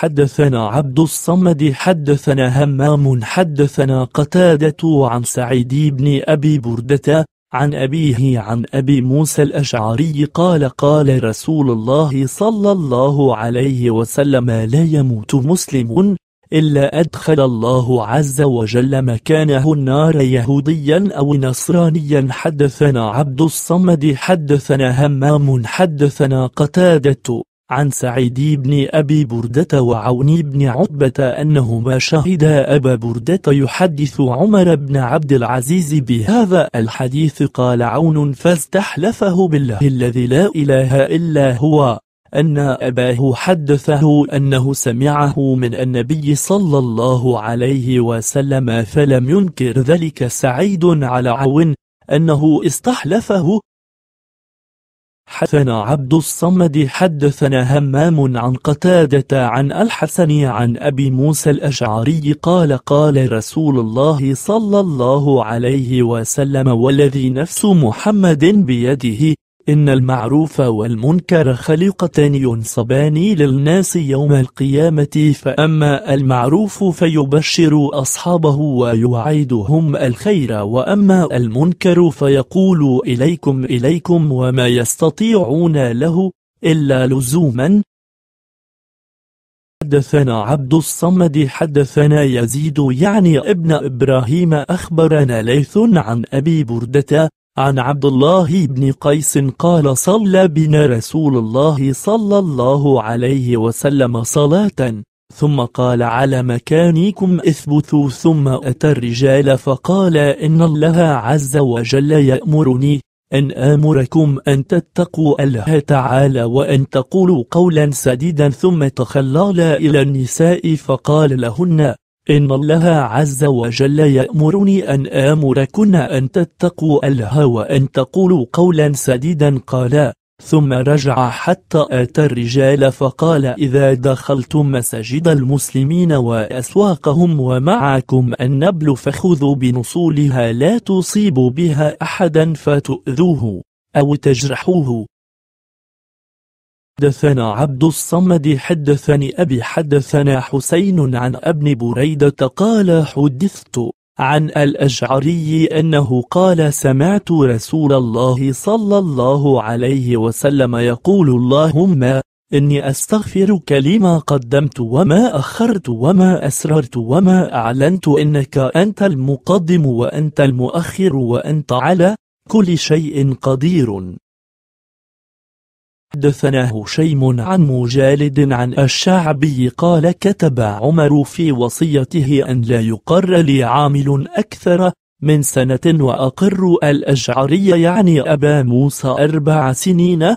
حدثنا عبد الصمد حدثنا همام حدثنا قتادة عن سعيد بن أبي بردة عن أبيه عن أبي موسى الأشعري قال قال رسول الله صلى الله عليه وسلم لا يموت مسلم إلا أدخل الله عز وجل مكانه النار يهوديا أو نصرانيا حدثنا عبد الصمد حدثنا همام حدثنا قتادة عن سعيد بن أبي بردة وعون بن عتبة أنهما شهدا أبا بردة يحدث عمر بن عبد العزيز بهذا الحديث قال عون فاستحلفه بالله الذي لا إله إلا هو أن أباه حدثه أنه سمعه من النبي صلى الله عليه وسلم فلم ينكر ذلك سعيد على عون أنه استحلفه حدثنا عبد الصمد حدثنا همام عن قتادة عن الحسن عن أبي موسى الأشعري قال قال رسول الله صلى الله عليه وسلم والذي نفس محمد بيده إن المعروف والمنكر خليقتان ينصبان للناس يوم القيامة فأما المعروف فيبشر أصحابه ويعيدهم الخير وأما المنكر فيقول إليكم إليكم وما يستطيعون له إلا لزوما حدثنا عبد الصمد حدثنا يزيد يعني ابن إبراهيم أخبرنا ليث عن أبي بردة عن عبد الله بن قيس قال صلى بنا رسول الله صلى الله عليه وسلم صلاة ثم قال على مكانكم اثبتوا ثم أتى الرجال فقال إن الله عز وجل يأمرني أن آمركم أن تتقوا الله تعالى وأن تقولوا قولا سديدا ثم تخلل إلى النساء فقال لهن إن الله عز وجل يأمرني أن آمركن أن تتقوا الله وأن تقولوا قولا سديدا قال ثم رجع حتى أتى الرجال فقال إذا دخلتم مساجد المسلمين وأسواقهم ومعكم النبل فخذوا بنصولها لا تصيبوا بها أحدا فتؤذوه أو تجرحوه حدثنا عبد الصمد حدثني أبي حدثنا حسين عن ابن بريدة قال حدثت عن الأشعري أنه قال سمعت رسول الله صلى الله عليه وسلم يقول اللهم إني أستغفرك لما قدمت وما أخرت وما أسررت وما أعلنت إنك أنت المقدم وأنت المؤخر وأنت على كل شيء قدير حدثنا هشيم عن مجالد عن الشعبي قال كتب عمر في وصيته أن لا يقر لي عامل أكثر من سنة وأقر الأشعري يعني أبا موسى أربع سنين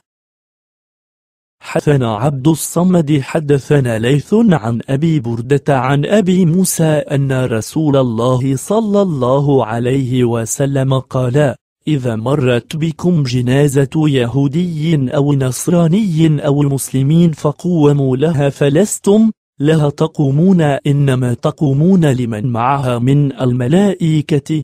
حدثنا عبد الصمد حدثنا ليث عن أبي بردة عن أبي موسى أن رسول الله صلى الله عليه وسلم قال إذا مرت بكم جنازة يهودي أو نصراني أو مسلمين فقوموا لها فلستم لها تقومون إنما تقومون لمن معها من الملائكة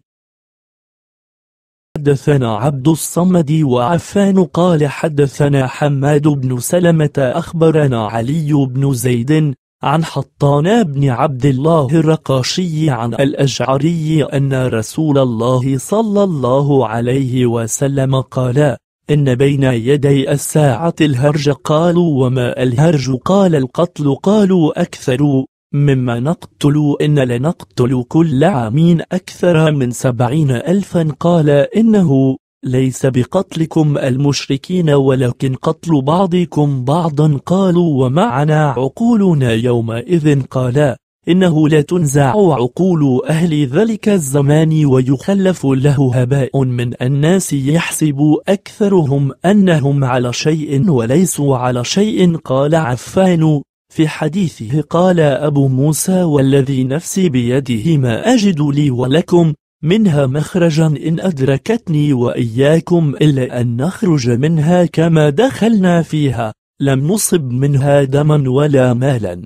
حدثنا عبد الصمد وعفان قال حدثنا حماد بن سلمة أخبرنا علي بن زيد عن حطان بن عبد الله الرقاشي عن الأشعري أن رسول الله صلى الله عليه وسلم قال إن بين يدي الساعة الهرج قالوا وما الهرج قال القتل قالوا أكثر مما نقتل إن لنقتل كل عامين أكثر من سبعين ألفا قال إنه ليس بقتلكم المشركين ولكن قتل بعضكم بعضا قالوا ومعنا عقولنا يومئذ قالا إنه لا تنزع عقول أهل ذلك الزمان ويخلف له هباء من الناس يحسب أكثرهم أنهم على شيء وليسوا على شيء قال عفان في حديثه قال أبو موسى والذي نفسي بيده ما أجد لي ولكم منها مخرجا إن أدركتني وإياكم إلا أن نخرج منها كما دخلنا فيها لم نصب منها دما ولا مالا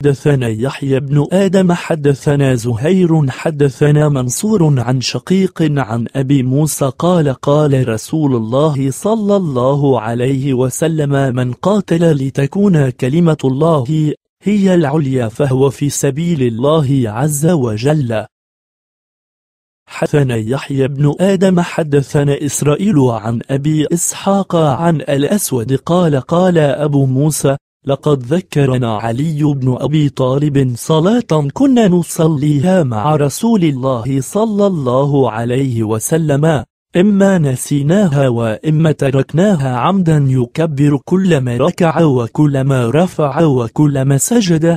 حدثنا يحيى بن آدم حدثنا زهير حدثنا منصور عن شقيق عن أبي موسى قال قال رسول الله صلى الله عليه وسلم من قاتل لتكون كلمة الله هي العليا فهو في سبيل الله عز وجل حدثنا يحيى بن آدم حدثنا إسرائيل عن أبي إسحاق عن الأسود قال قال أبو موسى لقد ذكرنا علي بن أبي طالب صلاة كنا نصليها مع رسول الله صلى الله عليه وسلم إما نسيناها وإما تركناها عمدا يكبر كلما ركع وكلما رفع وكلما سجد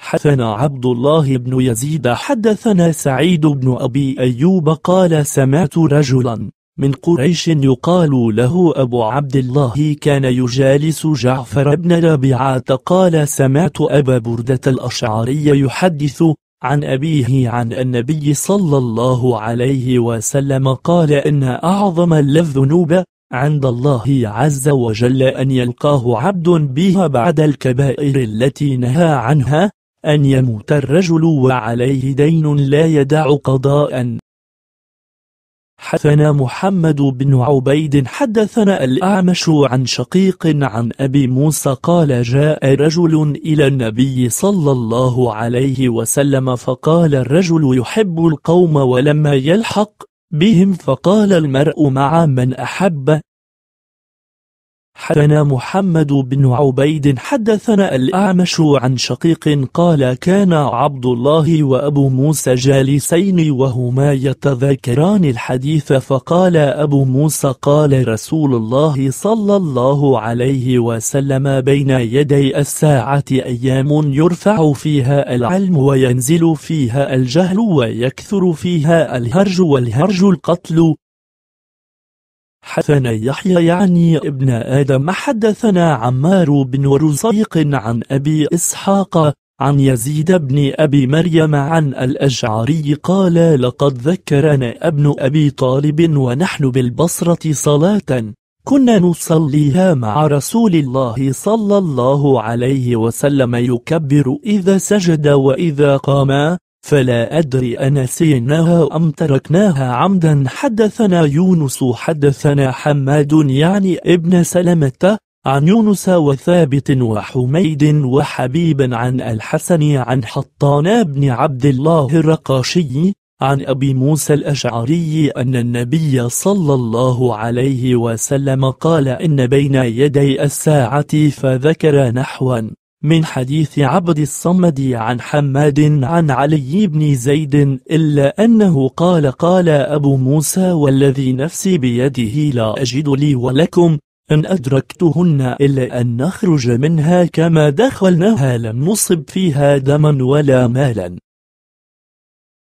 حدثنا عبد الله بن يزيد حدثنا سعيد بن أبي أيوب قال سمعت رجلا من قريش يقال له أبو عبد الله كان يجالس جعفر بن ربيعة قال سمعت أبا بردة الأشعري يحدث عن أبيه عن النبي صلى الله عليه وسلم قال إن أعظم الذنوب عند الله عز وجل أن يلقاه عبد بها بعد الكبائر التي نهى عنها أن يموت الرجل وعليه دين لا يدع قضاء حدثنا محمد بن عبيد حدثنا الأعمش عن شقيق عن أبي موسى قال جاء رجل إلى النبي صلى الله عليه وسلم فقال الرجل يحب القوم ولما يلحق بهم فقال المرء مع من أحب حدثنا محمد بن عبيد حدثنا الأعمش عن شقيق قال كان عبد الله وأبو موسى جالسين وهما يتذكران الحديث فقال أبو موسى قال رسول الله صلى الله عليه وسلم بين يدي الساعة أيام يرفع فيها العلم وينزل فيها الجهل ويكثر فيها الهرج والهرج القتل حدثنا يحيى يعني ابن آدم حدثنا عمار بن رزيق عن أبي إسحاق عن يزيد بن أبي مريم عن الأشعري قال لقد ذكرنا ابن أبي طالب ونحن بالبصرة صلاة كنا نصليها مع رسول الله صلى الله عليه وسلم يكبر إذا سجد وإذا قام فلا أدري أنسيناها أم تركناها عمدا حدثنا يونس حدثنا حماد يعني ابن سلمة عن يونس وثابت وحميد وحبيب عن الحسن عن حطان بن عبد الله الرقاشي عن أبي موسى الأشعري أن النبي صلى الله عليه وسلم قال إن بين يدي الساعة فذكر نحوا من حديث عبد الصمد عن حماد عن علي بن زيد إلا أنه قال قال أبو موسى والذي نفسي بيده لا أجد لي ولكم إن أدركتهن إلا أن نخرج منها كما دخلناها لم نصب فيها دما ولا مالا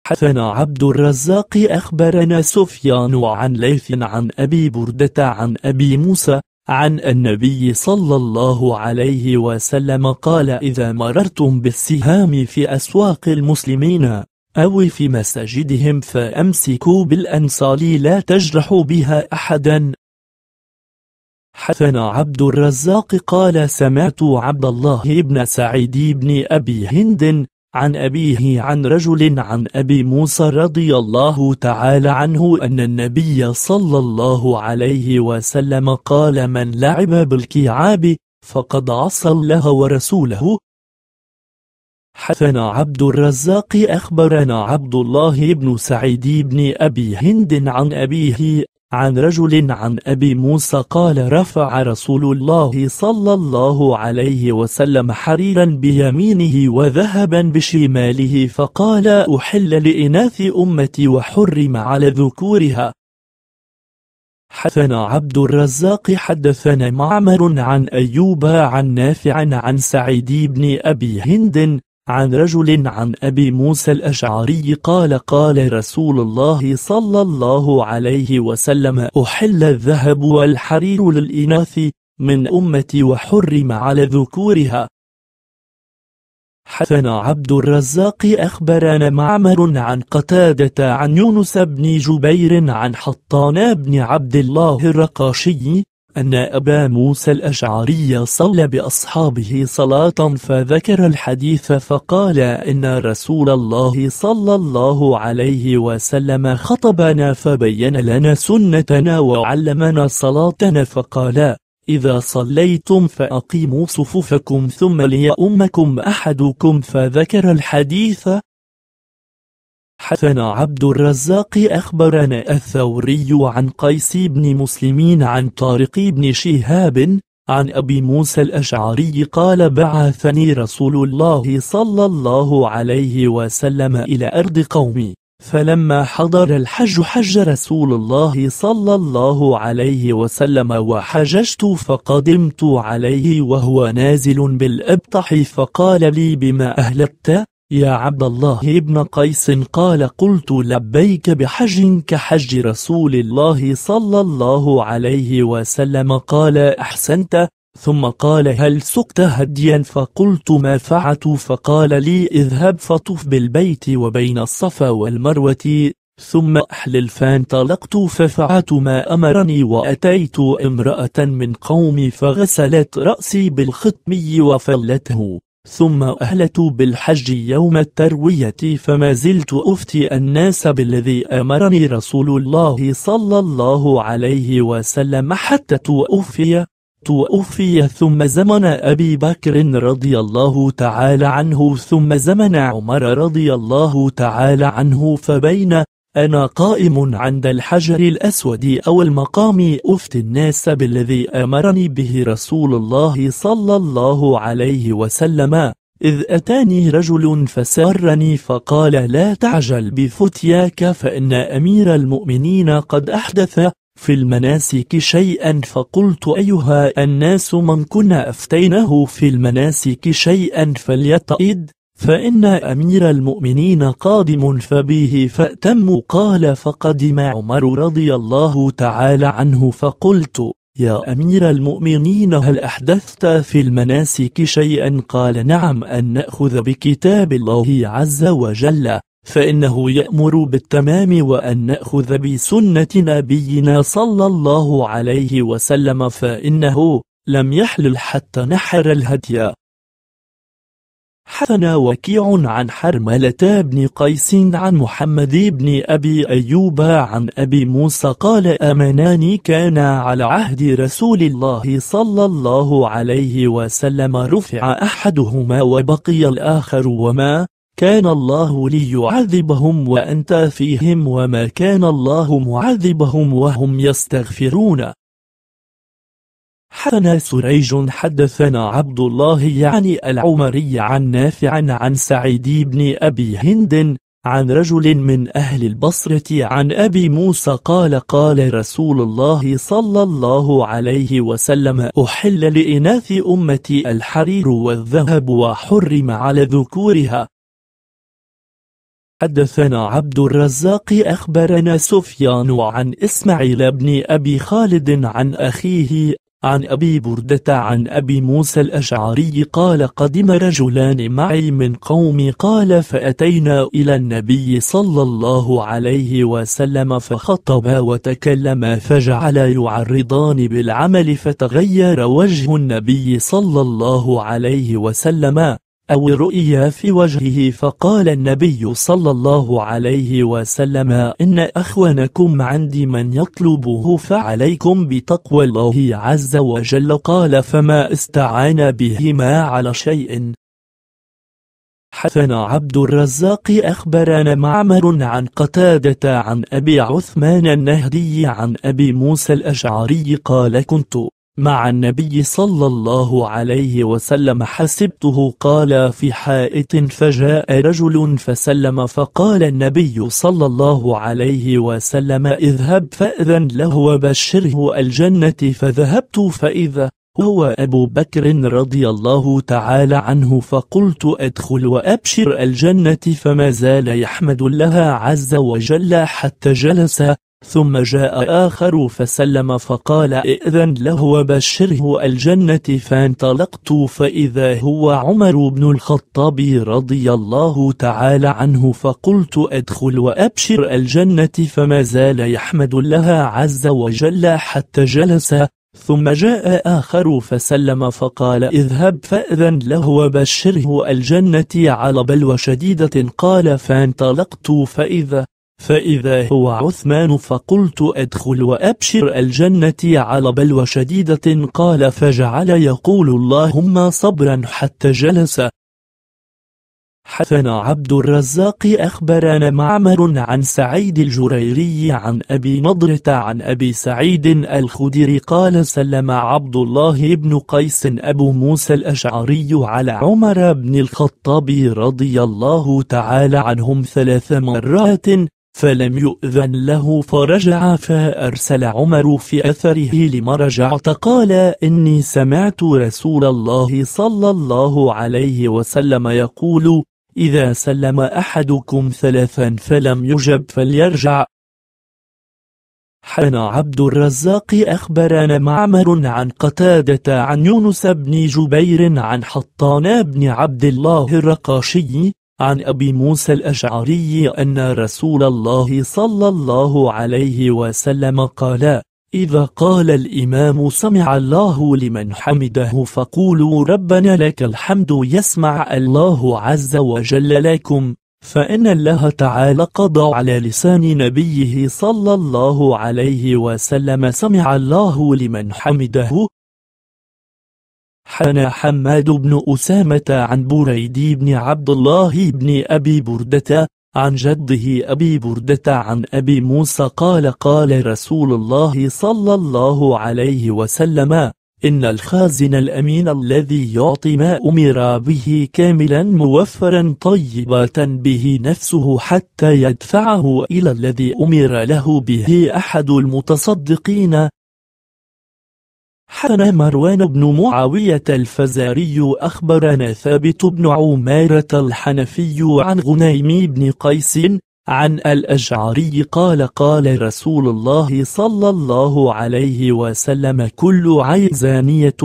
حثنا عبد الرزاق أخبرنا سفيان عن ليث عن أبي بردة عن أبي موسى عن النبي صلى الله عليه وسلم قال إذا مررتم بالسهام في أسواق المسلمين أو في مساجدهم فأمسكوا بالأنصال لا تجرحوا بها أحدا حسن عبد الرزاق قال سمعت عبد الله بن سعيد بن أبي هند عن أبيه عن رجل عن أبي موسى رضي الله تعالى عنه أن النبي صلى الله عليه وسلم قال من لعب بالكعاب فقد عصى الله ورسوله حثنا عبد الرزاق أخبرنا عبد الله بن سعيد بن أبي هند عن أبيه عن رجل عن أبي موسى قال رفع رسول الله صلى الله عليه وسلم حريرا بيمينه وذهبا بشماله فقال أحل لإناث أمتي وحرم على ذكورها حدثنا عبد الرزاق حدثنا معمر عن أيوب عن نافع عن سعيد بن أبي هند عن رجل عن أبي موسى الأشعري قال قال رسول الله صلى الله عليه وسلم أحل الذهب والحرير للإناث من أمتي وحرم على ذكورها حثنا عبد الرزاق أخبرنا معمر عن قتادة عن يونس بن جبير عن حطان بن عبد الله الرقاشي أن أبا موسى الأشعري صلى بأصحابه صلاة فذكر الحديث فقال إن رسول الله صلى الله عليه وسلم خطبنا فبين لنا سنتنا وعلمنا صلاتنا فقال إذا صليتم فأقيموا صفوفكم ثم ليأمكم أحدكم فذكر الحديث حسن عبد الرزاق أخبرنا الثوري عن قيس بن مسلمين عن طارق بن شهاب عن أبي موسى الأشعري قال بعثني رسول الله صلى الله عليه وسلم إلى أرض قومي فلما حضر الحج حج رسول الله صلى الله عليه وسلم وحججت فقدمت عليه وهو نازل بالأبطح فقال لي بما أهلكت يا عبد الله ابن قيس قال قلت لبيك بحج كحج رسول الله صلى الله عليه وسلم قال أحسنت ثم قال هل سقت هديا فقلت ما فعت فقال لي اذهب فطف بالبيت وبين الصفا والمروة ثم أحلل فانطلقت ففعلت ما أمرني وأتيت امرأة من قومي فغسلت رأسي بالختمي وفلته ثم أهلت بالحج يوم التروية فما زلت أفتي الناس بالذي أمرني رسول الله صلى الله عليه وسلم حتى توفي توفي ثم زمن أبي بكر رضي الله تعالى عنه ثم زمن عمر رضي الله تعالى عنه فبين أنا قائم عند الحجر الأسود أو المقام أفتي الناس بالذي أمرني به رسول الله صلى الله عليه وسلم إذ أتاني رجل فسرني فقال لا تعجل بفتياك فإن أمير المؤمنين قد أحدث في المناسك شيئا فقلت أيها الناس من كنا أفتينه في المناسك شيئا فليتئد فإن أمير المؤمنين قادم فبيه فأتم قال فقدم عمر رضي الله تعالى عنه فقلت يا أمير المؤمنين هل أحدثت في المناسك شيئا قال نعم أن نأخذ بكتاب الله عز وجل فإنه يأمر بالتمام وأن نأخذ بسنة نبينا صلى الله عليه وسلم فإنه لم يحلل حتى نحر الهدي حدثنا وكيع عن حرملة بن قيس عن محمد بن أبي أيوب عن أبي موسى قال أمانان كانا على عهد رسول الله صلى الله عليه وسلم رفع أحدهما وبقي الآخر وما كان الله ليعذبهم وأنت فيهم وما كان الله معذبهم وهم يستغفرون حدثنا سريج حدثنا عبد الله يعني العمري عن نافع عن سعيد بن أبي هند عن رجل من أهل البصرة عن أبي موسى قال قال رسول الله صلى الله عليه وسلم أحل لإناث أمتي الحرير والذهب وحرم على ذكورها حدثنا عبد الرزاق أخبرنا سفيان عن إسماعيل بن أبي خالد عن أخيه عن أبي بردة عن أبي موسى الأشعري قال قدم رجلان معي من قومي قال فأتينا إلى النبي صلى الله عليه وسلم فخطبا وتكلما فجعلا يعرضان بالعمل فتغير وجه النبي صلى الله عليه وسلم أو الرؤيا في وجهه فقال النبي صلى الله عليه وسلم إن أخوانكم عندي من يطلبه فعليكم بتقوى الله عز وجل قال فما استعان بهما على شيء حثنا عبد الرزاق أخبرنا معمر عن قتادة عن أبي عثمان النهدي عن أبي موسى الأشعري قال كنت مع النبي صلى الله عليه وسلم حسبته قال في حائط فجاء رجل فسلم فقال النبي صلى الله عليه وسلم اذهب فأذن له وبشره الجنة فذهبت فإذا هو أبو بكر رضي الله تعالى عنه فقلت أدخل وأبشر الجنة فما زال يحمد لها عز وجل حتى جلس ثم جاء آخر فسلم فقال ائذن له وبشره الجنة فانطلقت فإذا هو عمر بن الخطاب رضي الله تعالى عنه فقلت أدخل وأبشر الجنة فما زال يحمد لها عز وجل حتى جلس ثم جاء آخر فسلم فقال اذهب فأذن له وبشره الجنة على بلوى شديدة قال فانطلقت فإذا فإذا هو عثمان فقلت أدخل وأبشر الجنة على بلوى شديدة قال فجعل يقول اللهم صبرا حتى جلس حسن عبد الرزاق أخبرنا معمر عن سعيد الجريري عن أبي نضرة عن أبي سعيد الخدري قال سلم عبد الله بن قيس أبو موسى الأشعري على عمر بن الخطاب رضي الله تعالى عنهم ثلاث مرات فلم يؤذن له فرجع فأرسل عمر في أثره لما رجعت قال إني سمعت رسول الله صلى الله عليه وسلم يقول إذا سلم أحدكم ثلاثا فلم يجب فليرجع حان عبد الرزاق أخبرنا معمر عن قتادة عن يونس بن جبير عن حطان بن عبد الله الرقاشي عن أبي موسى الأشعري أن رسول الله صلى الله عليه وسلم قال إذا قال الإمام سمع الله لمن حمده فقولوا ربنا لك الحمد يسمع الله عز وجل لكم فإن الله تعالى قضى على لسان نبيه صلى الله عليه وسلم سمع الله لمن حمده حنا حماد بن أسامة عن بريد بن عبد الله بن أبي بردة عن جده أبي بردة عن أبي موسى قال قال رسول الله صلى الله عليه وسلم إن الخازن الأمين الذي يعطي ما أمر به كاملا موفرا طيبة به نفسه حتى يدفعه إلى الذي أمر له به أحد المتصدقين حدثنا مروان بن معاوية الفزاري أخبرنا ثابت بن عمارة الحنفي عن غنيم بن قيس عن الأشعري قال قال رسول الله صلى الله عليه وسلم كل عين زانية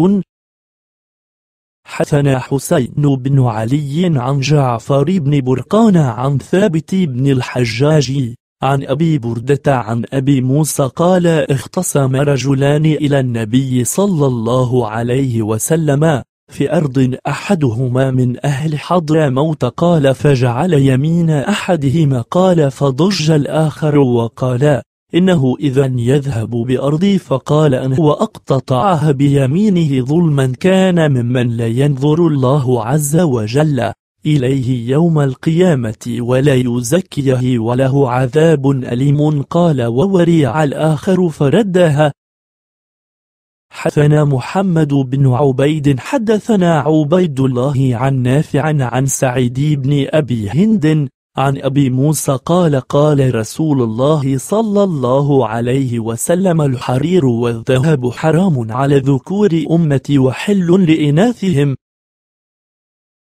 حثنا حسين بن علي عن جعفر بن برقان عن ثابت بن الحجاج عن أبي بردة عن أبي موسى قال اختصم رجلان إلى النبي صلى الله عليه وسلم في أرض أحدهما من أهل حضر موت قال فجعل يمين أحدهما قال فضج الآخر وقال إنه إذا يذهب بأرضي فقال أنه وأقتطعها بيمينه ظلما كان ممن لا ينظر الله عز وجل إليه يوم القيامة ولا يزكيه وله عذاب أليم قال ووريع الآخر فردها حدثنا محمد بن عبيد حدثنا عبيد الله عن نافع عن سعيد بن أبي هند عن أبي موسى قال قال رسول الله صلى الله عليه وسلم الحرير والذهب حرام على ذكور أمتي وحل لإناثهم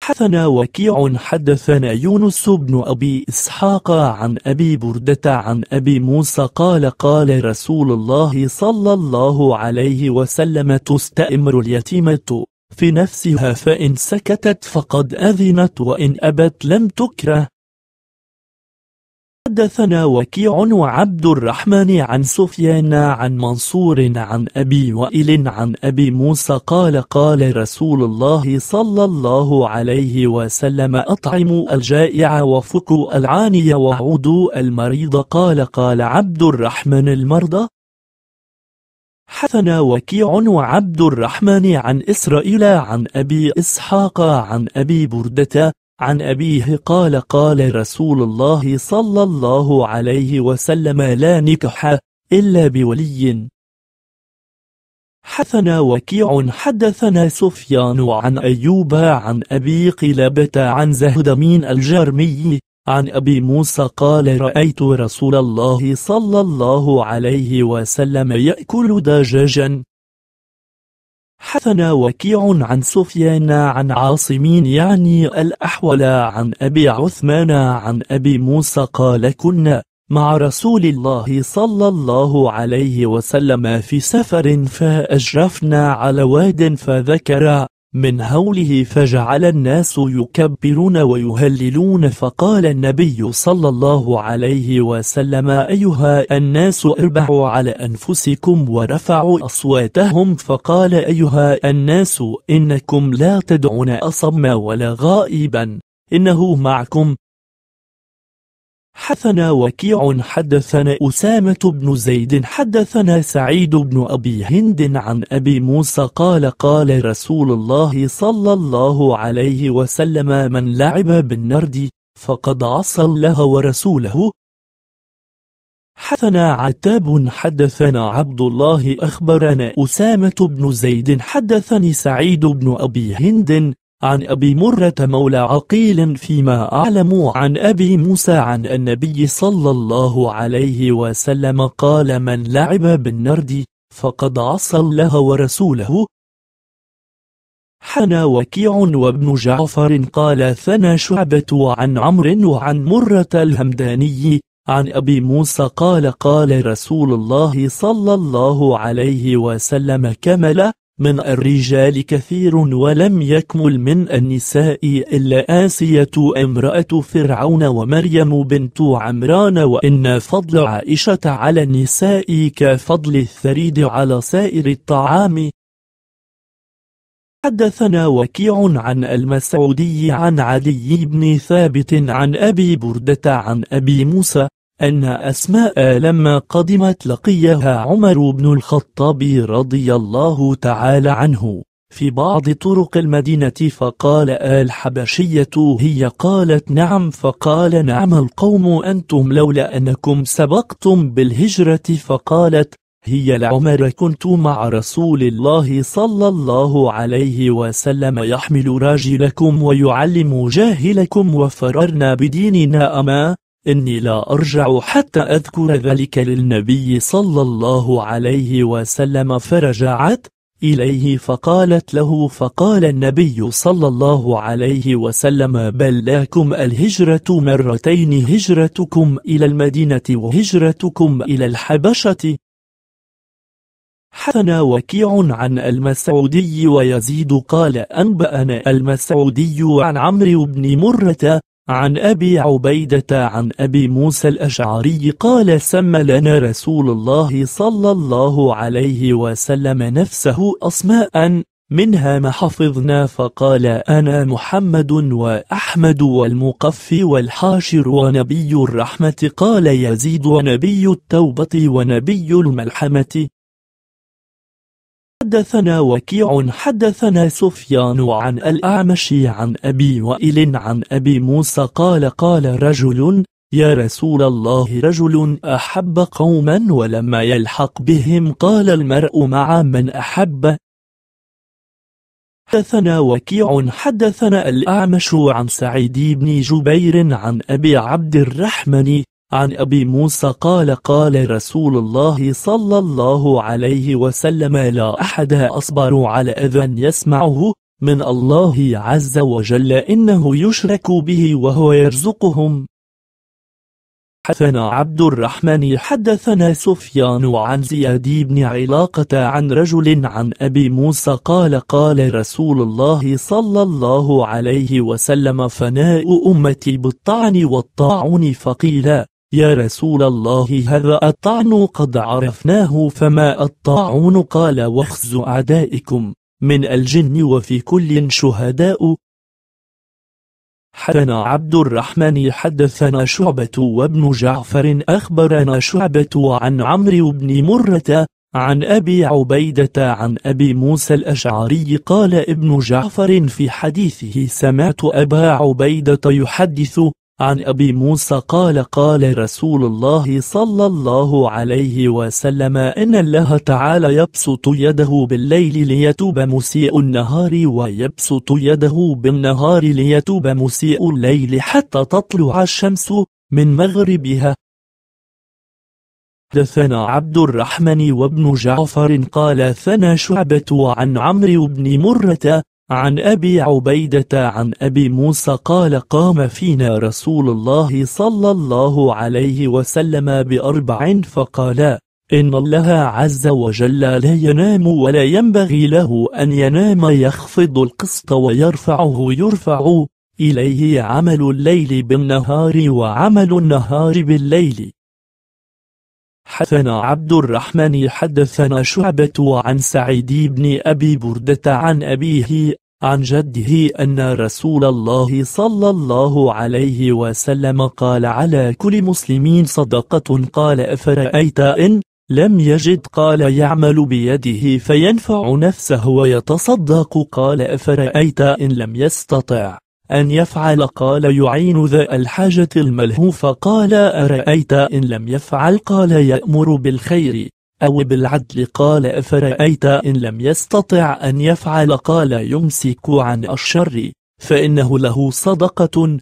حدثنا وكيع حدثنا يونس بن أبي إسحاق عن أبي بردة عن أبي موسى قال قال رسول الله صلى الله عليه وسلم تستأمر اليتيمة في نفسها فإن سكتت فقد أذنت وإن أبت لم تكره حدثنا وكيع وعبد الرحمن عن سفيان عن منصور عن أبي وائل عن أبي موسى قال قال رسول الله صلى الله عليه وسلم أطعموا الجائع وفكوا العاني وعودوا المريض قال قال عبد الرحمن المرضى حثنا وكيع وعبد الرحمن عن إسرائيل عن أبي إسحاق عن أبي بردة عن أبيه قال قال رسول الله صلى الله عليه وسلم لا نكح إلا بولي حثنا وكيع حدثنا سفيان عن أيوب عن أبي قلابة عن زهدمين الجرمي عن أبي موسى قال رأيت رسول الله صلى الله عليه وسلم يأكل دجاجا حثنا وكيع عن سفيان عن عاصم يعني الأحول عن أبي عثمان عن أبي موسى قال كنا مع رسول الله صلى الله عليه وسلم في سفر فأجرفنا على واد فذكر من هوله فجعل الناس يكبرون ويهللون فقال النبي صلى الله عليه وسلم أيها الناس اربعوا على أنفسكم ورفعوا أصواتهم فقال أيها الناس إنكم لا تدعون أصم ولا غائبا إنه معكم حدثنا وكيع حدثنا أسامة بن زيد حدثنا سعيد بن أبي هند عن أبي موسى قال قال رسول الله صلى الله عليه وسلم من لعب بالنرد فقد عصى الله ورسوله حدثنا عتاب حدثنا عبد الله أخبرنا أسامة بن زيد حدثني سعيد بن أبي هند عن أبي مرة مولى عقيل فيما أعلم عن أبي موسى عن النبي صلى الله عليه وسلم قال من لعب بالنرد فقد عصى الله ورسوله حنى وكيع وابن جعفر قال ثنى شعبة عن عمرو وعن مرة الهمداني عن أبي موسى قال قال رسول الله صلى الله عليه وسلم كمل من الرجال كثير ولم يكمل من النساء إلا آسية امرأة فرعون ومريم بنت عمران وإن فضل عائشة على النساء كفضل الثريد على سائر الطعام حدثنا وكيع عن المسعودي عن علي بن ثابت عن أبي بردة عن أبي موسى أن أسماء لما قدمت لقيها عمر بن الخطاب رضي الله تعالى عنه في بعض طرق المدينة فقال الحبشية هي قالت نعم فقال نعم القوم أنتم لولا أنكم سبقتم بالهجرة فقالت هي لعمر كنت مع رسول الله صلى الله عليه وسلم يحمل راجلكم ويعلم جاهلكم وفررنا بديننا أما إني لا أرجع حتى أذكر ذلك للنبي صلى الله عليه وسلم فرجعت إليه فقالت له فقال النبي صلى الله عليه وسلم بل لكم الهجرة مرتين هجرتكم إلى المدينة وهجرتكم إلى الحبشة حسن وكيع عن المسعودي ويزيد قال أنبأنا المسعودي عن عمرو بن مرة عن أبي عبيدة عن أبي موسى الأشعري قال سمى لنا رسول الله صلى الله عليه وسلم نفسه أسماء منها ما حفظنا فقال أنا محمد وأحمد والمقف والحاشر ونبي الرحمة قال يزيد ونبي التوبة ونبي الملحمة حدثنا وكيع حدثنا سفيان عن الأعمش عن أبي وائل عن أبي موسى قال قال رجل يا رسول الله رجل أحب قوما ولما يلحق بهم قال المرء مع من أحب حدثنا وكيع حدثنا الأعمش عن سعيد بن جبير عن أبي عبد الرحمن عن أبي موسى قال قال رسول الله صلى الله عليه وسلم لا أحد أصبر على أذى يسمعه من الله عز وجل إنه يشرك به وهو يرزقهم حدثنا عبد الرحمن حدثنا سفيان عن زياد بن علاقة عن رجل عن أبي موسى قال قال رسول الله صلى الله عليه وسلم فناء أمتي بالطعن والطاعون فقيل يا رسول الله هذا الطعن قد عرفناه فما الطاعون قال وخز أعدائكم من الجن وفي كل شهداء حدثنا عبد الرحمن حدثنا شعبة وابن جعفر أخبرنا شعبة عن عمرو بن مرة عن أبي عبيدة عن أبي موسى الأشعري قال ابن جعفر في حديثه سمعت أبا عبيدة يحدث عن أبي موسى قال قال رسول الله صلى الله عليه وسلم إن الله تعالى يبسط يده بالليل ليتوب مسيء النهار ويبسط يده بالنهار ليتوب مسيء الليل حتى تطلع الشمس من مغربها حدثنا عبد الرحمن وابن جعفر قال ثنا شعبة عن عمرو بن مرة عن أبي عبيدة عن أبي موسى قال قام فينا رسول الله صلى الله عليه وسلم بأربع فقال إن الله عز وجل لا ينام ولا ينبغي له أن ينام يخفض القسط ويرفعه يرفع إليه عمل الليل بالنهار وعمل النهار بالليل حدثنا عبد الرحمن حدثنا شعبة عن سعيد بن أبي بردة عن أبيه عن جده أن رسول الله صلى الله عليه وسلم قال على كل مسلمين صدقة قال أفرأيت إن لم يجد قال يعمل بيده فينفع نفسه ويتصدق قال أفرأيت إن لم يستطع أن يفعل قال يعين ذا الحاجة الملهوف قال أرأيت إن لم يفعل قال يأمر بالخير أو بالعدل قال أفرأيت إن لم يستطع أن يفعل قال يمسك عن الشر فإنه له صدقة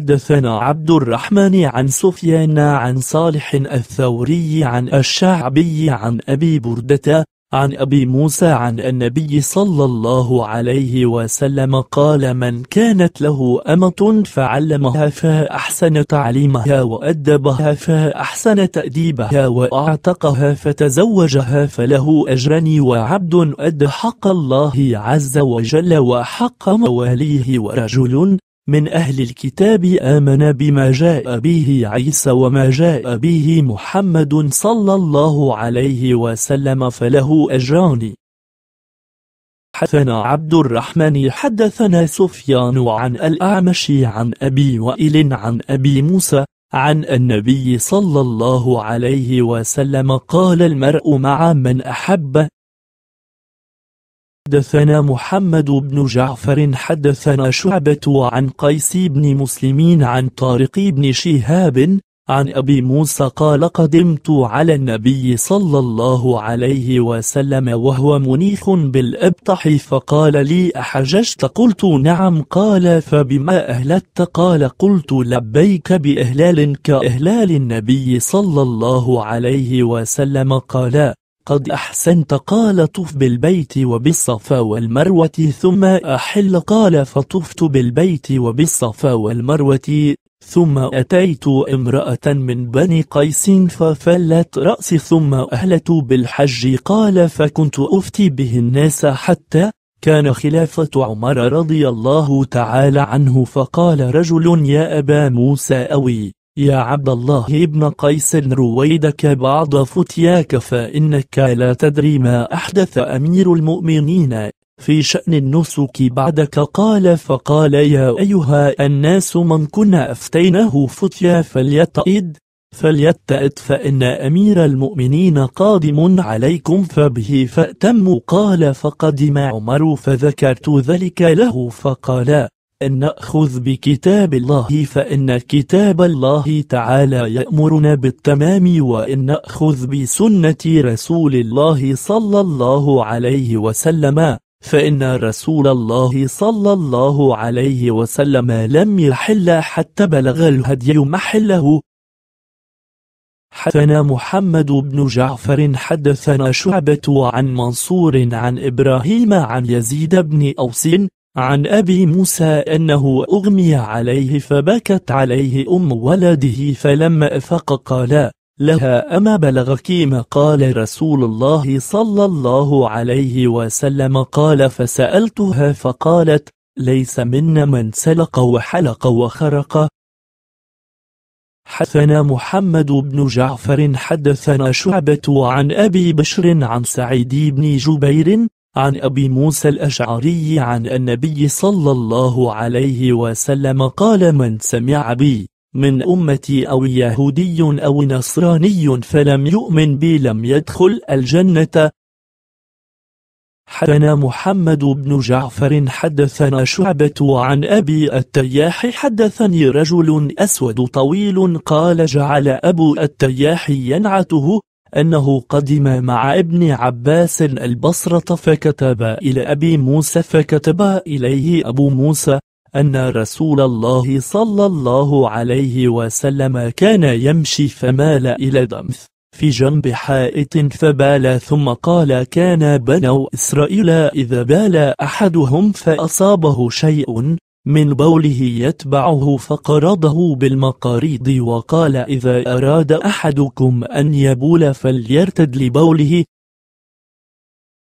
حدثنا عبد الرحمن عن سفيان عن صالح الثوري عن الشعبي عن أبي بردة عن أبي موسى عن النبي صلى الله عليه وسلم قال من كانت له أمة فعلمها فأحسن تعليمها وأدبها فأحسن تأديبها وأعتقها فتزوجها فله أجرني وعبد أد حق الله عز وجل وحق مواليه ورجل من أهل الكتاب آمن بما جاء به عيسى وما جاء به محمد صلى الله عليه وسلم فله أجران حدثنا عبد الرحمن حدثنا سفيان عن الأعمش عن أبي وائل عن أبي موسى عن النبي صلى الله عليه وسلم قال المرء مع من أحب حدثنا محمد بن جعفر حدثنا شعبة عن قيس بن مسلمين عن طارق بن شهاب عن أبي موسى قال قدمت على النبي صلى الله عليه وسلم وهو منيخ بالأبطح فقال لي أحججت قلت نعم قال فبما أهلت قال قلت لبيك بإهلال كإهلال النبي صلى الله عليه وسلم قال قد أحسنت قال طف بالبيت وبالصفا والمروة ثم أحل قال فطفت بالبيت وبالصفا والمروة ثم أتيت امرأة من بني قيس ففلت رأسي ثم أهلت بالحج قال فكنت أفتي به الناس حتى كان خلافة عمر رضي الله تعالى عنه فقال رجل يا أبا موسى أوي يا عبد الله ابن قيس رويدك بعض فتياك فإنك لا تدري ما أحدث أمير المؤمنين في شأن النسك بعدك قال فقال يا أيها الناس من كنا أفتينه فتيا فليتئد فليتئد فإن أمير المؤمنين قادم عليكم فبه فأتموا قال فقدم عمر فذكرت ذلك له فقال أن نأخذ بكتاب الله فإن كتاب الله تعالى يأمرنا بالتمام وإن نأخذ بسنة رسول الله صلى الله عليه وسلم فإن رسول الله صلى الله عليه وسلم لم يحل حتى بلغ الهدي محله حدثنا محمد بن جعفر حدثنا شعبة عن منصور عن إبراهيم عن يزيد بن أوسين عن أبي موسى أنه أغمي عليه فبكت عليه أم ولده فلما أفق قال لها أما بلغك ما قال رسول الله صلى الله عليه وسلم قال فسألتها فقالت ليس منا من سلق وحلق وخرق حدثنا محمد بن جعفر حدثنا شعبة عن أبي بشر عن سعيد بن جبير عن أبي موسى الأشعري عن النبي صلى الله عليه وسلم قال من سمع بي من أمتي أو يهودي أو نصراني فلم يؤمن بي لم يدخل الجنة حدثنا محمد بن جعفر حدثنا شعبة عن أبي التياح حدثني رجل أسود طويل قال جعل أبو التياح ينعته أنه قدم مع ابن عباس البصرة فكتب إلى أبي موسى فكتب إليه أبو موسى أن رسول الله صلى الله عليه وسلم كان يمشي فمال إلى دمث في جنب حائط فبال ثم قال كان بنو إسرائيل إذا بال أحدهم فأصابه شيء من بوله يتبعه فقرضه بالمقاريض وقال إذا أراد أحدكم أن يبول فليرتد لبوله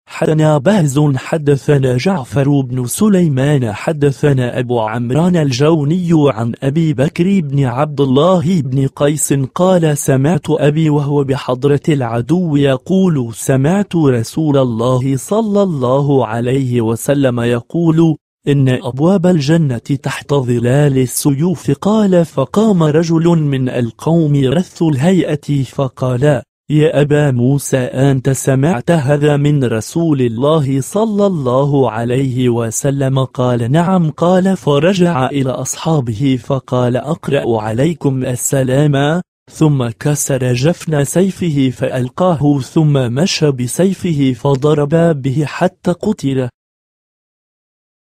حدثنا بهز حدثنا جعفر بن سليمان حدثنا أبو عمران الجوني عن أبي بكر بن عبد الله بن قيس قال سمعت أبي وهو بحضرة العدو يقول سمعت رسول الله صلى الله عليه وسلم يقول إن أبواب الجنة تحت ظلال السيوف قال فقام رجل من القوم رث الهيئة فقال يا أبا موسى أنت سمعت هذا من رسول الله صلى الله عليه وسلم قال نعم قال فرجع إلى أصحابه فقال أقرأ عليكم السلام ثم كسر جفن سيفه فألقاه ثم مشى بسيفه فضرب به حتى قتل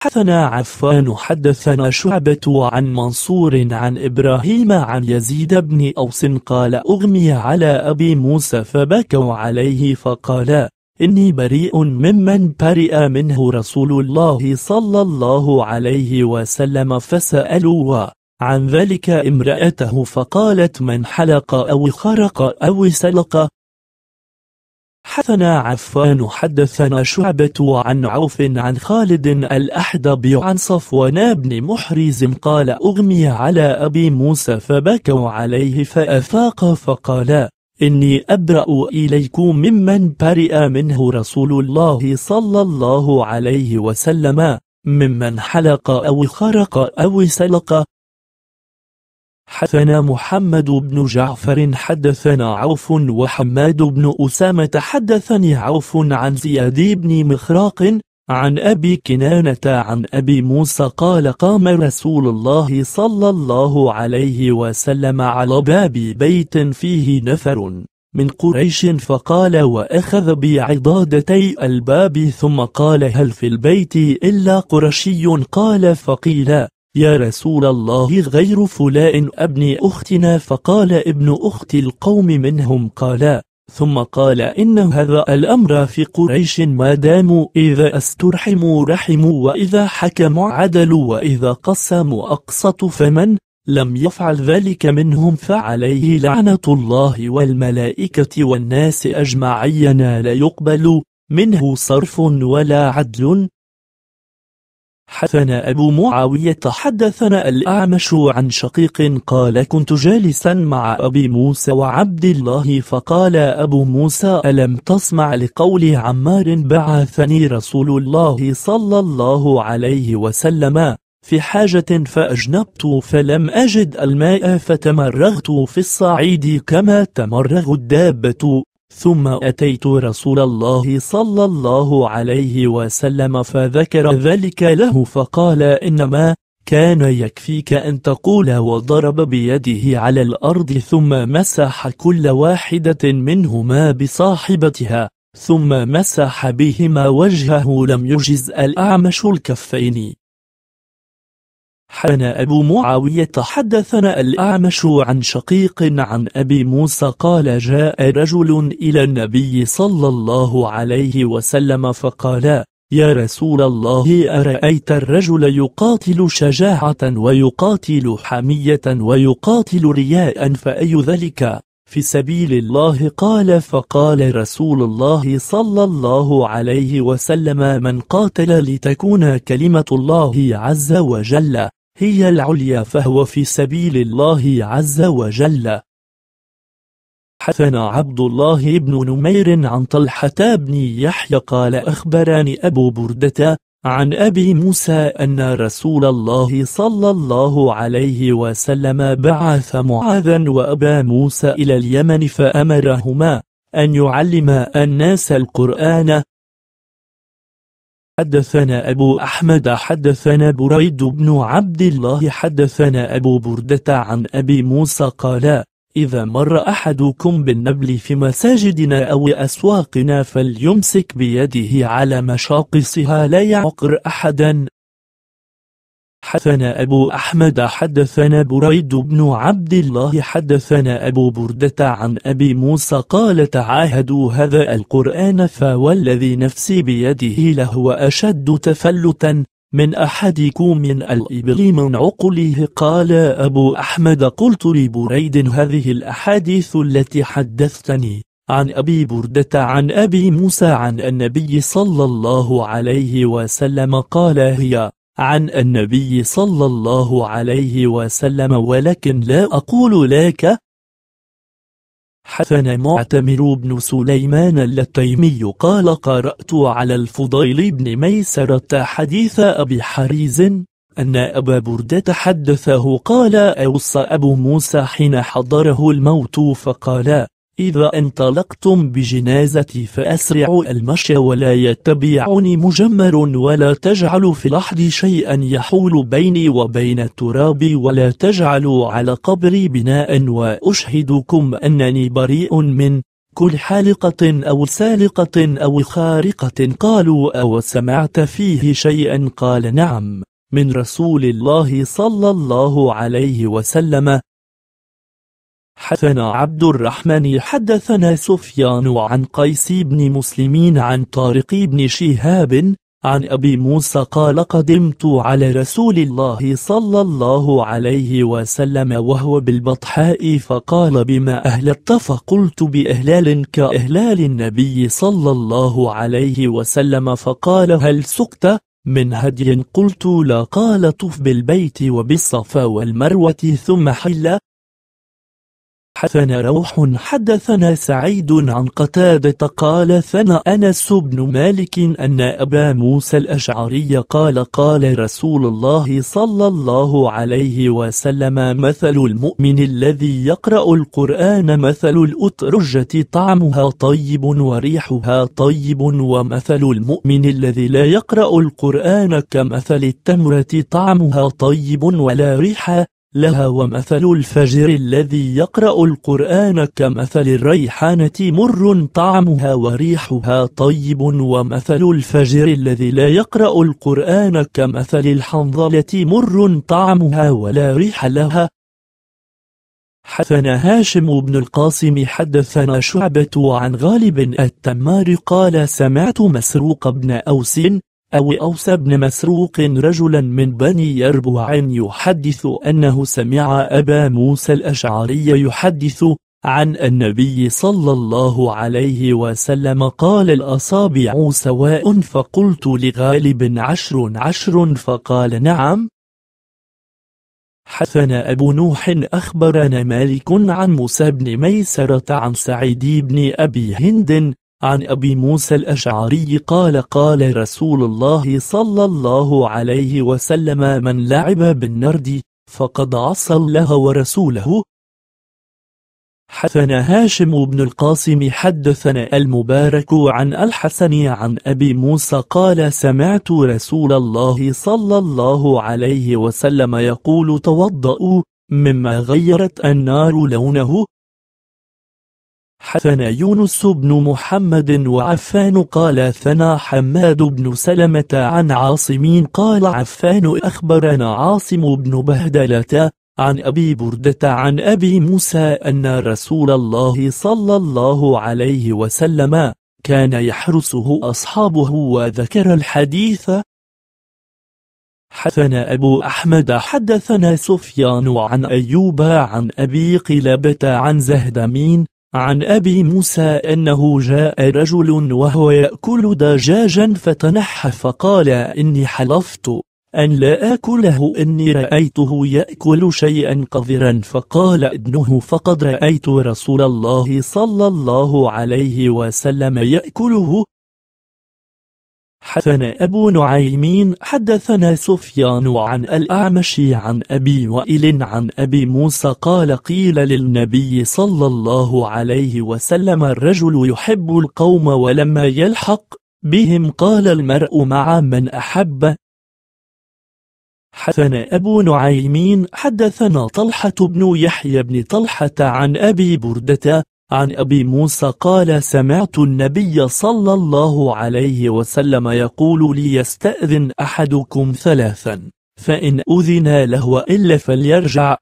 حدثنا عفان حدثنا شعبة عن منصور عن إبراهيم عن يزيد بن أوس قال أغمي على أبي موسى فبكوا عليه فقال إني بريء ممن برئ منه رسول الله صلى الله عليه وسلم فسألوا عن ذلك امرأته فقالت من حلق أو خرق أو سلق حثنا عفان حدثنا شعبة عن عوف عن خالد الأحدب عن صفوان بن محرز قال أغمي على أبي موسى فبكوا عليه فأفاق فقال إني أبرأ إليكم ممن برئ منه رسول الله صلى الله عليه وسلم ممن حلق أو خرق أو سلق حدثنا محمد بن جعفر حدثنا عوف وحماد بن أسامة حدثني عوف عن زياد بن مخراق عن أبي كنانة عن أبي موسى قال قام رسول الله صلى الله عليه وسلم على باب بيت فيه نفر من قريش فقال وأخذ بعضادتي الباب ثم قال هل في البيت إلا قرشي قال فقيل يا رسول الله غير فلاء ابن أختنا فقال ابن أخت القوم منهم قالا ثم قال إن هذا الأمر في قريش ما داموا إذا استرحموا رحموا وإذا حكموا عدلوا وإذا قسموا أقسطوا فمن لم يفعل ذلك منهم فعليه لعنة الله والملائكة والناس أجمعين لا يقبل منه صرف ولا عدل حدثنا أبو معاوية حدثنا الأعمش عن شقيق قال كنت جالسا مع أبي موسى وعبد الله فقال أبو موسى ألم تسمع لقول عمار بعثني رسول الله صلى الله عليه وسلم في حاجة فأجنبت فلم أجد الماء فتمرغت في الصعيد كما تمرغ الدابة ثم أتيت رسول الله صلى الله عليه وسلم فذكر ذلك له فقال إنما كان يكفيك أن تقول وضرب بيده على الأرض ثم مسح كل واحدة منهما بصاحبتها ثم مسح بهما وجهه لم يجز الأعمش الكفين حدثنا أبو معاوية حدثنا الأعمش عن شقيق عن أبي موسى قال جاء رجل إلى النبي صلى الله عليه وسلم فقال يا رسول الله أرأيت الرجل يقاتل شجاعة ويقاتل حمية ويقاتل رياء فأي ذلك؟ في سبيل الله قال فقال رسول الله صلى الله عليه وسلم من قاتل لتكون كلمة الله عز وجل هي العليا فهو في سبيل الله عز وجل حثنا عبد الله بن نمير عن طلحة بن يحيى قال أخبرني أبو بردة عن أبي موسى أن رسول الله صلى الله عليه وسلم بعث معاذا وأبا موسى إلى اليمن فأمرهما أن يعلم الناس القرآن حدثنا أبو أحمد حدثنا بريد بن عبد الله حدثنا أبو بردة عن أبي موسى قال إذا مر أحدكم بالنبل في مساجدنا أو أسواقنا فليمسك بيده على مشاقصها لا يعقر أحدا حدثنا أبو أحمد حدثنا بريد بن عبد الله حدثنا أبو بردة عن أبي موسى قال تعاهدوا هذا القرآن فوالذي نفسي بيده لهو أشد تفلتا من أحدكم من الإبل من عقله قال أبو أحمد قلت لبريد هذه الأحاديث التي حدثتني عن أبي بردة عن أبي موسى عن النبي صلى الله عليه وسلم قال هي عن النبي صلى الله عليه وسلم ولكن لا أقول لك حسن معتمر بن سليمان التيمي قال قرأت على الفضيل بن ميسرة حديث أبي حريز أن أبا بردة حدثه قال أوصى أبو موسى حين حضره الموت فقال إذا انطلقتم بجنازتي فأسرعوا المشي ولا يتبعني مجمر ولا تجعلوا في لحد شيئا يحول بيني وبين التراب ولا تجعلوا على قبري بناء وأشهدكم أنني بريء من كل حالقة أو سالقة أو خارقة قالوا أو سمعت فيه شيئا قال نعم من رسول الله صلى الله عليه وسلم حدثنا عبد الرحمن حدثنا سفيان عن قيس بن مسلمين عن طارق بن شهاب عن أبي موسى قال قدمت على رسول الله صلى الله عليه وسلم وهو بالبطحاء فقال بما أهلت فقلت بإهلال كإهلال النبي صلى الله عليه وسلم فقال هل سقت من هدي قلت لا قال طف بالبيت وبالصفا والمروة ثم حل حدثنا روح حدثنا سعيد عن قتادة قال ثنى أنس بن مالك أن أبا موسى الأشعري قال قال رسول الله صلى الله عليه وسلم مثل المؤمن الذي يقرأ القرآن مثل الأترجة طعمها طيب وريحها طيب ومثل المؤمن الذي لا يقرأ القرآن كمثل التمرة طعمها طيب ولا ريحة لها ومثل الفجر الذي يقرأ القرآن كمثل الريحانة مر طعمها وريحها طيب ومثل الفجر الذي لا يقرأ القرآن كمثل الحنظلة مر طعمها ولا ريح لها حدثنا هاشم بن القاسم حدثنا شعبة عن غالب التمار قال سمعت مسروق بن أوس أو إيه. أوسى بن مسروق رجلا من بني يربوع يحدث أنه سمع أبا موسى الأشعري يحدث عن النبي صلى الله عليه وسلم قال الأصابع سواء فقلت لغالب عشر عشر فقال نعم حثنا أبو نوح أخبرنا مالك عن موسى بن ميسرة عن سعيد بن أبي هند عن أبي موسى الأشعري قال قال رسول الله صلى الله عليه وسلم من لعب بالنرد فقد عصى الله ورسوله حدثنا هاشم بن القاسم حدثنا المبارك عن الحسن عن أبي موسى قال سمعت رسول الله صلى الله عليه وسلم يقول توضأوا مما غيرت النار لونه حثنا يونس بن محمد وعفان قال ثنا حماد بن سلمة عن عاصمين قال عفان أخبرنا عاصم بن بهدلة عن أبي بردة عن أبي موسى أن رسول الله صلى الله عليه وسلم كان يحرسه أصحابه وذكر الحديث حثنا أبو أحمد حدثنا سفيان عن أيوب عن أبي قلابة عن زهدمين عن أبي موسى أنه جاء رجل وهو يأكل دجاجا فتنحى فقال إني حلفت أن لا آكله إني رأيته يأكل شيئا قذرا فقال ابنه فقد رأيت رسول الله صلى الله عليه وسلم يأكله حدثنا أبو نعيمين حدثنا سفيان عن الأعمش عن أبي وائل عن أبي موسى قال قيل للنبي صلى الله عليه وسلم الرجل يحب القوم ولما يلحق بهم قال المرء مع من أحب حدثنا أبو نعيمين حدثنا طلحة بن يحيى بن طلحة عن أبي بردة عن أبي موسى قال سمعت النبي صلى الله عليه وسلم يقول ليستأذن أحدكم ثلاثا فإن أذن له إلا فليرجع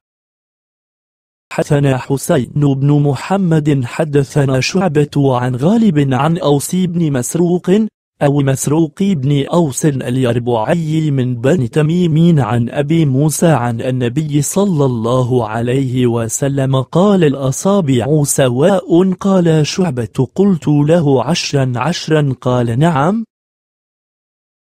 حدثنا حسين بن محمد حدثنا شعبة عن غالب عن أوسي بن مسروق أو مسروق بن أوس اليربعي من بني تميم عن أبي موسى عن النبي صلى الله عليه وسلم قال الأصابع سواء قال شعبة قلت له عشرا عشرا قال نعم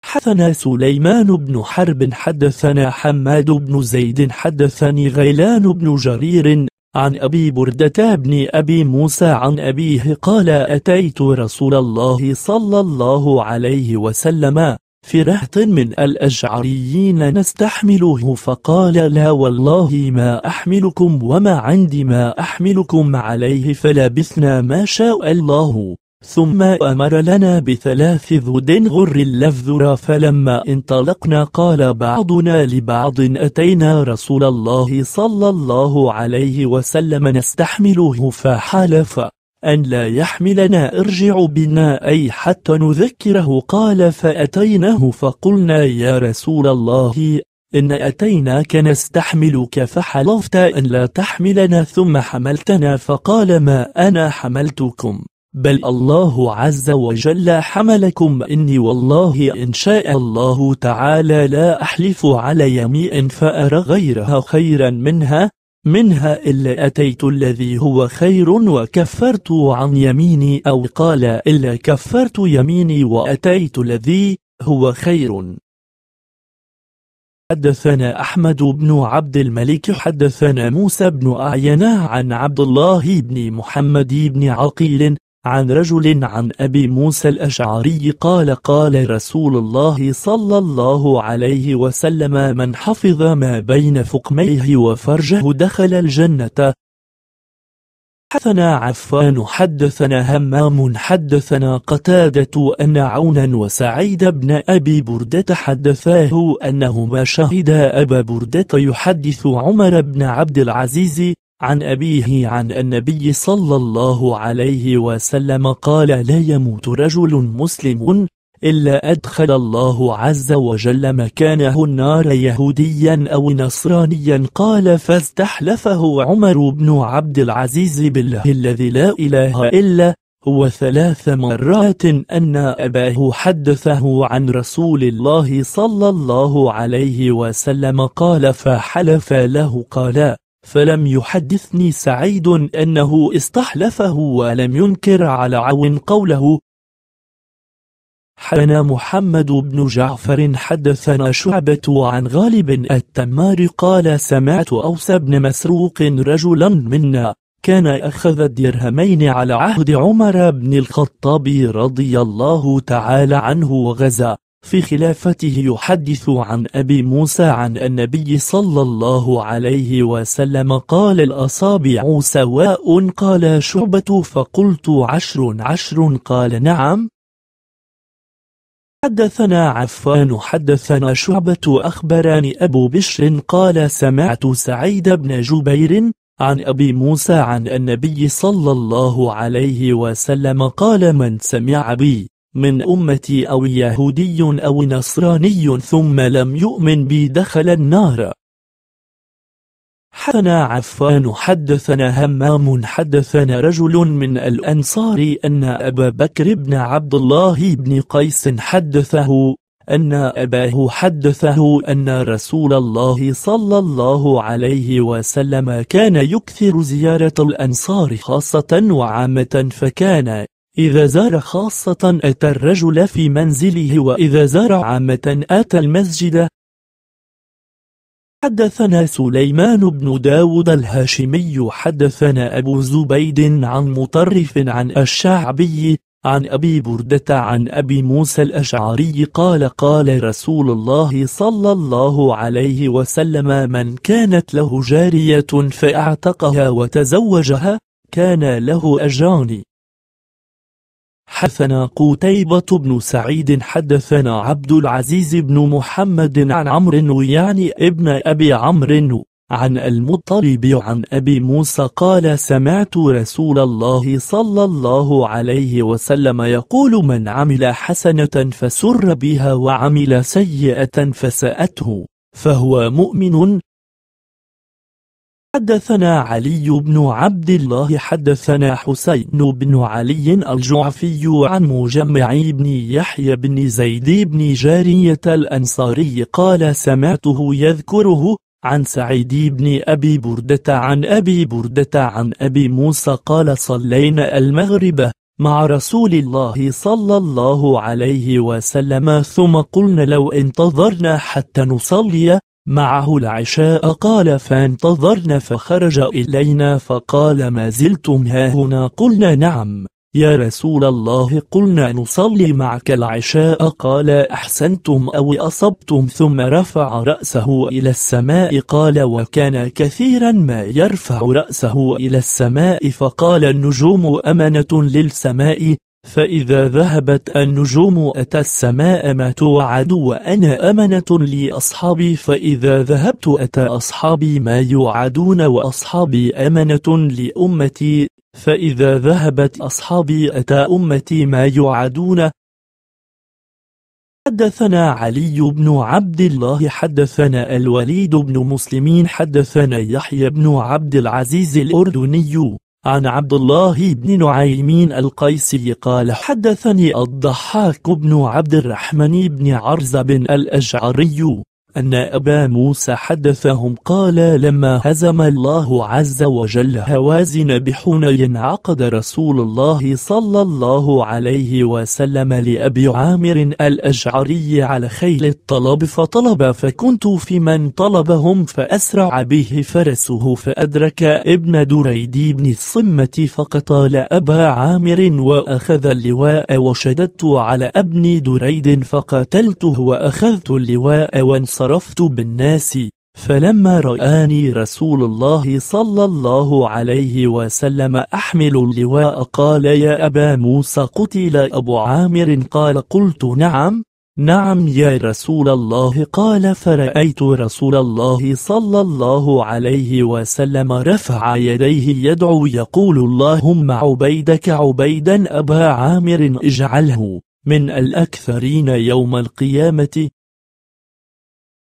حدثنا سليمان بن حرب حدثنا حماد بن زيد حدثني غيلان بن جرير عن أبي بردة بن أبي موسى عن أبيه قال أتيت رسول الله صلى الله عليه وسلم في رهط من الأشعريين نستحمله فقال لا والله ما أحملكم وما عندي ما أحملكم عليه فلبثنا ما شاء الله ثم أمر لنا بثلاث ذود غر اللفذرة فلما انطلقنا قال بعضنا لبعض أتينا رسول الله صلى الله عليه وسلم نستحمله فحالف أن لا يحملنا ارجع بنا أي حتى نذكره قال فأتيناه فقلنا يا رسول الله إن أتيناك نستحملك فحلفت أن لا تحملنا ثم حملتنا فقال ما أنا حملتكم بل الله عز وجل حملكم إني والله إن شاء الله تعالى لا أحلف على إن فأرى غيرها خيرا منها منها إلا أتيت الذي هو خير وكفرت عن يميني أو قال إلا كفرت يميني وأتيت الذي هو خير حدثنا أحمد بن عبد الملك حدثنا موسى بن أعينا عن عبد الله بن محمد بن عقيل عن رجل عن أبي موسى الأشعري قال قال رسول الله صلى الله عليه وسلم من حفظ ما بين فقميه وفرجه دخل الجنة حدثنا عفان حدثنا همام حدثنا قتادة أن عونا وسعيد بن أبي بردة حدثاه أنهما شهدا أبا بردة يحدث عمر بن عبد العزيز عن أبيه عن النبي صلى الله عليه وسلم قال لا يموت رجل مسلم إلا أدخل الله عز وجل مكانه النار يهوديا أو نصرانيا قال فاستحلفه عمر بن عبد العزيز بالله الذي لا إله إلا هو ثلاث مرات أن أباه حدثه عن رسول الله صلى الله عليه وسلم قال فحلف له قال فلم يحدثني سعيد أنه استحلفه ولم ينكر على عون قوله حدثنا محمد بن جعفر حدثنا شعبة عن غالب التمار قال سمعت أوس بن مسروق رجلا منا كان أخذ الدرهمين على عهد عمر بن الخطاب رضي الله تعالى عنه وغزا في خلافته يحدث عن أبي موسى عن النبي صلى الله عليه وسلم قال الأصابع سواء قال شعبة فقلت عشر عشر قال نعم حدثنا عفان حدثنا شعبة أخبرني أبو بشر قال سمعت سعيد بن جبير عن أبي موسى عن النبي صلى الله عليه وسلم قال من سمع بي من أمتي أو يهودي أو نصراني ثم لم يؤمن بي دخل النار حدثنا عفان حدثنا همام حدثنا رجل من الأنصار أن أبا بكر بن عبد الله بن قيس حدثه أن أباه حدثه أن رسول الله صلى الله عليه وسلم كان يكثر زيارة الأنصار خاصة وعامة فكان إذا زار خاصة أتى الرجل في منزله وإذا زار عامة أتى المسجد حدثنا سليمان بن داود الهاشمي حدثنا أبو زبيد عن مطرف عن الشعبي عن أبي بردة عن أبي موسى الأشعري قال قال رسول الله صلى الله عليه وسلم من كانت له جارية فأعتقها وتزوجها كان له أجران حدثنا قتيبة بن سعيد حدثنا عبد العزيز بن محمد عن عمرو يعني ابن أبي عمرو عن المطلب عن أبي موسى قال سمعت رسول الله صلى الله عليه وسلم يقول من عمل حسنة فسر بها وعمل سيئة فسأته فهو مؤمن حدثنا علي بن عبد الله حدثنا حسين بن علي الجعفي عن مجمع بن يحيى بن زيد بن جارية الأنصاري قال سمعته يذكره عن سعيد بن أبي بردة عن أبي بردة عن أبي موسى قال صلينا المغرب مع رسول الله صلى الله عليه وسلم ثم قلنا لو انتظرنا حتى نصلي معه العشاء قال فانتظرنا فخرج إلينا فقال ما زلتم هاهنا قلنا نعم يا رسول الله قلنا نصلي معك العشاء قال أحسنتم أو أصبتم ثم رفع رأسه إلى السماء قال وكان كثيرا ما يرفع رأسه إلى السماء فقال النجوم أمنة للسماء فإذا ذهبت النجوم أتى السماء ما توعد وأنا أمنة لأصحابي فإذا ذهبت أتى أصحابي ما يوعدون وأصحابي أمنة لأمتي فإذا ذهبت أصحابي أتى أمتي ما يوعدون حدثنا علي بن عبد الله حدثنا الوليد بن مسلمين حدثنا يحيى بن عبد العزيز الأردني عن عبد الله بن نعيم القيسي قال حدثني الضحاك بن عبد الرحمن بن عرزب الأجعري أن أبا موسى حدثهم قال لما هزم الله عز وجل هوازن بحنين عقد رسول الله صلى الله عليه وسلم لأبي عامر الأشعري على خيل الطلب فطلب فكنت في من طلبهم فأسرع به فرسه فأدرك ابن دريد بن الصمة فقتال أبا عامر وأخذ اللواء وشددت على ابن دريد فقتلته وأخذت اللواء وانصر فاعترفت بالناس فلما رآني رسول الله صلى الله عليه وسلم أحمل اللواء قال يا أبا موسى قتل أبو عامر قال قلت نعم نعم يا رسول الله قال فرأيت رسول الله صلى الله عليه وسلم رفع يديه يدعو يقول اللهم عبيدك عبيدا أبا عامر اجعله من الأكثرين يوم القيامة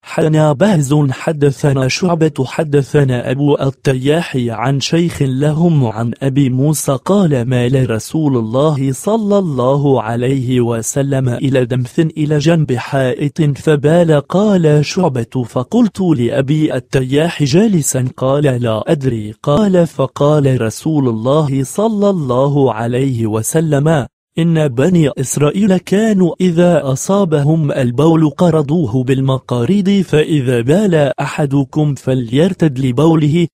حنا بهز حدثنا شعبة حدثنا أبو التياح عن شيخ لهم عن أبي موسى قال مال رسول الله صلى الله عليه وسلم إلى دمث إلى جنب حائط فبال قال شعبة فقلت لأبي التياح جالسا قال لا أدري قال فقال رسول الله صلى الله عليه وسلم إن بني إسرائيل كانوا إذا أصابهم البول قرضوه بالمقاريض فإذا بال أحدكم فليرتد لبوله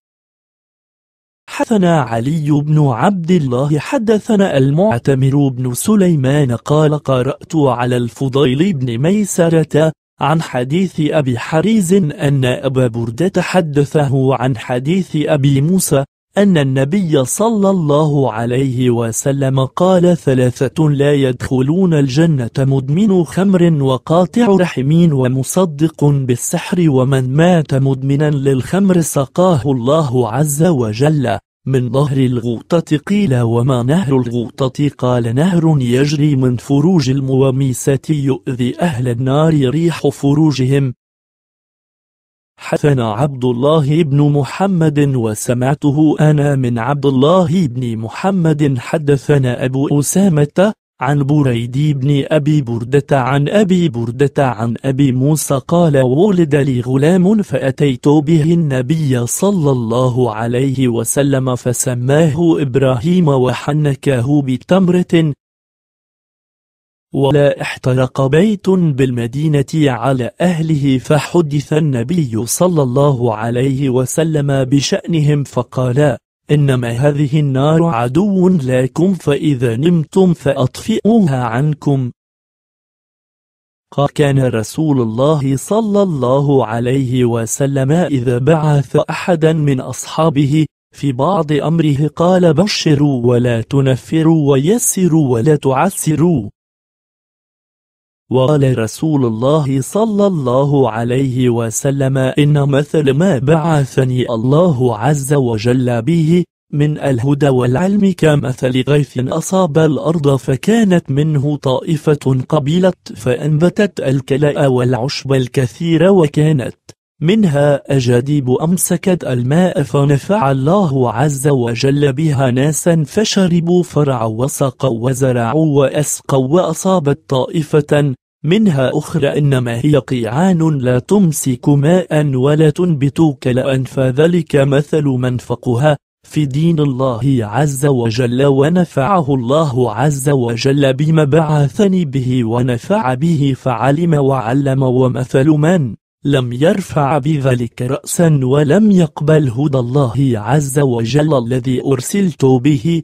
حدثنا علي بن عبد الله حدثنا المعتمر بن سليمان قال قرأت على الفضيل بن ميسرة عن حديث أبي حريز أن أبا بردة حدثه عن حديث أبي موسى أن النبي صلى الله عليه وسلم قال ثلاثة لا يدخلون الجنة مدمن خمر وقاطع رحم ومصدق بالسحر ومن مات مدمنا للخمر سقاه الله عز وجل من ظهر الغوطة قيل وما نهر الغوطة قال نهر يجري من فروج المواميسات يؤذي أهل النار ريح فروجهم حدثنا عبد الله بن محمد وسمعته أنا من عبد الله بن محمد حدثنا أبو أسامة عن بريد بن أبي بردة عن أبي بردة عن أبي موسى قال ولد لي غلام فأتيت به النبي صلى الله عليه وسلم فسماه إبراهيم وحنكاه بتمرة ولا احترق بيت بالمدينة على أهله فحدث النبي صلى الله عليه وسلم بشأنهم فقال إنما هذه النار عدو لكم فإذا نمتم فأطفئوها عنكم قال كان رسول الله صلى الله عليه وسلم إذا بعث أحدا من أصحابه في بعض أمره قال بشروا ولا تنفروا ويسروا ولا تعسروا وقال رسول الله صلى الله عليه وسلم إن مثل ما بعثني الله عز وجل به من الهدى والعلم كمثل غيث أصاب الأرض فكانت منه طائفة قبلت فأنبتت الكلاء والعشب الكثير وكانت منها أجاديب أمسكت الماء فنفع الله عز وجل بها ناسا فشربوا فرعوا وسقوا وزرعوا وأسقوا وأصابت طائفة منها أخرى إنما هي قيعان لا تمسك ماء ولا تنبت كلأن فذلك مثل من فقها في دين الله عز وجل ونفعه الله عز وجل بما بعثني به ونفع به فعلم وعلم ومثل من لم يرفع بذلك رأسا ولم يقبل هدى الله عز وجل الذي أرسلت به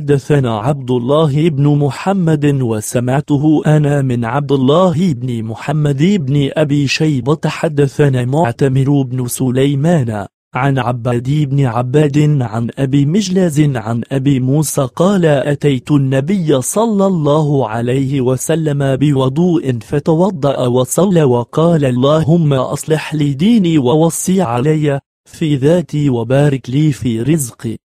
حدثنا عبد الله بن محمد وسمعته أنا من عبد الله بن محمد بن أبي شيبة حدثنا معتمر بن سليمان عن عباد بن عباد عن أبي مجلاز عن أبي موسى قال أتيت النبي صلى الله عليه وسلم بوضوء فتوضأ وصلى وقال اللهم أصلح لي ديني ووصي علي في ذاتي وبارك لي في رزقي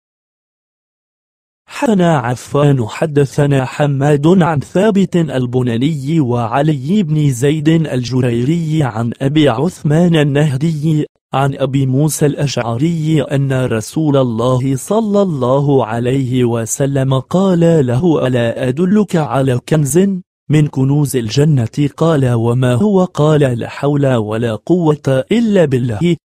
حدثنا عفان حدثنا حماد عن ثابت البناني وعلي بن زيد الجريري عن أبي عثمان النهدي عن أبي موسى الأشعري أن رسول الله صلى الله عليه وسلم قال له ألا أدلك على كنز من كنوز الجنة قال وما هو قال لا حول ولا قوة إلا بالله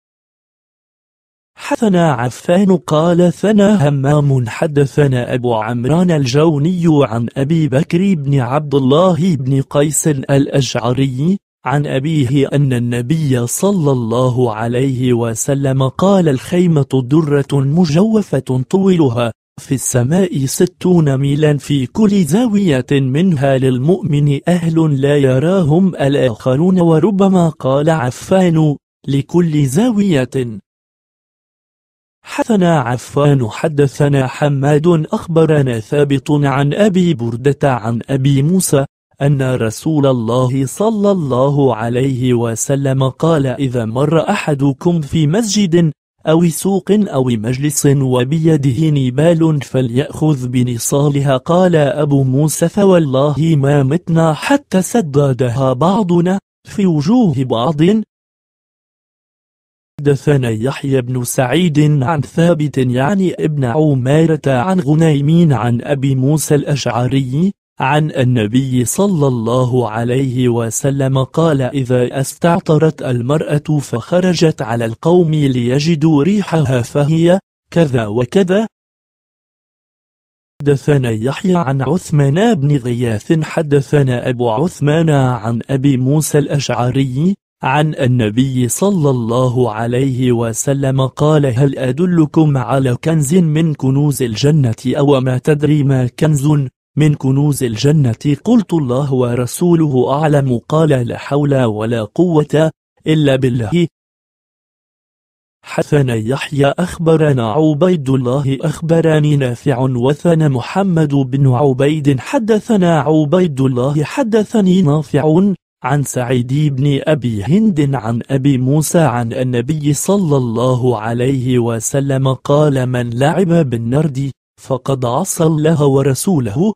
حثنا عفان قال ثنا همام حدثنا أبو عمران الجوني عن أبي بكر بن عبد الله بن قيس الأشعري عن أبيه أن النبي صلى الله عليه وسلم قال الخيمة درة مجوفة طولها في السماء ستون ميلا في كل زاوية منها للمؤمن أهل لا يراهم الآخرون وربما قال عفان لكل زاوية حثنا عفان حدثنا حماد أخبرنا ثابت عن أبي بردة عن أبي موسى أن رسول الله صلى الله عليه وسلم قال إذا مر أحدكم في مسجد أو سوق أو مجلس وبيده نبال فليأخذ بنصالها قال أبو موسى فوالله ما متنا حتى سددها بعضنا في وجوه بعض حدثنا يحيى بن سعيد عن ثابت يعني ابن عمارة عن غنيمين عن أبي موسى الأشعري عن النبي صلى الله عليه وسلم قال إذا استعطرت المرأة فخرجت على القوم ليجدوا ريحها فهي كذا وكذا حدثنا يحيى عن عثمان بن غياث حدثنا أبو عثمان عن أبي موسى الأشعري عن النبي صلى الله عليه وسلم قال هل أدلكم على كنز من كنوز الجنة أو ما تدري ما كنز من كنوز الجنة قلت الله ورسوله أعلم قال لا حول ولا قوة إلا بالله حدثنا يحيى أخبرنا عبيد الله أخبرني نافع وثنى محمد بن عبيد حدثنا عبيد الله حدثني نافع عن سعيد بن أبي هند عن أبي موسى عن النبي صلى الله عليه وسلم قال من لعب بالنرد فقد عصى الله ورسوله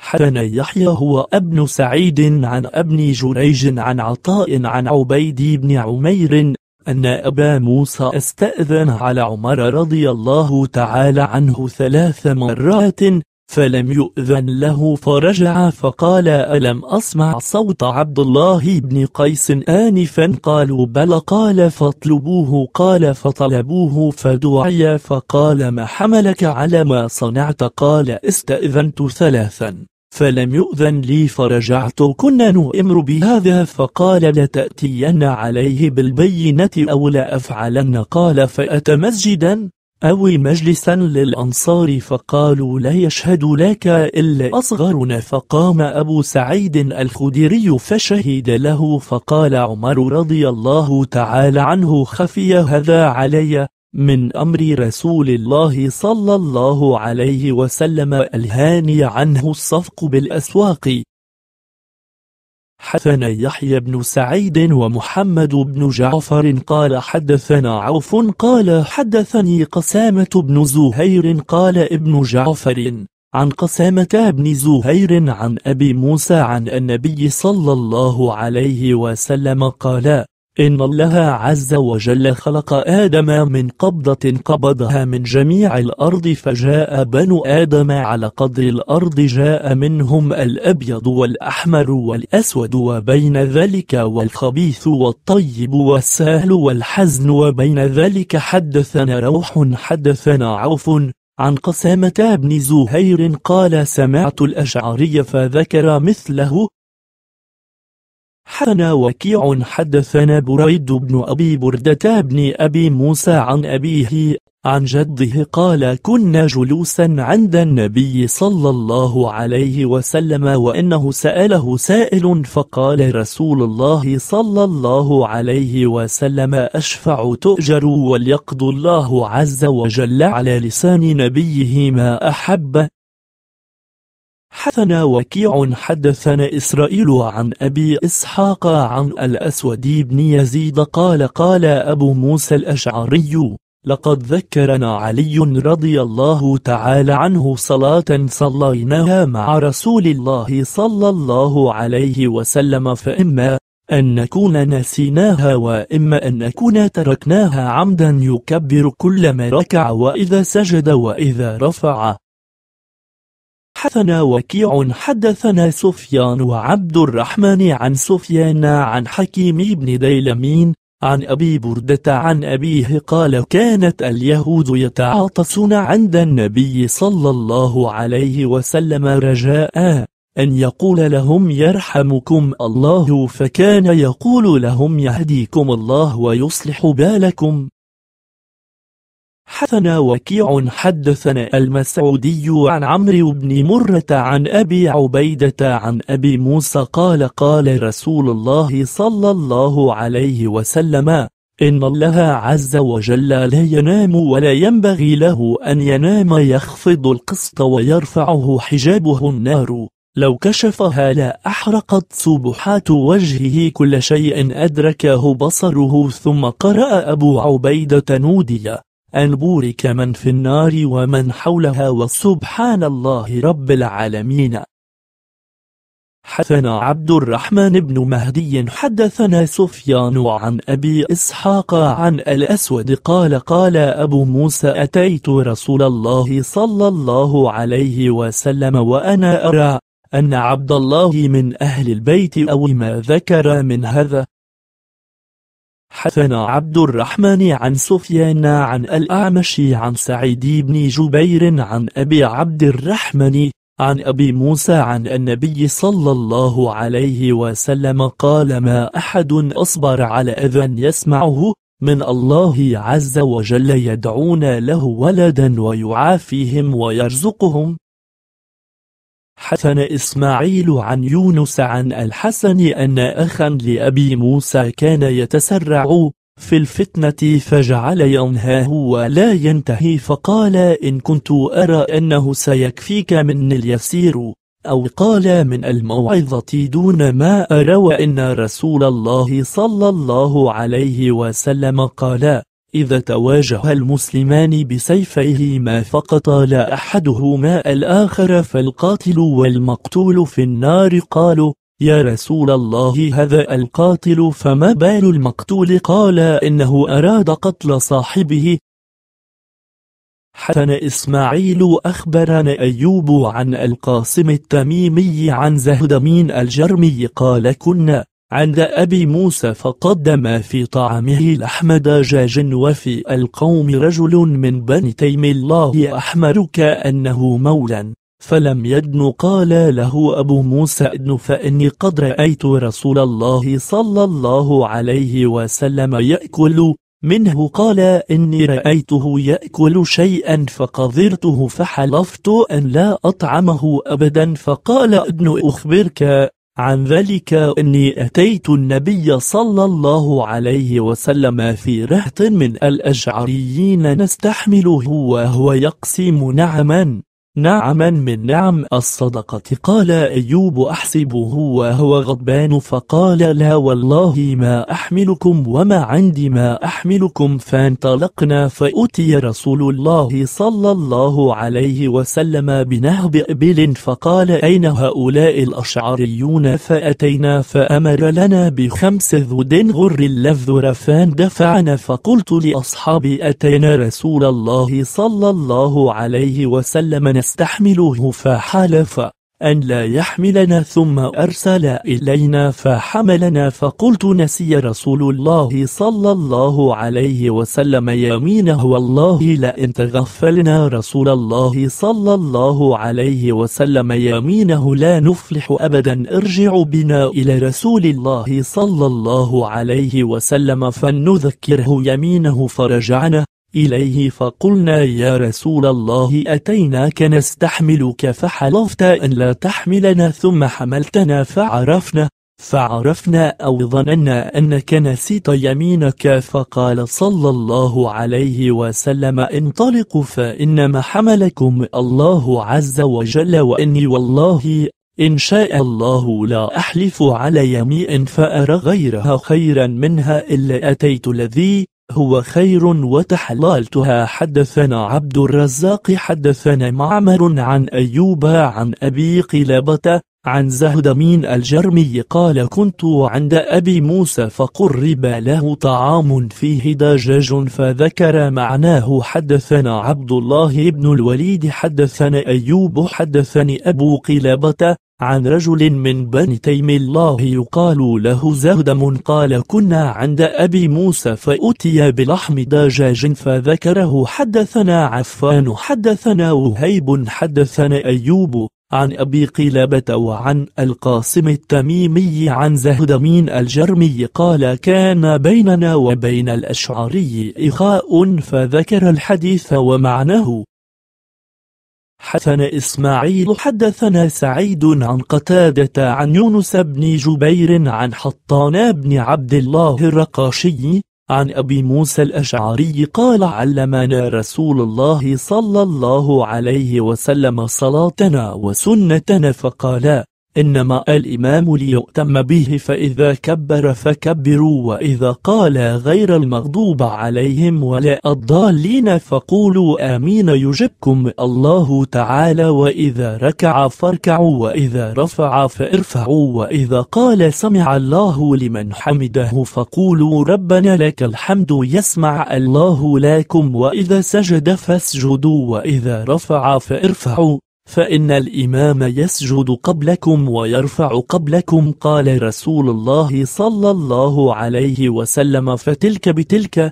حدنا يحيى هو ابن سعيد عن ابن جريج عن عطاء عن عبيد بن عمير أن أبا موسى استأذن على عمر رضي الله تعالى عنه ثلاث مرات فلم يؤذن له فرجع فقال ألم أسمع صوت عبد الله بن قيس آنفا قالوا بل قال فاطلبوه قال فطلبوه فدعي فقال ما حملك على ما صنعت قال استأذنت ثلاثا فلم يؤذن لي فرجعت كنا نؤمر بهذا فقال لتأتين عليه بالبينة أو لأفعلن قال فأتى مسجدا أو مجلسا للأنصار فقالوا لا يشهد لك إلا أصغرنا فقام أبو سعيد الخدري فشهد له فقال عمر رضي الله تعالى عنه خفي هذا علي من أمر رسول الله صلى الله عليه وسلم الهاني عنه الصفق بالأسواق حدثنا يحيى بن سعيد ومحمد بن جعفر قال حدثنا عوف قال حدثني قسامة بن زهير قال ابن جعفر عن قسامة بن زهير عن أبي موسى عن النبي صلى الله عليه وسلم قال إن الله عز وجل خلق آدم من قبضة قبضها من جميع الأرض فجاء بنو آدم على قدر الأرض جاء منهم الأبيض والأحمر والأسود وبين ذلك والخبيث والطيب والسهل والحزن وبين ذلك حدثنا روح حدثنا عوف عن قسامة بن زهير قال سمعت الأشعري فذكر مثله حدثنا وكيع حدثنا بريد بن أبي بردة بن أبي موسى عن أبيه عن جده قال كنا جلوسا عند النبي صلى الله عليه وسلم وإنه سأله سائل فقال رسول الله صلى الله عليه وسلم أشفع تؤجر وليقض الله عز وجل على لسان نبيه ما أحب حدثنا وكيع حدثنا إسرائيل عن أبي إسحاق عن الأسود بن يزيد قال قال أبو موسى الأشعري لقد ذكرنا علي رضي الله تعالى عنه صلاة صليناها مع رسول الله صلى الله عليه وسلم فإما أن نكون نسيناها وإما أن نكون تركناها عمدا يكبر كلما ركع وإذا سجد وإذا رفع حدثنا وكيع حدثنا سفيان وعبد الرحمن عن سفيان عن حكيم بن ديلمين عن أبي بردة عن أبيه قال كانت اليهود يتعاطسون عند النبي صلى الله عليه وسلم رجاء أن يقول لهم يرحمكم الله فكان يقول لهم يهديكم الله ويصلح بالكم حدثنا وكيع حدثنا المسعودي عن عمرو بن مرة عن أبي عبيدة عن أبي موسى قال قال رسول الله صلى الله عليه وسلم إن الله عز وجل لا ينام ولا ينبغي له أن ينام يخفض القسط ويرفعه حجابه النار لو كشفها لا أحرقت سبحات وجهه كل شيء أدركه بصره ثم قرأ أبو عبيدة نوديا أن بورك من في النار ومن حولها وسبحان الله رب العالمين حدثنا عبد الرحمن بن مهدي حدثنا سفيان عن أبي إسحاق عن الأسود قال قال أبو موسى أتيت رسول الله صلى الله عليه وسلم وأنا أرى أن عبد الله من أهل البيت أو ما ذكر من هذا حدثنا عبد الرحمن عن سفيان عن الأعمش عن سعيد بن جبير عن أبي عبد الرحمن عن أبي موسى عن النبي صلى الله عليه وسلم قال ما أحد أصبر على أذى يسمعه من الله عز وجل يدعون له ولدا ويعافيهم ويرزقهم حدثنا إسماعيل عن يونس عن الحسن أن أخا لأبي موسى كان يتسرع في الفتنة فجعل ينهاه ولا ينتهي فقال إن كنت أرى أنه سيكفيك من اليسير أو قال من الموعظة دون ما أرى وإن رسول الله صلى الله عليه وسلم قال إذا تواجه المسلمان بسيفيهما فقتل أحدهما الآخر فالقاتل والمقتول في النار قالوا يا رسول الله هذا القاتل فما بال المقتول قال إنه أراد قتل صاحبه حسن إسماعيل أخبرنا أيوب عن القاسم التميمي عن زهدمين الجرمي قال كنا عند أبي موسى فقدم في طعامه لحم دجاج وفي القوم رجل من بني تيم الله أحمر كأنه مولا فلم يدن قال له أبو موسى ادن فإني قد رأيت رسول الله صلى الله عليه وسلم يأكل منه قال إني رأيته يأكل شيئا فقذرته فحلفت أن لا أطعمه أبدا فقال ابن أخبرك عن ذلك أني أتيت النبي صلى الله عليه وسلم في رهط من الأشعريين نستحمله وهو يقسم نعما نعما من نعم الصدقة قال أيوب أحسبه وهو غضبان فقال لا والله ما أحملكم وما عندي ما أحملكم فانطلقنا فأتي رسول الله صلى الله عليه وسلم بنهب إبل فقال أين هؤلاء الأشعريون فأتينا فأمر لنا بخمس ذود غر لفذر فاندفعنا فقلت لأصحابي أتينا رسول الله صلى الله عليه وسلم نستحمله فحالف أن لا يحملنا ثم أرسل إلينا فحملنا فقلت نسي رسول الله صلى الله عليه وسلم يمينه والله لئن تغفلنا رسول الله صلى الله عليه وسلم يمينه لا نفلح أبدا ارجع بنا إلى رسول الله صلى الله عليه وسلم فنذكره يمينه فرجعنا إليه فقلنا يا رسول الله أتيناك نستحملك فحلفت أن لا تحملنا ثم حملتنا فعرفنا فعرفنا أو ظننا أنك نسيت يمينك فقال صلى الله عليه وسلم انطلقوا فإنما حملكم الله عز وجل وإني والله إن شاء الله لا أحلف على يمين فأرى غيرها خيرا منها إلا أتيت الذي هو خير وتحللتها حدثنا عبد الرزاق حدثنا معمر عن أيوب عن أبي قلابة عن زهد من الجرمي قال كنت عند أبي موسى فقرب له طعام فيه دجاج فذكر معناه حدثنا عبد الله بن الوليد حدثنا أيوب حدثني أبو قلابة عن رجل من بني تيم الله يقال له زهدم قال كنا عند أبي موسى فأتي بلحم دجاج فذكره حدثنا عفان حدثنا وهيب حدثنا أيوب عن أبي قلابة وعن القاسم التميمي عن زهدمين الجرمي قال كان بيننا وبين الأشعري إخاء فذكر الحديث ومعناه حدثنا إسماعيل حدثنا سعيد عن قتادة عن يونس بن جبير عن حطان بن عبد الله الرقاشي عن أبي موسى الأشعري قال علمنا رسول الله صلى الله عليه وسلم صلاتنا وسنتنا فقال إنما الإمام ليؤتم به فإذا كبر فكبروا وإذا قال غير المغضوب عليهم ولا الضالين فقولوا آمين يجبكم الله تعالى وإذا ركع فاركعوا وإذا رفع فارفعوا وإذا قال سمع الله لمن حمده فقولوا ربنا لك الحمد يسمع الله لكم وإذا سجد فاسجدوا وإذا رفع فارفعوا فإن الإمام يسجد قبلكم ويرفع قبلكم قال رسول الله صلى الله عليه وسلم فتلك بتلك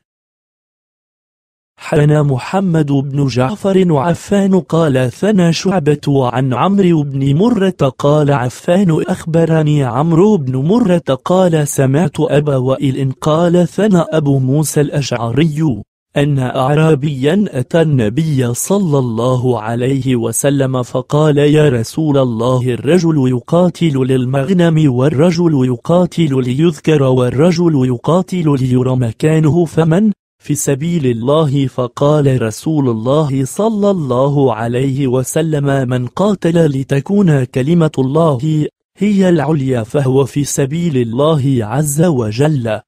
حنا محمد بن جعفر وعفان قال ثنى شعبة عن عمرو بن مرة قال عفان أخبرني عمرو بن مرة قال سمعت أبا وائل قال ثنى أبو موسى الأشعري أن أعرابيا أتى النبي صلى الله عليه وسلم فقال يا رسول الله الرجل يقاتل للمغنم والرجل يقاتل ليذكر والرجل يقاتل ليرى مكانه فمن في سبيل الله فقال رسول الله صلى الله عليه وسلم من قاتل لتكون كلمة الله هي العليا فهو في سبيل الله عز وجل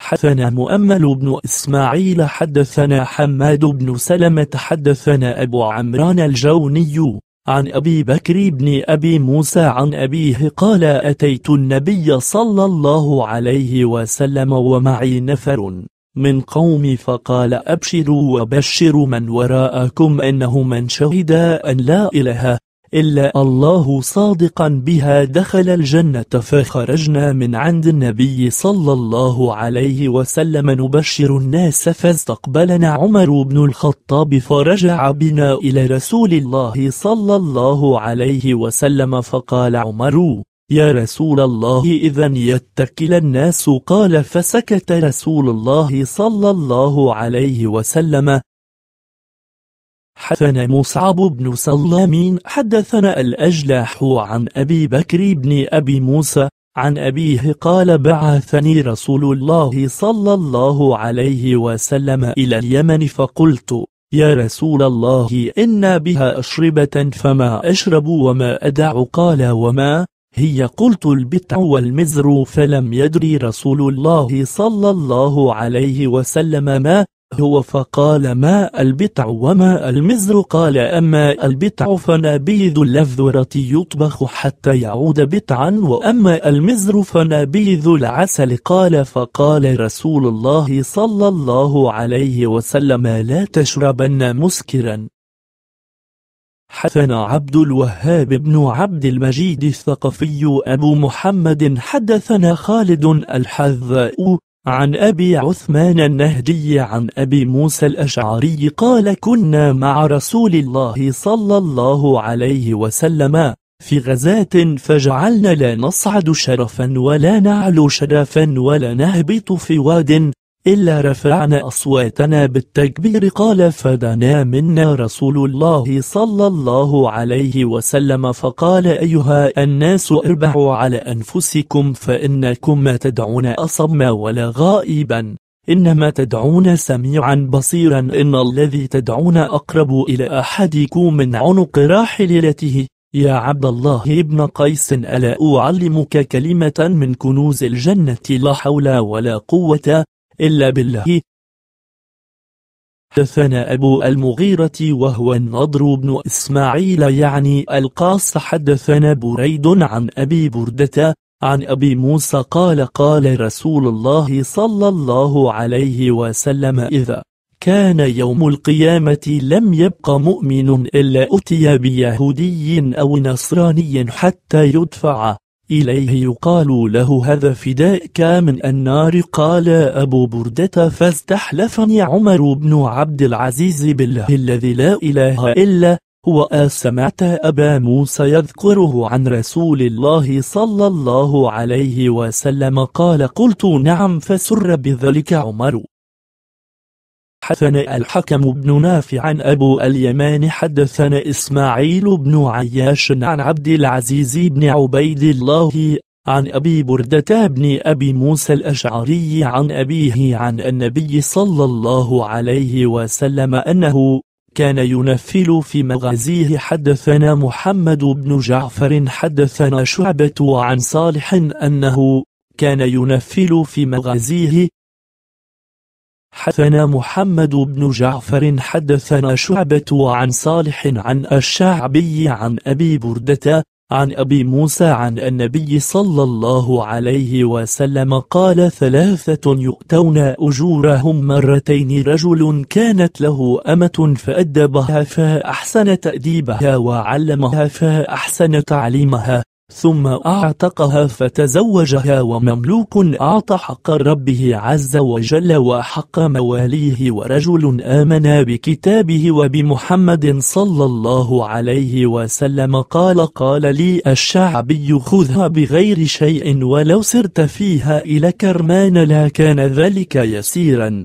حدثنا مؤمل بن إسماعيل حدثنا حماد بن سلمة حدثنا أبو عمران الجوني عن أبي بكر بن أبي موسى عن أبيه قال أتيت النبي صلى الله عليه وسلم ومعي نفر من قومي فقال أبشروا وبشروا من وراءكم أنه من شهد أن لا إله إلا الله صادقا بها دخل الجنة فخرجنا من عند النبي صلى الله عليه وسلم نبشر الناس فاستقبلنا عمر بن الخطاب فرجع بنا إلى رسول الله صلى الله عليه وسلم فقال عمر يا رسول الله إذا يتكل الناس قال فسكت رسول الله صلى الله عليه وسلم حدثنا مصعب بن سلام حدثنا الأجلاح عن أبي بكر بن أبي موسى عن أبيه قال بعثني رسول الله صلى الله عليه وسلم إلى اليمن فقلت يا رسول الله إن بها أشربة فما أشرب وما أدع قال وما هي قلت البتع والمزر فلم يدري رسول الله صلى الله عليه وسلم ما هو فقال ما البطع وما المزر قال أما البطع فنابيذ اللذرة يطبخ حتى يعود بطعا وأما المزر فنابيذ العسل قال فقال رسول الله صلى الله عليه وسلم لا تشربن مسكرا حدثنا عبد الوهاب بن عبد المجيد الثقفي أبو محمد حدثنا خالد الحذاء عن أبي عثمان النهدي عن أبي موسى الأشعري قال كنا مع رسول الله صلى الله عليه وسلم في غزاة فجعلنا لا نصعد شرفا ولا نعلو شرفا ولا نهبط في واد إلا رفعنا أصواتنا بالتكبير قال فدنا منا رسول الله صلى الله عليه وسلم فقال أيها الناس اربعوا على أنفسكم فإنكم ما تدعون أصم ولا غائبا إنما تدعون سميعا بصيرا إن الذي تدعون أقرب إلى أحدكم من عنق راحلته يا عبد الله ابن قيس ألا أعلمك كلمة من كنوز الجنة لا حول ولا قوة إلا بالله حدثنا أبو المغيرة وهو النضر بن إسماعيل يعني القاص حدثنا بريد عن أبي بردة عن أبي موسى قال قال رسول الله صلى الله عليه وسلم إذا كان يوم القيامة لم يبق مؤمن إلا أتي بيهودي أو نصراني حتى يدفع إليه يقال له هذا فدائك من النار قال أبو بردة فاستحلفني عمر بن عبد العزيز بالله الذي لا إله إلا هو آه، سمعت أبا موسى يذكره عن رسول الله صلى الله عليه وسلم قال قلت نعم فسر بذلك عمر حدثنا الحكم بن نافع عن أبو اليمان حدثنا إسماعيل بن عياش عن عبد العزيز بن عبيد الله عن أبي بردة بن أبي موسى الأشعري عن أبيه عن النبي صلى الله عليه وسلم أنه كان ينفل في مغازيه حدثنا محمد بن جعفر حدثنا شعبة عن صالح أنه كان ينفل في مغازيه حدثنا محمد بن جعفر حدثنا شعبة عن صالح عن الشعبي عن أبي بردة عن أبي موسى عن النبي صلى الله عليه وسلم قال ثلاثة يؤتون أجورهم مرتين رجل كانت له أمة فأدبها فأحسن تأديبها وعلمها فأحسن تعليمها ثم أعتقها فتزوجها ومملوك أعطى حق ربه عز وجل وحق مواليه ورجل آمن بكتابه وبمحمد صلى الله عليه وسلم قال قال لي الشعبي خذها بغير شيء ولو سرت فيها إلى كرمان لا كان ذلك يسيرا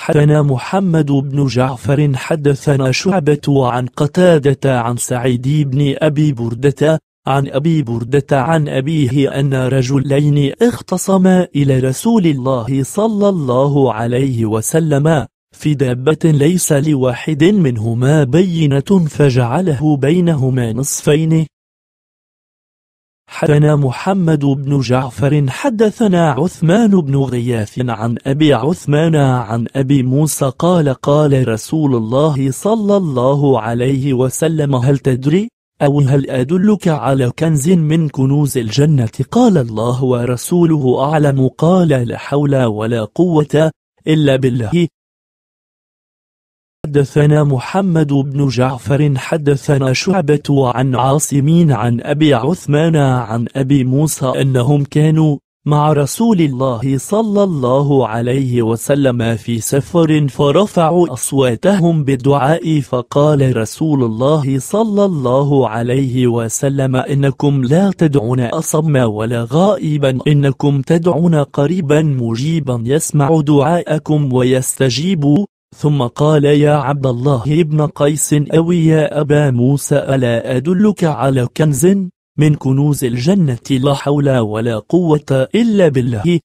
حدثنا محمد بن جعفر حدثنا شعبة عن قتادة عن سعيد بن أبي بردة عن أبي بردة عن أبيه أن رجلين اختصما إلى رسول الله صلى الله عليه وسلم في دابة ليس لواحد منهما بينة فجعله بينهما نصفين حدثنا محمد بن جعفر حدثنا عثمان بن غياث عن أبي عثمان عن أبي موسى قال قال رسول الله صلى الله عليه وسلم هل تدري أو هل أدلك على كنز من كنوز الجنة قال الله ورسوله أعلم قال لا حول ولا قوة إلا بالله حدثنا محمد بن جعفر حدثنا شعبة عن عاصمين عن أبي عثمان عن أبي موسى أنهم كانوا مع رسول الله صلى الله عليه وسلم في سفر فرفعوا أصواتهم بالدعاء فقال رسول الله صلى الله عليه وسلم إنكم لا تدعون أصم ولا غائبا إنكم تدعون قريبا مجيبا يسمع دعاءكم ويستجيب ثم قال يا عبد الله ابن قيس أوي يا أبا موسى ألا أدلك على كنز من كنوز الجنة لا حول ولا قوة إلا بالله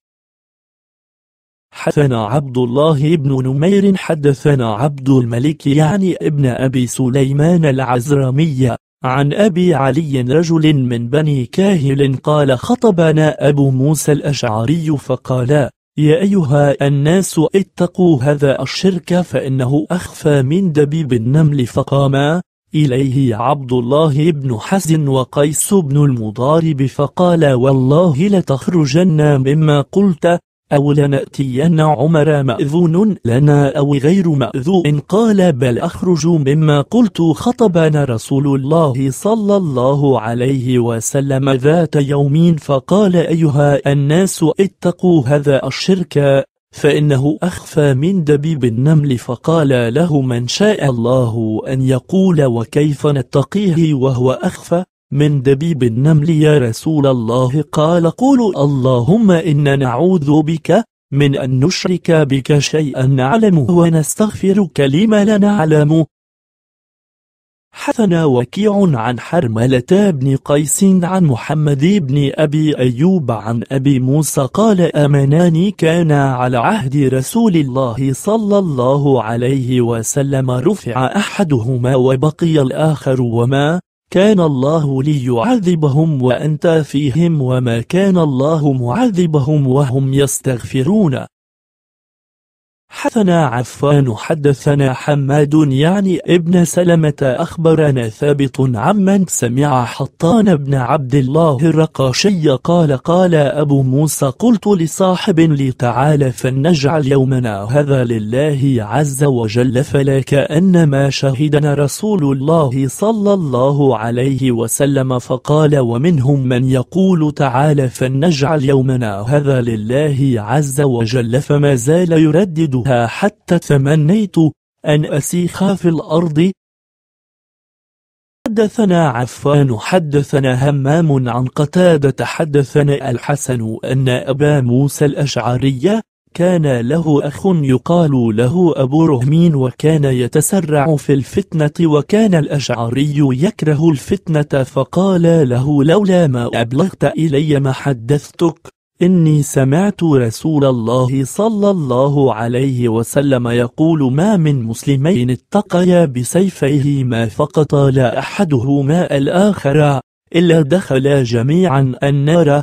حدثنا عبد الله بن نمير حدثنا عبد الملك يعني ابن أبي سليمان العزرمية عن أبي علي رجل من بني كاهل قال خطبنا أبو موسى الأشعري فقال يا أيها الناس اتقوا هذا الشرك فإنه أخفى من دبيب النمل فقاما إليه عبد الله بن حزن وقيس بن المضارب فقال والله لتخرجن مما قلت أو لنأتين عمر مأذون لنا أو غير مأذون قال بل أخرج مما قلت خطبنا رسول الله صلى الله عليه وسلم ذات يوم فقال أيها الناس اتقوا هذا الشرك فإنه أخفى من دبيب النمل فقال له من شاء الله أن يقول وكيف نتقيه وهو أخفى من دبيب النمل يا رسول الله قال قولوا اللهم إنا نعوذ بك من أن نشرك بك شيئا نعلمه ونستغفرك لما لا نعلمه حثنا وكيع عن حرملة بن قيس عن محمد بن أبي أيوب عن أبي موسى قال أمناني كان على عهد رسول الله صلى الله عليه وسلم رفع أحدهما وبقي الآخر وما كان الله ليعذبهم وأنت فيهم وما كان الله معذبهم وهم يستغفرون حدثنا عفان حدثنا حماد يعني ابن سلمة أخبرنا ثابت عمن سمع حطان بن عبد الله الرقاشي قال قال أبو موسى قلت لصاحب لي تعالى فلنجعل يومنا هذا لله عز وجل فلا كأنما شهدنا رسول الله صلى الله عليه وسلم فقال ومنهم من يقول تعالى فلنجعل يومنا هذا لله عز وجل فما زال يردد فأكلتها حتى تمنيت أن أسيخ في الأرض حدثنا عفان حدثنا همام عن قتادة حدثنا الحسن أن أبا موسى الأشعري كان له أخ يقال له أبو رهمين وكان يتسرع في الفتنة وكان الأشعري يكره الفتنة فقال له لولا ما أبلغت إلي ما حدثتك إني سمعت رسول الله صلى الله عليه وسلم يقول ما من مسلمين اتقيا بسيفيهما فقتل أحدهما الآخر إلا دخلا جميعا النار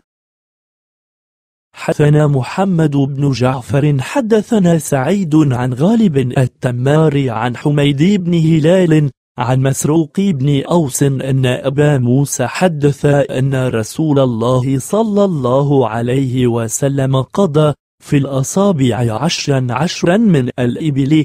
حدثنا محمد بن جعفر حدثنا سعيد عن غالب التمار عن حميد بن هلال عن مسروق بن أوس أن أبا موسى حدث أن رسول الله صلى الله عليه وسلم قضى في الأصابع عشرا عشرا من الإبل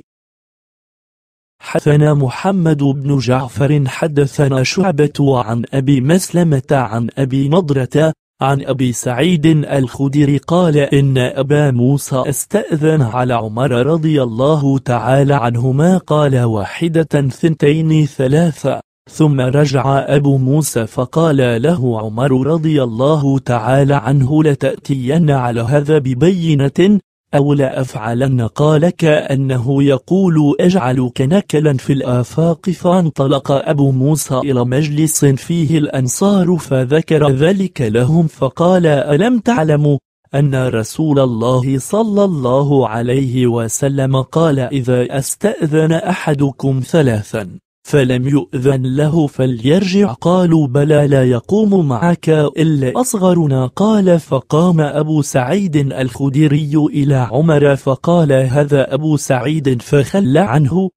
حدثنا محمد بن جعفر حدثنا شعبة عن أبي مسلمة عن أبي نضرة عن أبي سعيد الخدري قال إن أبا موسى استأذن على عمر رضي الله تعالى عنهما قال واحدة ثنتين ثلاثة ثم رجع أبو موسى فقال له عمر رضي الله تعالى عنه لتأتين على هذا ببينة أو لا أفعلن قال كأنه يقول أجعل كنكلا في الآفاق فانطلق أبو موسى إلى مجلس فيه الأنصار فذكر ذلك لهم فقال ألم تعلموا أن رسول الله صلى الله عليه وسلم قال إذا استأذن أحدكم ثلاثا فلم يؤذن له فليرجع قالوا بلى لا يقوم معك إلا أصغرنا قال فقام أبو سعيد الخدري إلى عمر فقال هذا أبو سعيد فخل عنه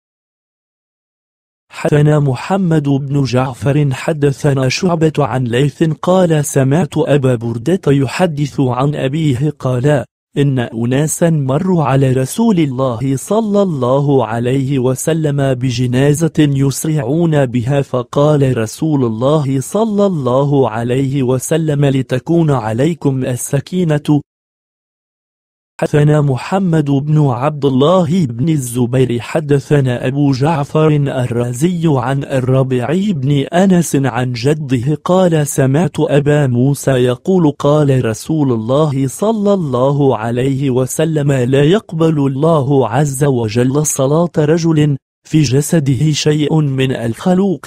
حدثنا محمد بن جعفر حدثنا شعبة عن ليث قال سمعت أبا بردة يحدث عن أبيه قال إن أناسا مروا على رسول الله صلى الله عليه وسلم بجنازة يسرعون بها فقال رسول الله صلى الله عليه وسلم لتكون عليكم السكينة حدثنا محمد بن عبد الله بن الزبير حدثنا أبو جعفر الرازي عن الربيع بن أنس عن جده قال سمعت أبا موسى يقول قال رسول الله صلى الله عليه وسلم لا يقبل الله عز وجل صلاة رجل في جسده شيء من الخلوق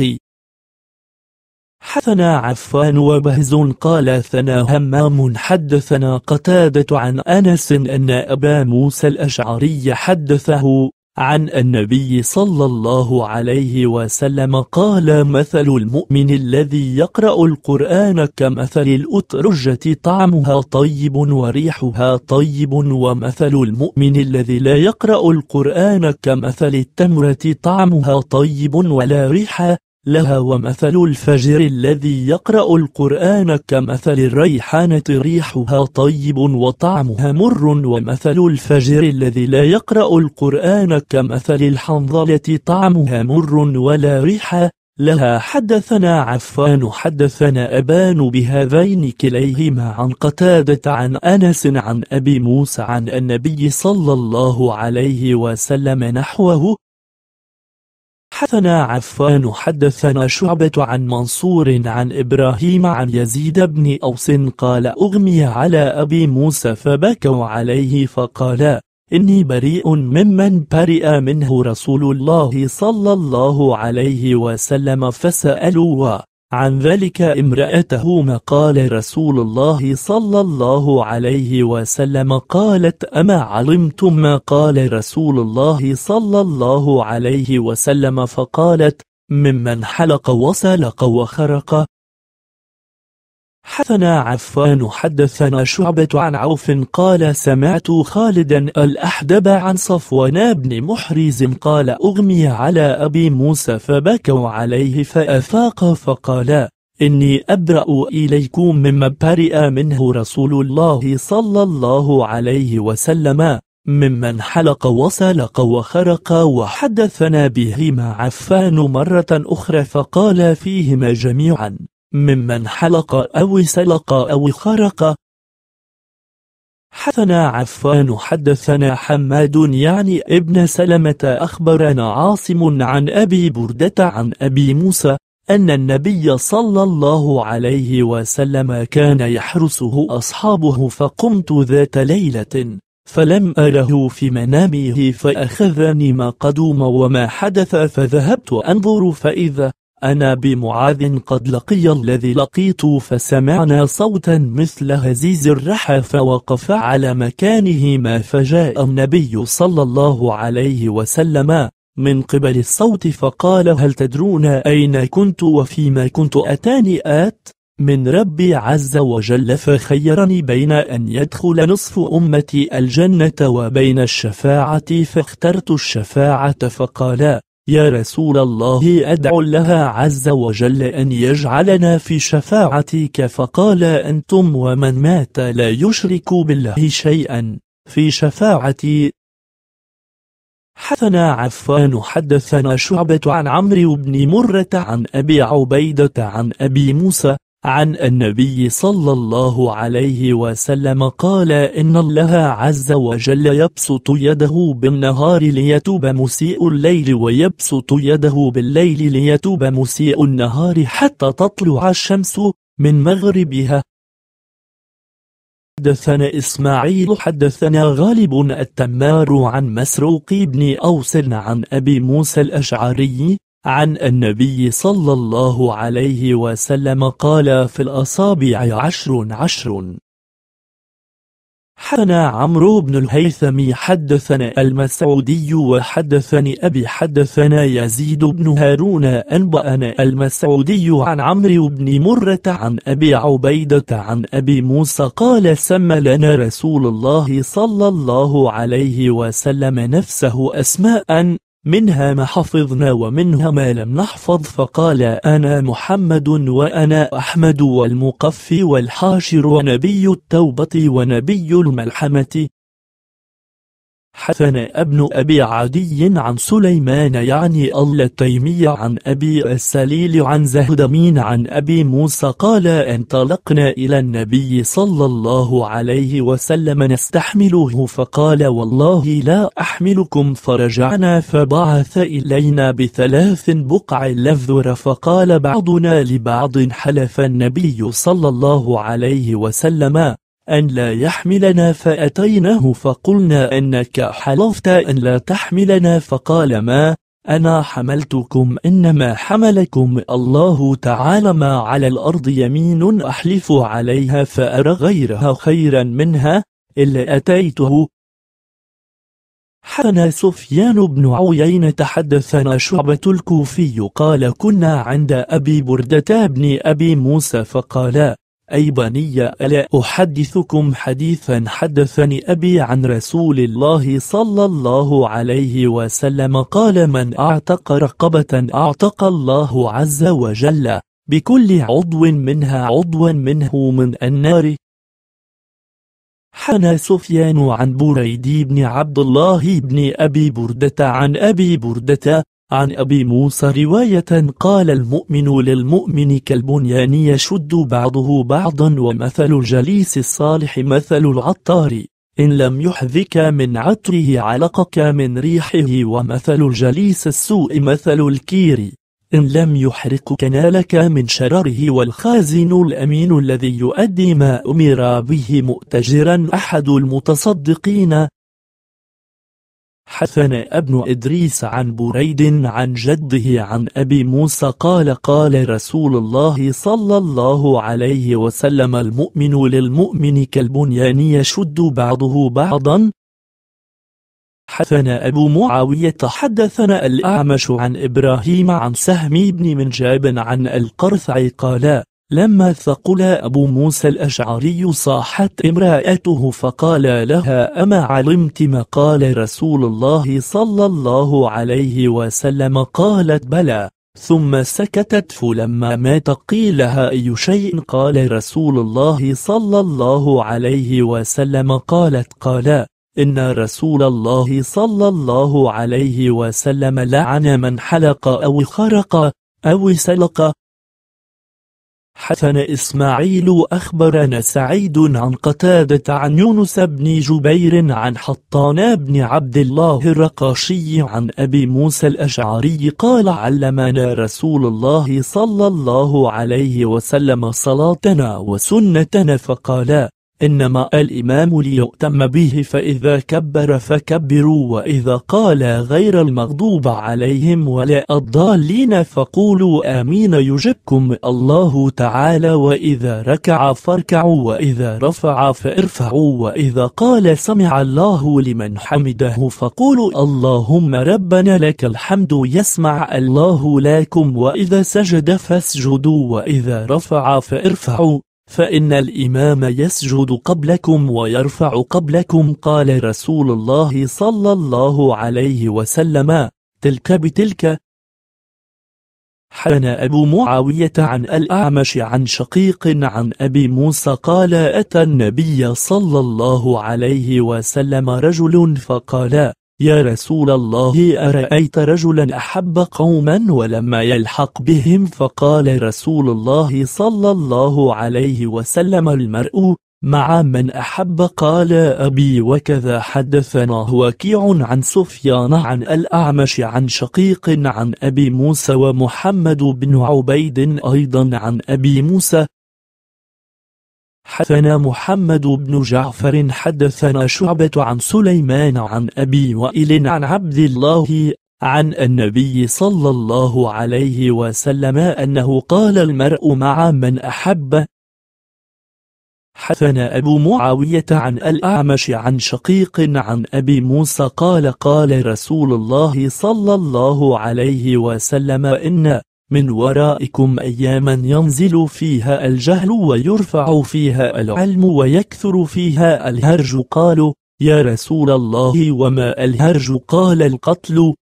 حثنا عفان وبهز قال ثنا همام حدثنا قتادة عن أنس أن أبا موسى الأشعري حدثه عن النبي صلى الله عليه وسلم قال مثل المؤمن الذي يقرأ القرآن كمثل الأترجة طعمها طيب وريحها طيب ومثل المؤمن الذي لا يقرأ القرآن كمثل التمرة طعمها طيب ولا ريحة لها ومثل الفجر الذي يقرأ القرآن كمثل الريحانة ريحها طيب وطعمها مر ومثل الفجر الذي لا يقرأ القرآن كمثل الحنظلة طعمها مر ولا ريحة لها حدثنا عفان حدثنا أبان بهذين كليهما عن قتادة عن أنس عن أبي موسى عن النبي صلى الله عليه وسلم نحوه حدثنا عفان حدثنا شعبة عن منصور عن إبراهيم عن يزيد بن أوس قال أغمي على أبي موسى فبكوا عليه فقال إني بريء ممن برئ منه رسول الله صلى الله عليه وسلم فسألوا عن ذلك امرأته ما قال رسول الله صلى الله عليه وسلم قالت أما علمتم ما قال رسول الله صلى الله عليه وسلم فقالت ممن حلق وسلق وخرق حدثنا عفان حدثنا شعبة عن عوف قال سمعت خالدا الأحدب عن صفوان بن محرز قال أغمي على أبي موسى فبكوا عليه فأفاق فقال إني أبرأ إليكم مما برئ منه رسول الله صلى الله عليه وسلم ممن حلق وسلق وخرق وحدثنا بهما عفان مرة أخرى فقال فيهما جميعا ممن حلق أو سلق أو خرق حدثنا عفان حدثنا حماد يعني ابن سلمة أخبرنا عاصم عن أبي بردة عن أبي موسى أن النبي صلى الله عليه وسلم كان يحرسه أصحابه فقمت ذات ليلة فلم أره في منامه فأخذني ما قدوم وما حدث فذهبت أنظر فإذا أنا بمعاذ قد لقي الذي لقيت فسمعنا صوتا مثل هزيز الرحى فوقف على مكانهما فجاء النبي صلى الله عليه وسلم من قبل الصوت فقال هل تدرون أين كنت وفيما كنت أتاني آت؟ من ربي عز وجل فخيرني بين أن يدخل نصف أمتي الجنة وبين الشفاعة فاخترت الشفاعة فقال يا رسول الله أدعو لها عز وجل أن يجعلنا في شفاعتك فقال أنتم ومن مات لا يشرك بالله شيئا في شفاعتي حثنا عفان حدثنا شعبة عن عمرو بن مرة عن أبي عبيدة عن أبي موسى عن النبي صلى الله عليه وسلم قال إن الله عز وجل يبسط يده بالنهار ليتوب مسيء الليل ويبسط يده بالليل ليتوب مسيء النهار حتى تطلع الشمس من مغربها حدثنا إسماعيل حدثنا غالب التمار عن مسروق بن أوس عن أبي موسى الأشعري عن النبي صلى الله عليه وسلم قال في الأصابع عشر عشر حدثنا عمرو بن الهيثم حدثنا المسعودي وحدثني أبي حدثنا يزيد بن هارون أنبأنا المسعودي عن عمرو بن مرة عن أبي عبيدة عن أبي موسى قال سمى لنا رسول الله صلى الله عليه وسلم نفسه أسماء منها ما حفظنا ومنها ما لم نحفظ فقال أنا محمد وأنا أحمد والمقفي والحاشر ونبي التوبة ونبي الملحمة حدثنا ابن أبي عدي عن سليمان يعني التيمية عن أبي السليل عن زهدمين عن أبي موسى قال انطلقنا إلى النبي صلى الله عليه وسلم نستحمله فقال والله لا أحملكم فرجعنا فبعث إلينا بثلاث بقع لذر فقال بعضنا لبعض حلف النبي صلى الله عليه وسلم أن لا يحملنا فأتيناه فقلنا أنك حلفت أن لا تحملنا فقال ما أنا حملتكم إنما حملكم الله تعالى ما على الأرض يمين أحلف عليها فأرى غيرها خيرا منها إلا أتيته حنا سفيان بن عيين تحدثنا شعبة الكوفي قال كنا عند أبي بردة بن أبي موسى فقال أي بني ألا أحدثكم حديثا حدثني أبي عن رسول الله صلى الله عليه وسلم قال من أعتق رقبة أعتق الله عز وجل بكل عضو منها عضوا منه من النار حنى سفيان عن بريد بن عبد الله بن أبي بردة عن أبي بردة عن أبي موسى رواية قال المؤمن للمؤمن كالبنيان يشد بعضه بعضا ومثل الجليس الصالح مثل العطار إن لم يحذك من عطره علقك من ريحه ومثل الجليس السوء مثل الكير إن لم يحرقك نالك من شرره والخازن الأمين الذي يؤدي ما أمر به مؤتجرا أحد المتصدقين حثنا ابن إدريس عن بريد عن جده عن أبي موسى قال قال رسول الله صلى الله عليه وسلم المؤمن للمؤمن كالبنيان يشد بعضه بعضا حثنا أبو معاوية حدثنا الأعمش عن إبراهيم عن سهم بن منجاب عن القرثع قال لما ثقل أبو موسى الأشعري صاحت امرأته فقال لها أما علمت ما قال رسول الله صلى الله عليه وسلم قالت بلى ثم سكتت فلما مات قيلها أي شيء قال رسول الله صلى الله عليه وسلم قالت قال إن رسول الله صلى الله عليه وسلم لعن من حلق أو خرق أو سلق حسن إسماعيل أخبرنا سعيد عن قتادة عن يونس بن جبير عن حطان بن عبد الله الرقاشي عن أبي موسى الأشعري قال علمنا رسول الله صلى الله عليه وسلم صلاتنا وسنتنا فقال إنما الإمام ليؤتم به فإذا كبر فكبروا وإذا قال غير المغضوب عليهم ولا الضالين فقولوا آمين يجبكم الله تعالى وإذا ركع فاركعوا وإذا رفع فارفعوا وإذا قال سمع الله لمن حمده فقولوا اللهم ربنا لك الحمد يسمع الله لكم وإذا سجد فاسجدوا وإذا رفع فارفعوا فإن الإمام يسجد قبلكم ويرفع قبلكم قال رسول الله صلى الله عليه وسلم تلك بتلك حنى أبو معاوية عن الأعمش عن شقيق عن أبي موسى قال أتى النبي صلى الله عليه وسلم رجل فقال يا رسول الله أرأيت رجلا أحب قوما ولما يلحق بهم فقال رسول الله صلى الله عليه وسلم المرء مع من أحب قال أبي وكذا حدثنا وكيع عن سفيان عن الأعمش عن شقيق عن أبي موسى ومحمد بن عبيد أيضا عن أبي موسى حدثنا محمد بن جعفر حدثنا شعبة عن سليمان عن أبي وائل عن عبد الله عن النبي صلى الله عليه وسلم أنه قال المرء مع من أحب حدثنا أبو معاوية عن الأعمش عن شقيق عن أبي موسى قال قال رسول الله صلى الله عليه وسلم إن من ورائكم أياما ينزل فيها الجهل ويرفع فيها العلم ويكثر فيها الهرج قالوا يا رسول الله وما الهرج قال القتل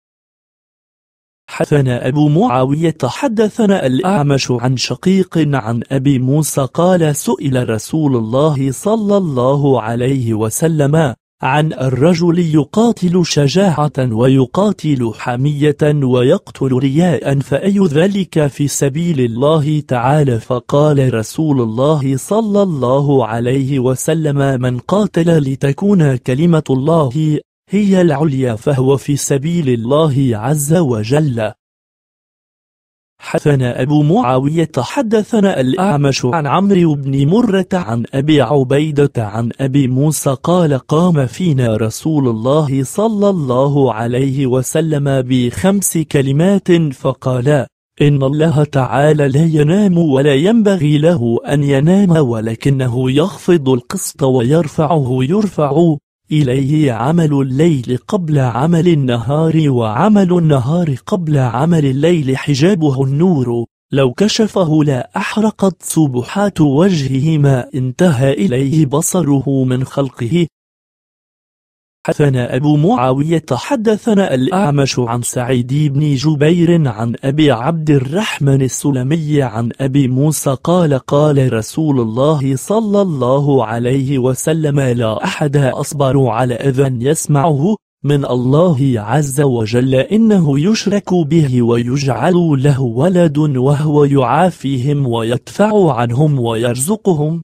حدثنا أبو معاوية حدثنا الأعمش عن شقيق عن أبي موسى قال سئل رسول الله صلى الله عليه وسلم عن الرجل يقاتل شجاعة ويقاتل حمية ويقتل رياء فأي ذلك في سبيل الله تعالى فقال رسول الله صلى الله عليه وسلم من قاتل لتكون كلمة الله هي العليا فهو في سبيل الله عز وجل حدثنا أبو معاوية حدثنا الأعمش عن عمرو بن مرة عن أبي عبيدة عن أبي موسى قال قام فينا رسول الله صلى الله عليه وسلم بخمس كلمات فقال إن الله تعالى لا ينام ولا ينبغي له أن ينام ولكنه يخفض القسط ويرفعه يرفع إليه عمل الليل قبل عمل النهار وعمل النهار قبل عمل الليل حجابه النور لو كشفه لا أحرقت سبحات ما انتهى إليه بصره من خلقه حدثنا أبو معاوية حدثنا الأعمش عن سعيد بن جبير عن أبي عبد الرحمن السلمي عن أبي موسى قال قال رسول الله صلى الله عليه وسلم لا أحد أصبر على أذن يسمعه من الله عز وجل إنه يشرك به ويجعل له ولد وهو يعافيهم ويدفع عنهم ويرزقهم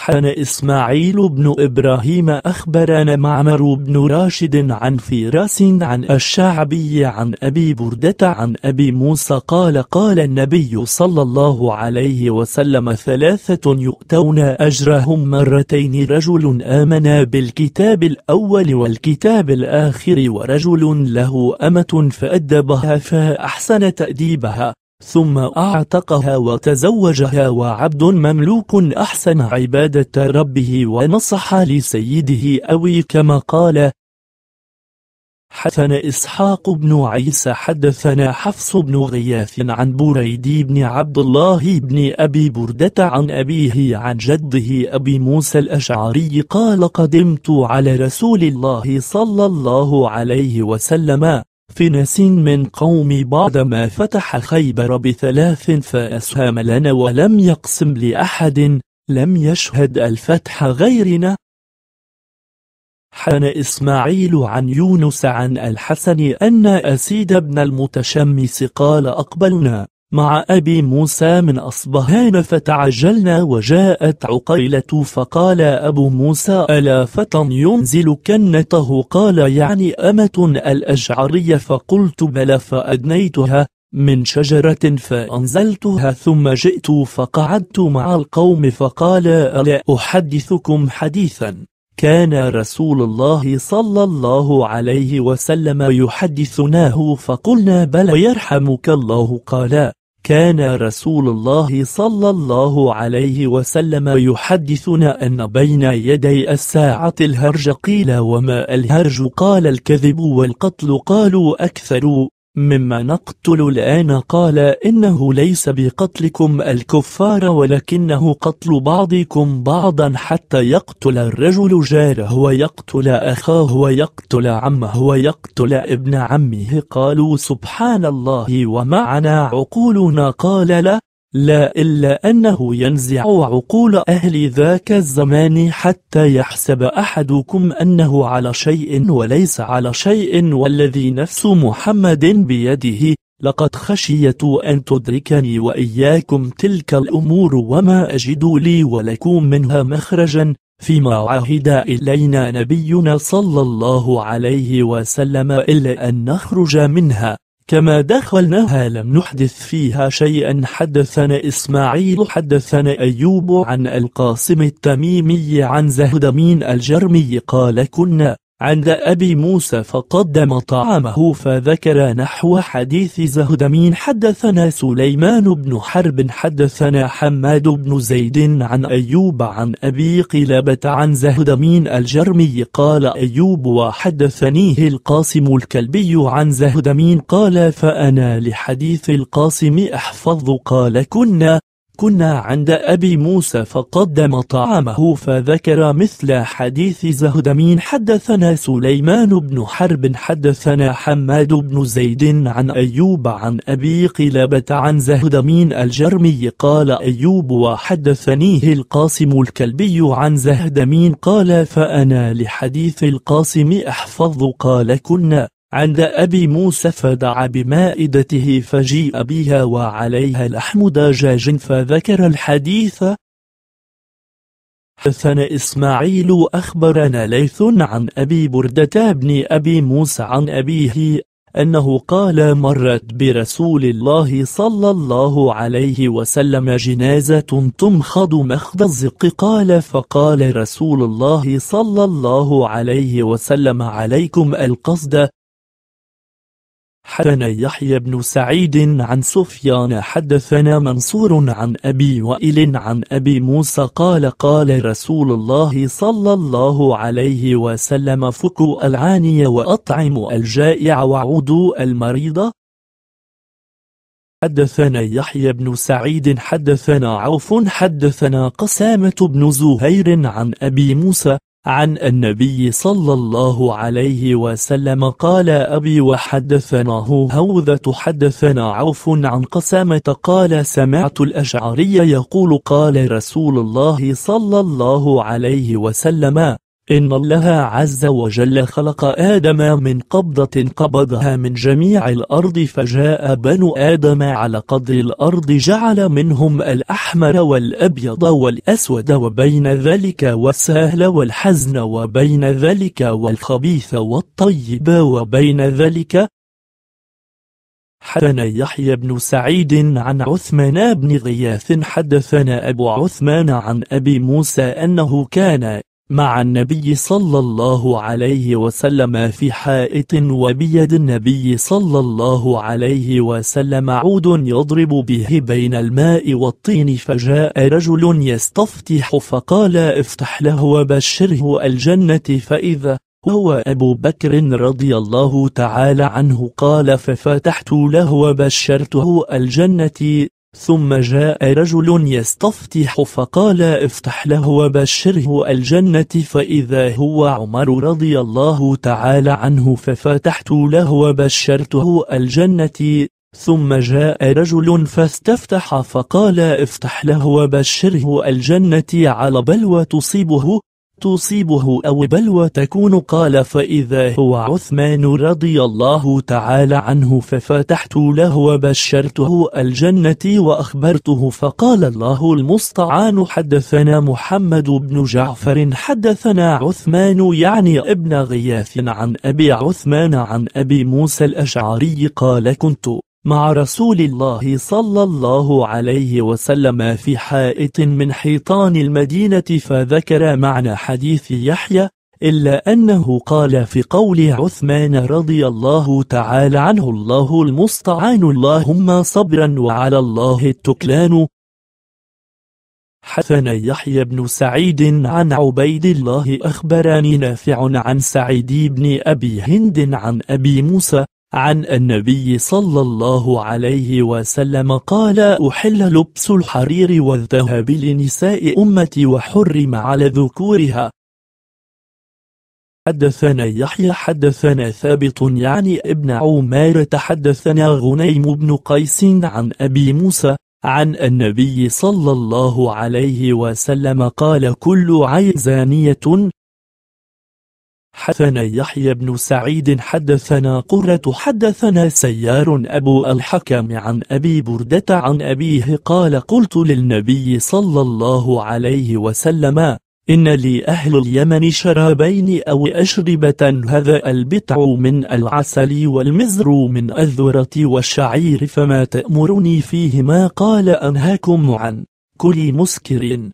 حان إسماعيل بن إبراهيم أخبرنا معمر بن راشد عن فراس عن الشعبي عن أبي بردة عن أبي موسى قال قال النبي صلى الله عليه وسلم ثلاثة يؤتون أجرهم مرتين رجل آمن بالكتاب الأول والكتاب الآخر ورجل له أمة فأدبها فأحسن تأديبها ثم أعتقها وتزوجها وعبد مملوك أحسن عبادة ربه ونصح لسيده أوي كما قال حدثنا إسحاق بن عيسى حدثنا حفص بن غياث عن بريدي بن عبد الله بن أبي بردة عن أبيه عن جده أبي موسى الأشعري قال قدمت على رسول الله صلى الله عليه وسلم في ناس من قومي بعدما فتح خيبر بثلاث فأسهام لنا ولم يقسم لأحد لم يشهد الفتح غيرنا حان إسماعيل عن يونس عن الحسن أن أسيد بن المتشمس قال أقبلنا مع أبي موسى من أصبهان فتعجلنا وجاءت عقيلة فقال أبو موسى ألا فتى ينزل كنته قال يعني أمة الأشعرية فقلت بلى فأدنيتها من شجرة فأنزلتها ثم جئت فقعدت مع القوم فقال ألا أحدثكم حديثا كان رسول الله صلى الله عليه وسلم يحدثناه فقلنا بلى يرحمك الله قال كان رسول الله صلى الله عليه وسلم يحدثنا أن بين يدي الساعة الهرج قيل وما الهرج قال الكذب والقتل قالوا أكثر مما نقتل الآن قال إنه ليس بقتلكم الكفار ولكنه قتل بعضكم بعضا حتى يقتل الرجل جاره ويقتل أخاه ويقتل عمه ويقتل ابن عمه قالوا سبحان الله ومعنا عقولنا قال لا لا إلا أنه ينزع عقول أهل ذاك الزمان حتى يحسب أحدكم أنه على شيء وليس على شيء والذي نفس محمد بيده لقد خشيت أن تدركني وإياكم تلك الأمور وما أجد لي ولكم منها مخرجا فيما عهد إلينا نبينا صلى الله عليه وسلم إلا أن نخرج منها كما دخلناها لم نحدث فيها شيئا حدثنا إسماعيل حدثنا أيوب عن القاسم التميمي عن زهدمين الجرمي قال كنا عند أبي موسى فقدم طعامه فذكر نحو حديث زهدمين حدثنا سليمان بن حرب حدثنا حماد بن زيد عن أيوب عن أبي قلابة عن زهدمين الجرمي قال أيوب وحدثنيه القاسم الكلبي عن زهدمين قال فأنا لحديث القاسم أحفظ قال كنا كنا عند أبي موسى فقدم طعامه فذكر مثل حديث زهدمين حدثنا سليمان بن حرب حدثنا حماد بن زيد عن أيوب عن أبي قلابة عن زهدمين الجرمي قال أيوب وحدثنيه القاسم الكلبي عن زهدمين قال فأنا لحديث القاسم أحفظ قال كنا عند أبي موسى فدعا بمائدته فجيء بها وعليها لحم دجاج فذكر الحديث حثنا إسماعيل أخبرنا ليث عن أبي بردة بن أبي موسى عن أبيه أنه قال مرت برسول الله صلى الله عليه وسلم جنازة تمخض مخض الزق قال فقال رسول الله صلى الله عليه وسلم عليكم القصد حدثنا يحيى بن سعيد عن سفيان حدثنا منصور عن أبي وائل عن أبي موسى قال قال رسول الله صلى الله عليه وسلم فكوا العاني وأطعموا الجائع وعودوا المريض حدثنا يحيى بن سعيد حدثنا عوف حدثنا قسامة بن زهير عن أبي موسى عن النبي صلى الله عليه وسلم قال أبي وحدثناه هوذة حدثنا عوف عن قسامة قال سمعت الأشعري يقول قال رسول الله صلى الله عليه وسلم إن الله عز وجل خلق آدم من قبضة قبضها من جميع الأرض فجاء بنو آدم على قدر الأرض جعل منهم الأحمر والأبيض والأسود وبين ذلك والسهل والحزن وبين ذلك والخبيث والطيب وبين ذلك حدثنا يحيى بن سعيد عن عثمان بن غياث حدثنا أبو عثمان عن أبي موسى أنه كان مع النبي صلى الله عليه وسلم في حائط وبيد النبي صلى الله عليه وسلم عود يضرب به بين الماء والطين فجاء رجل يستفتح فقال افتح له وبشره الجنة فإذا وهو أبو بكر رضي الله تعالى عنه قال ففتحت له وبشرته الجنة ثم جاء رجل يستفتح فقال افتح له وبشره الجنة فإذا هو عمر رضي الله تعالى عنه ففتحت له وبشرته الجنة ثم جاء رجل فاستفتح فقال افتح له وبشره الجنة على بلوى تصيبه تصيبه أو بلوى تكون قال فإذا هو عثمان رضي الله تعالى عنه ففتحت له وبشرته الجنة وأخبرته فقال الله المستعان حدثنا محمد بن جعفر حدثنا عثمان يعني ابن غياث عن أبي عثمان عن أبي موسى الأشعري قال كنت مع رسول الله صلى الله عليه وسلم في حائط من حيطان المدينة فذكر معنى حديث يحيى إلا أنه قال في قول عثمان رضي الله تعالى عنه الله المستعان اللهم صبرا وعلى الله التكلان حثنا يحيى بن سعيد عن عبيد الله أخبرني نافع عن سعيد بن أبي هند عن أبي موسى عن النبي صلى الله عليه وسلم قال أحل لبس الحرير والذهب لنساء أمتي وحرم على ذكورها حدثنا يحيى حدثنا ثابت يعني ابن عمار تحدثنا غنيم بن قيس عن أبي موسى عن النبي صلى الله عليه وسلم قال كل عيزانية حدثنا يحيى بن سعيد حدثنا قرة حدثنا سيار أبو الحكم عن أبي بردة عن أبيه قال قلت للنبي صلى الله عليه وسلم إن لي أهل اليمن شرابين أو أشربة هذا البتع من العسل والمزر من الذرة والشعير فما تأمرني فيهما قال أنهاكم عن كل مسكر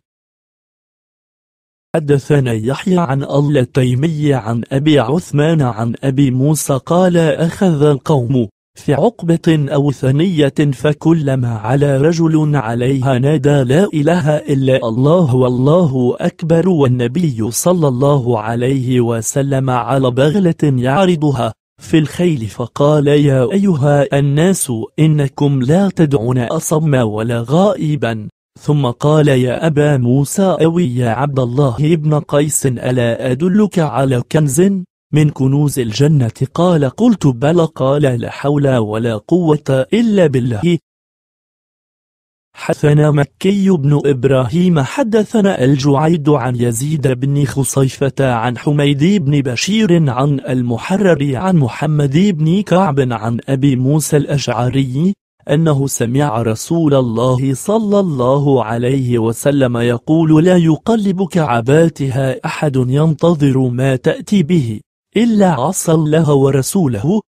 حدثنا يحيى عن اللتيمي عن أبي عثمان عن أبي موسى قال أخذ القوم في عقبة أو ثنية فكلما على رجل عليها نادى لا إله إلا الله والله أكبر والنبي صلى الله عليه وسلم على بغلة يعرضها في الخيل فقال يا أيها الناس إنكم لا تدعون أصم ولا غائبا ثم قال يا أبا موسى أوي يا عبد الله ابن قيس ألا أدلك على كنز من كنوز الجنة قال قلت بلى قال لا حول ولا قوة إلا بالله حدثنا مكي بن إبراهيم حدثنا الجعيد عن يزيد بن خصيفة عن حميد بن بشير عن المحرر عن محمد بن كعب عن أبي موسى الأشعري أنه سمع رسول الله صلى الله عليه وسلم يقول لا يقلب كعباتها أحد ينتظر ما تأتي به إلا عصى الله ورسوله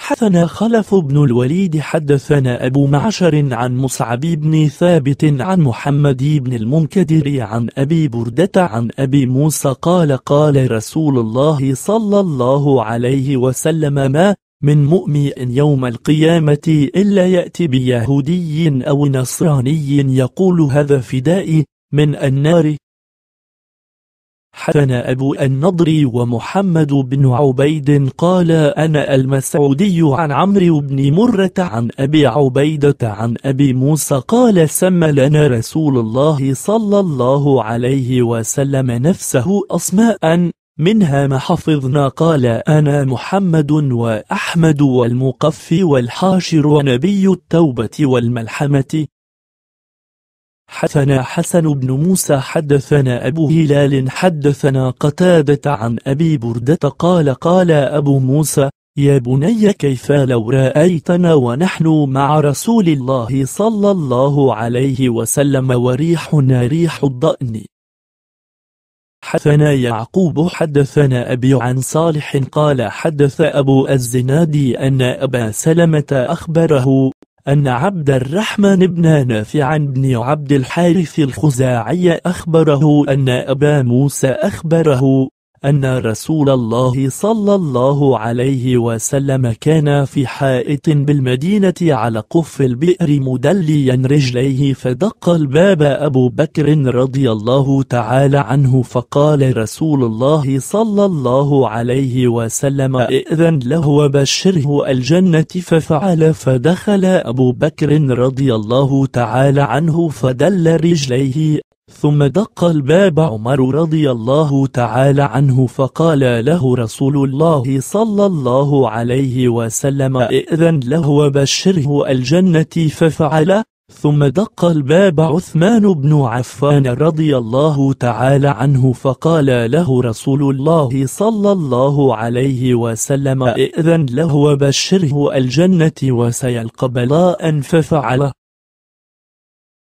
حثنا خلف بن الوليد حدثنا أبو معشر عن مصعب بن ثابت عن محمد بن المنكدر عن أبي بردة عن أبي موسى قال قال رسول الله صلى الله عليه وسلم ما من مؤمن يوم القيامة إلا يأتي بيهودي أو نصراني يقول هذا فدائي من النار حدنا أبو النضر ومحمد بن عبيد قال أنا المسعودي عن عمرو بن مرة عن أبي عبيدة عن أبي موسى قال سمى لنا رسول الله صلى الله عليه وسلم نفسه أصماء منها ما حفظنا قال أنا محمد وأحمد والمقف والحاشر ونبي التوبة والملحمة حدثنا حسن بن موسى حدثنا أبو هلال حدثنا قتادة عن أبي بردة قال قال أبو موسى يا بني كيف لو رأيتنا ونحن مع رسول الله صلى الله عليه وسلم وريحنا ريح الضأن حدثنا يعقوب حدثنا أبي عن صالح قال حدث أبو الزناد أن أبا سلمة أخبره أن عبد الرحمن بن نافع بن عبد الحارث الخزاعي أخبره أن أبا موسى أخبره أن رسول الله صلى الله عليه وسلم كان في حائط بالمدينة على قف البئر مدليا رجليه فدق الباب أبو بكر رضي الله تعالى عنه فقال رسول الله صلى الله عليه وسلم إذن له وبشره الجنة ففعل فدخل أبو بكر رضي الله تعالى عنه فدل رجليه ثم دق الباب عمر رضي الله تعالى عنه فقال له رسول الله صلى الله عليه وسلم ائذن له وبشره الجنة ففعل ثم دق الباب عثمان بن عفان رضي الله تعالى عنه فقال له رسول الله صلى الله عليه وسلم ائذن له وبشره الجنة وسيلقى بلاء ففعل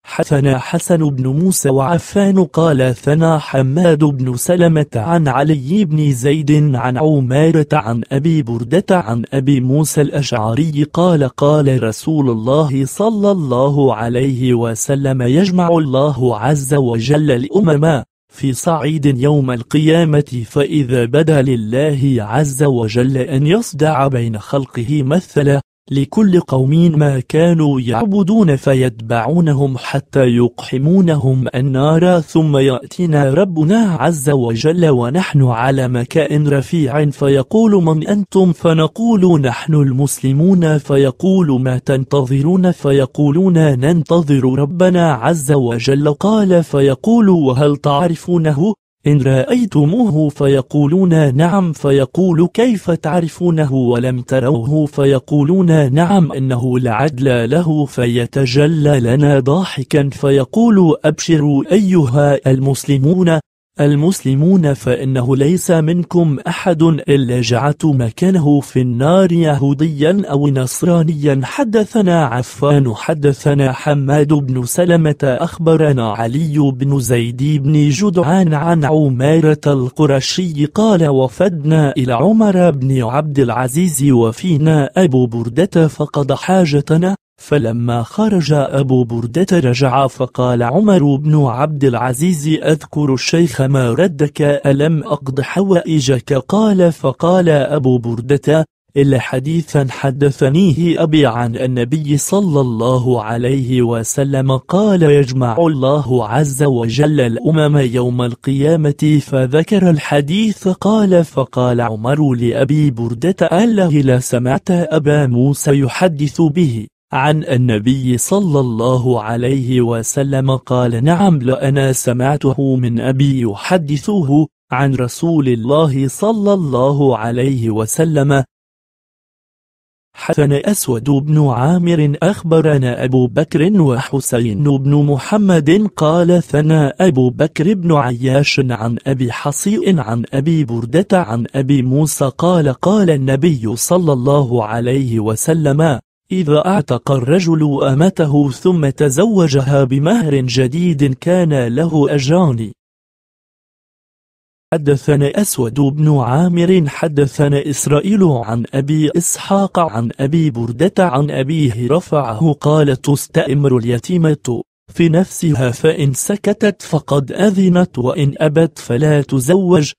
حثنا حسن بن موسى وعفان قال ثنا حماد بن سلمة عن علي بن زيد عن عمارة عن أبي بردة عن أبي موسى الأشعري قال قال رسول الله صلى الله عليه وسلم يجمع الله عز وجل الأمم في صعيد يوم القيامة فإذا بدا لله عز وجل أن يصدع بين خلقه مثلا لكل قوم ما كانوا يعبدون فيتبعونهم حتى يقحمونهم النار ثم يأتينا ربنا عز وجل ونحن على مكائن رفيع فيقول من أنتم فنقول نحن المسلمون فيقول ما تنتظرون فيقولون ننتظر ربنا عز وجل قال فيقول وهل تعرفونه إن رأيتموه فيقولون نعم فيقول كيف تعرفونه ولم تروه فيقولون نعم إنه لعدل له فيتجلى لنا ضاحكا فيقول أبشروا أيها المسلمون المسلمون فإنه ليس منكم أحد إلا جعلت مكانه في النار يهوديا أو نصرانيا حدثنا عفان حدثنا حماد بن سلمة أخبرنا علي بن زيد بن جدعان عن عمارة القرشي قال وفدنا إلى عمر بن عبد العزيز وفينا أبو بردة فقد حاجتنا فلما خرج أبو بردة رجع فقال عمر بن عبد العزيز أذكر الشيخ ما ردك ألم أقض حوائجك قال فقال أبو بردة إلا حديثا حدثنيه أبي عن النبي صلى الله عليه وسلم قال يجمع الله عز وجل الأمم يوم القيامة فذكر الحديث قال فقال عمر لأبي بردة ألا إلا سمعت أبا موسى يحدث به عن النبي صلى الله عليه وسلم قال نعم لأنا سمعته من أبي يحدثه عن رسول الله صلى الله عليه وسلم حسن أسود بن عامر أخبرنا أبو بكر وحسين بن محمد قال ثنى أبو بكر بن عياش عن أبي حصيء عن أبي بردة عن أبي موسى قال قال النبي صلى الله عليه وسلم إذا أعتق الرجل أمته ثم تزوجها بمهر جديد كان له أجران حدثنا أسود بن عامر حدثنا إسرائيل عن أبي إسحاق عن أبي بردة عن أبيه رفعه قال تستأمر اليتيمة في نفسها فإن سكتت فقد أذنت وإن أبت فلا تزوج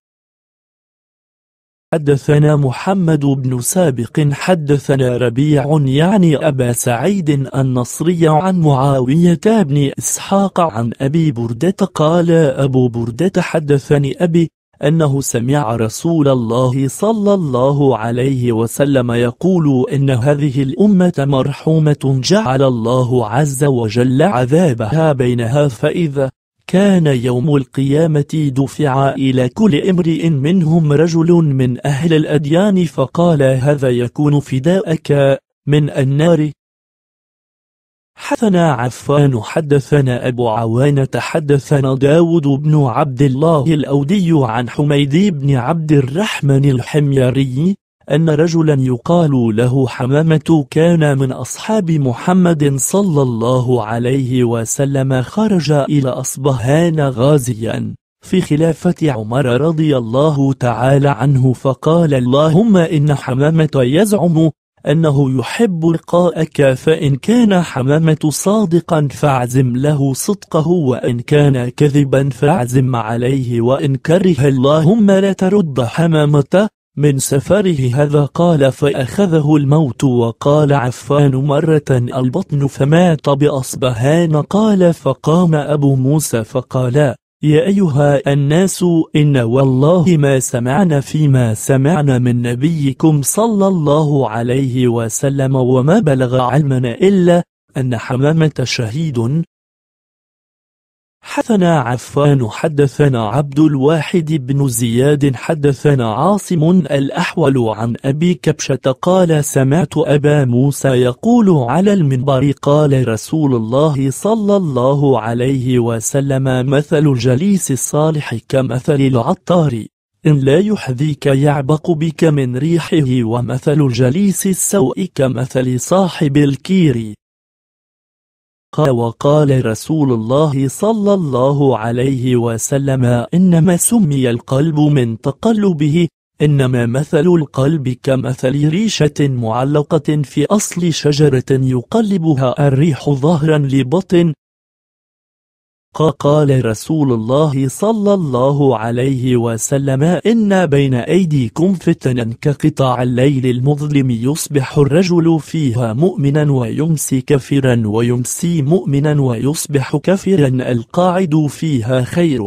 حدثنا محمد بن سابق حدثنا ربيع يعني أبا سعيد النصري عن معاوية بن إسحاق عن أبي بردة قال أبو بردة حدثني أبي أنه سمع رسول الله صلى الله عليه وسلم يقول إن هذه الأمة مرحومة جعل الله عز وجل عذابها بينها فإذا كان يوم القيامة دفع إلى كل امرئ منهم رجل من أهل الأديان فقال هذا يكون فداءك من النار حدثنا عفان حدثنا أبو عوانة حدثنا داود بن عبد الله الأودي عن حميد بن عبد الرحمن الحميري أن رجلا يقال له حمامة كان من أصحاب محمد صلى الله عليه وسلم خرج إلى أصبهان غازيا في خلافة عمر رضي الله تعالى عنه فقال اللهم إن حمامة يزعم أنه يحب لقاءك فإن كان حمامة صادقا فاعزم له صدقه وإن كان كذبا فاعزم عليه وإن كره اللهم لا ترد حمامة من سفره هذا قال فأخذه الموت وقال عفان مرة البطن فمات بأصبهان قال فقام أبو موسى فقال يا أيها الناس إن والله ما سمعنا فيما سمعنا من نبيكم صلى الله عليه وسلم وما بلغ علمنا إلا أن حمامة شهيد حدثنا عفان حدثنا عبد الواحد بن زياد حدثنا عاصم الأحول عن أبي كبشة قال سمعت أبا موسى يقول على المنبر قال رسول الله صلى الله عليه وسلم مثل الجليس الصالح كمثل العطار إن لا يحذيك يعبق بك من ريحه ومثل الجليس السوء كمثل صاحب الكير قال وقال رسول الله صلى الله عليه وسلم إنما سمي القلب من تقلبه إنما مثل القلب كمثل ريشة معلقة في أصل شجرة يقلبها الريح ظهرا لبطن قال رسول الله صلى الله عليه وسلم إن بين أيديكم فتنا كقطاع الليل المظلم يصبح الرجل فيها مؤمنا ويمسي كافرا ويمسي مؤمنا ويصبح كافرا القاعد فيها خير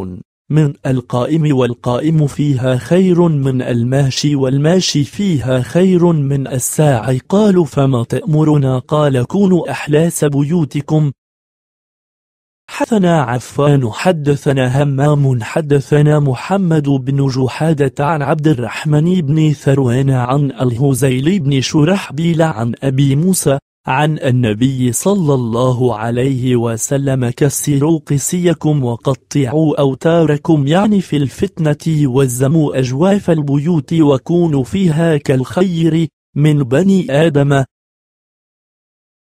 من القائم والقائم فيها خير من الماشي والماشي فيها خير من الساعي قالوا فما تأمرنا قال كونوا أحلاس بيوتكم حدثنا عفان حدثنا همام حدثنا محمد بن جحادة عن عبد الرحمن بن ثروان عن الهزيل بن شرحبيل عن أبي موسى عن النبي صلى الله عليه وسلم كسروا قسيكم وقطعوا أوتاركم يعني في الفتنة وزموا أجواف البيوت وكونوا فيها كالخير من بني آدم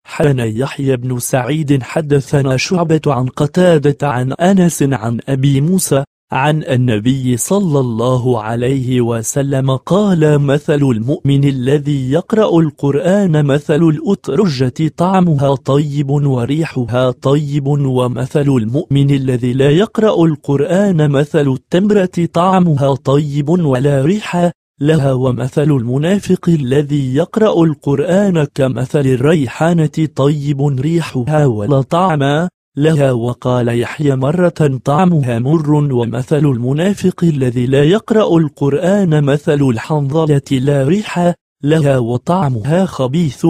حدثنا يحيى بن سعيد حدثنا شعبة عن قتادة عن أنس عن أبي موسى عن النبي صلى الله عليه وسلم قال مثل المؤمن الذي يقرأ القرآن مثل الأترجة طعمها طيب وريحها طيب ومثل المؤمن الذي لا يقرأ القرآن مثل التمرة طعمها طيب ولا ريحة لها ومثل المنافق الذي يقرأ القرآن كمثل الريحانة طيب ريحها ولا طعما لها وقال يحيى مرة طعمها مر ومثل المنافق الذي لا يقرأ القرآن مثل الحنظلة لا ريح لها وطعمها خبيث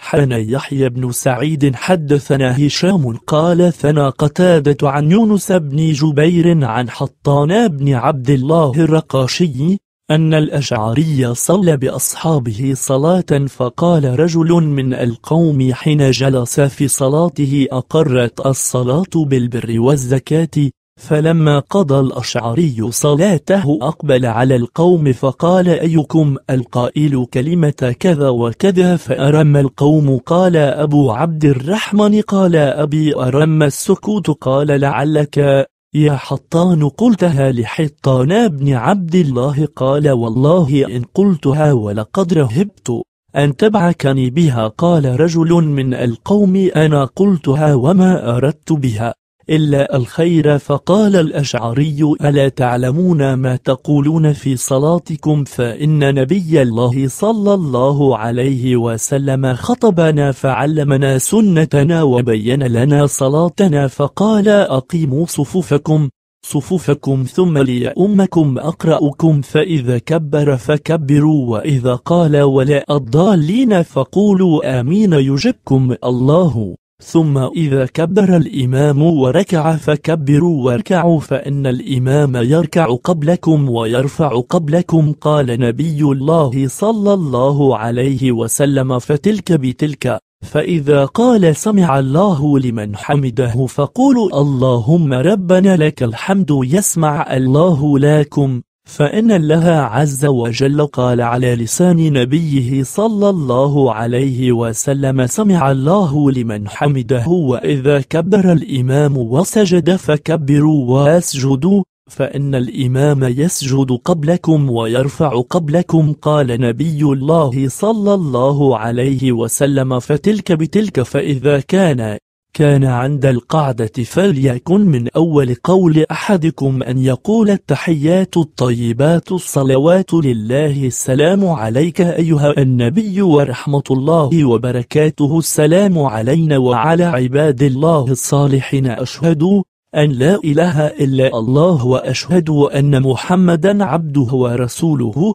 حدثنا يحيى بن سعيد حدثنا هشام قال ثنا قتادة عن يونس بن جبير عن حطان بن عبد الله الرقاشي أن الأشعري صلى بأصحابه صلاة فقال رجل من القوم حين جلس في صلاته أقرت الصلاة بالبر والزكاة فلما قضى الأشعري صلاته أقبل على القوم فقال أيكم القائل كلمة كذا وكذا فأرم القوم قال أبو عبد الرحمن قال أبي أرم السكوت قال لعلك يا حطان قلتها لحطان بن عبد الله قال والله إن قلتها ولقد رهبت أن تبعكني بها قال رجل من القوم أنا قلتها وما أردت بها إلا الخير فقال الأشعري ألا تعلمون ما تقولون في صلاتكم فإن نبي الله صلى الله عليه وسلم خطبنا فعلمنا سنتنا وبين لنا صلاتنا فقال أقيموا صفوفكم صفوفكم ثم ليأمكم أقرأكم فإذا كبر فكبروا وإذا قال ولا الضالين فقولوا آمين يجبكم الله ثم إذا كبر الإمام وركع فكبروا واركعوا فإن الإمام يركع قبلكم ويرفع قبلكم قال نبي الله صلى الله عليه وسلم فتلك بتلك فإذا قال سمع الله لمن حمده فقولوا اللهم ربنا لك الحمد يسمع الله لكم فإن الله عز وجل قال على لسان نبيه صلى الله عليه وسلم سمع الله لمن حمده وإذا كبر الإمام وسجد فكبروا واسجدوا فإن الإمام يسجد قبلكم ويرفع قبلكم قال نبي الله صلى الله عليه وسلم فتلك بتلك فإذا كان كان عند القعدة فليكن من أول قول أحدكم أن يقول التحيات الطيبات الصلوات لله السلام عليك أيها النبي ورحمة الله وبركاته السلام علينا وعلى عباد الله الصالحين أشهد أن لا إله إلا الله وأشهد أن محمدا عبده ورسوله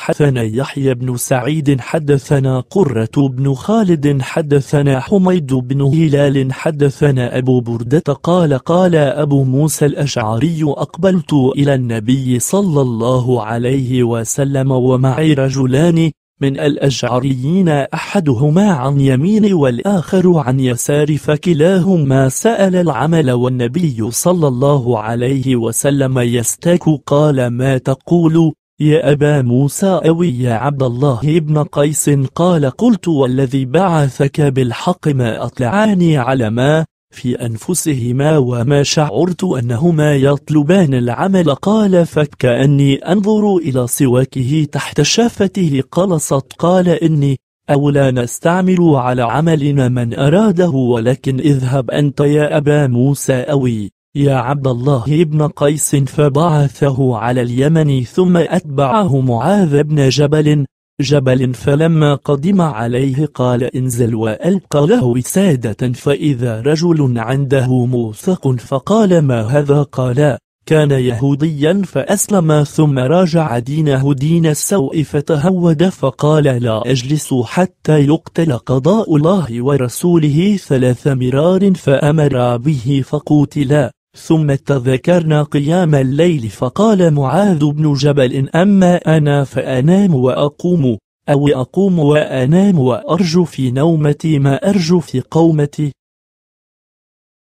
حدثنا يحيى بن سعيد حدثنا قرة بن خالد حدثنا حميد بن هلال حدثنا أبو بردة قال قال أبو موسى الأشعري أقبلت إلى النبي صلى الله عليه وسلم ومعي رجلان من الأشعريين أحدهما عن يمين والآخر عن يسار فكلاهما سأل العمل والنبي صلى الله عليه وسلم يستاك قال ما تقول يا أبا موسى أو يا عبد الله بن قيس قال قلت والذي بعثك بالحق ما أطلعاني على ما في أنفسهما وما شعرت أنهما يطلبان العمل قال فكأني أنظر إلى سواكه تحت شافته قلصت قال إني أولى نستعمل على عملنا من أراده ولكن اذهب أنت يا أبا موسى أوي يا عبد الله بن قيس فبعثه على اليمن ثم أتبعه معاذ بن جبل جبل فلما قدم عليه قال انزل وألقى له وسادة فإذا رجل عنده موثق فقال ما هذا قال كان يهوديا فأسلم ثم راجع دينه دين السوء فتهود فقال لا أجلس حتى يقتل قضاء الله ورسوله ثلاث مرار فأمر به فقوتلا ثم تذكرنا قيام الليل فقال معاذ بن جبل أما أنا فأنام وأقوم أو أقوم وأنام وأرجو في نومتي ما أرجو في قومتي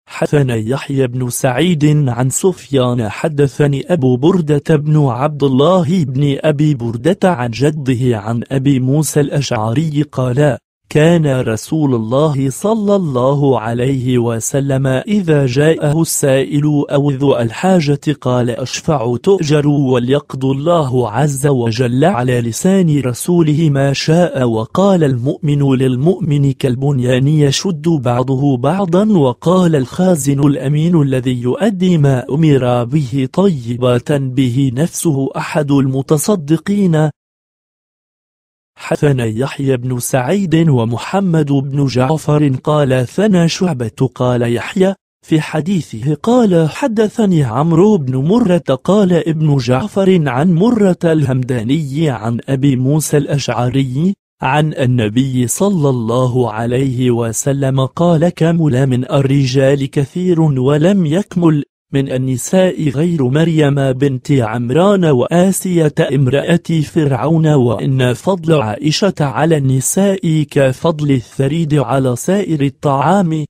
حدثنا يحيى بن سعيد عن سفيان حدثني أبو بردة بن عبد الله بن أبي بردة عن جده عن أبي موسى الأشعري قال كان رسول الله صلى الله عليه وسلم إذا جاءه السائل أو ذو الحاجة قال أشفع تؤجر وليقض الله عز وجل على لسان رسوله ما شاء وقال المؤمن للمؤمن كالبنيان يشد بعضه بعضا وقال الخازن الأمين الذي يؤدي ما أمر به طيبة به نفسه أحد المتصدقين حدثنا يحيى بن سعيد ومحمد بن جعفر قال ثنا شعبة قال يحيى في حديثه قال حدثني عمرو بن مرة قال ابن جعفر عن مرة الهمداني عن أبي موسى الأشعري عن النبي صلى الله عليه وسلم قال كمل من الرجال كثير ولم يكمل من النساء غير مريم بنت عمران وآسية امرأة فرعون وإن فضل عائشة على النساء كفضل الثريد على سائر الطعام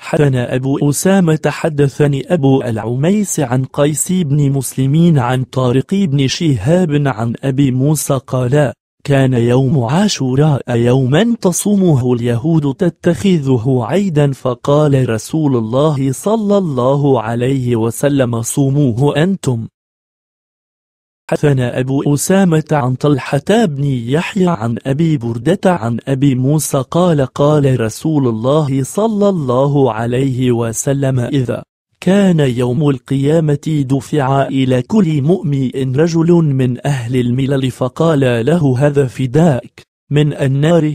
حدثنا أبو أسامة حدثني أبو العميس عن قيس بن مسلمين عن طارق بن شهاب عن أبي موسى قال كان يوم عاشوراء يوما تصومه اليهود تتخذه عيدا فقال رسول الله صلى الله عليه وسلم صوموه أنتم حثنا أبو أسامة عن طلحة بن يحيى عن أبي بردة عن أبي موسى قال قال رسول الله صلى الله عليه وسلم إذا كان يوم القيامة دفع إلى كل مؤمن رجل من أهل الملل فقال له هذا فداك من النار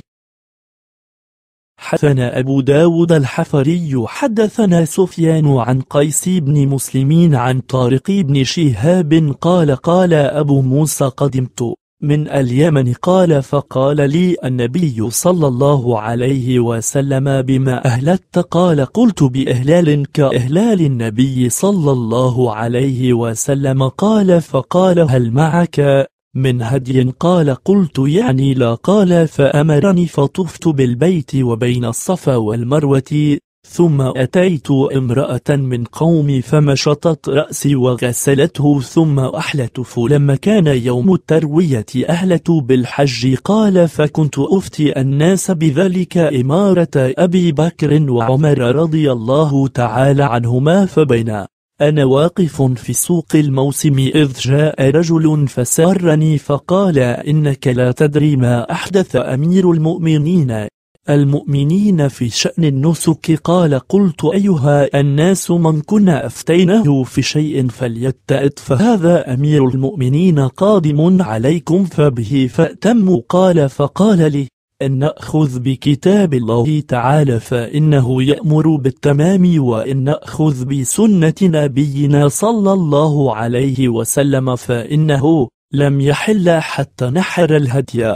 حدثنا أبو داود الحفري حدثنا سفيان عن قيس بن مسلمين عن طارق بن شهاب قال قال أبو موسى قدمت من اليمن قال فقال لي النبي صلى الله عليه وسلم بما أهلت قال قلت بإهلال كإهلال النبي صلى الله عليه وسلم قال فقال هل معك من هدي قال قلت يعني لا قال فأمرني فطفت بالبيت وبين الصفا والمروة ثم أتيت امرأة من قومي فمشطت رأسي وغسلته ثم أحلت فلما كان يوم التروية أهلت بالحج قال فكنت أفتي الناس بذلك إمارة أبي بكر وعمر رضي الله تعالى عنهما فبين أنا واقف في سوق الموسم إذ جاء رجل فسرني فقال إنك لا تدري ما أحدث أمير المؤمنين المؤمنين في شأن النسك قال قلت أيها الناس من كنا أفتيناه في شيء فليتأت فهذا أمير المؤمنين قادم عليكم فبه فأتموا قال فقال لي أن نأخذ بكتاب الله تعالى فإنه يأمر بالتمام وإن نأخذ بسنة نبينا صلى الله عليه وسلم فإنه لم يحل حتى نحر الهدي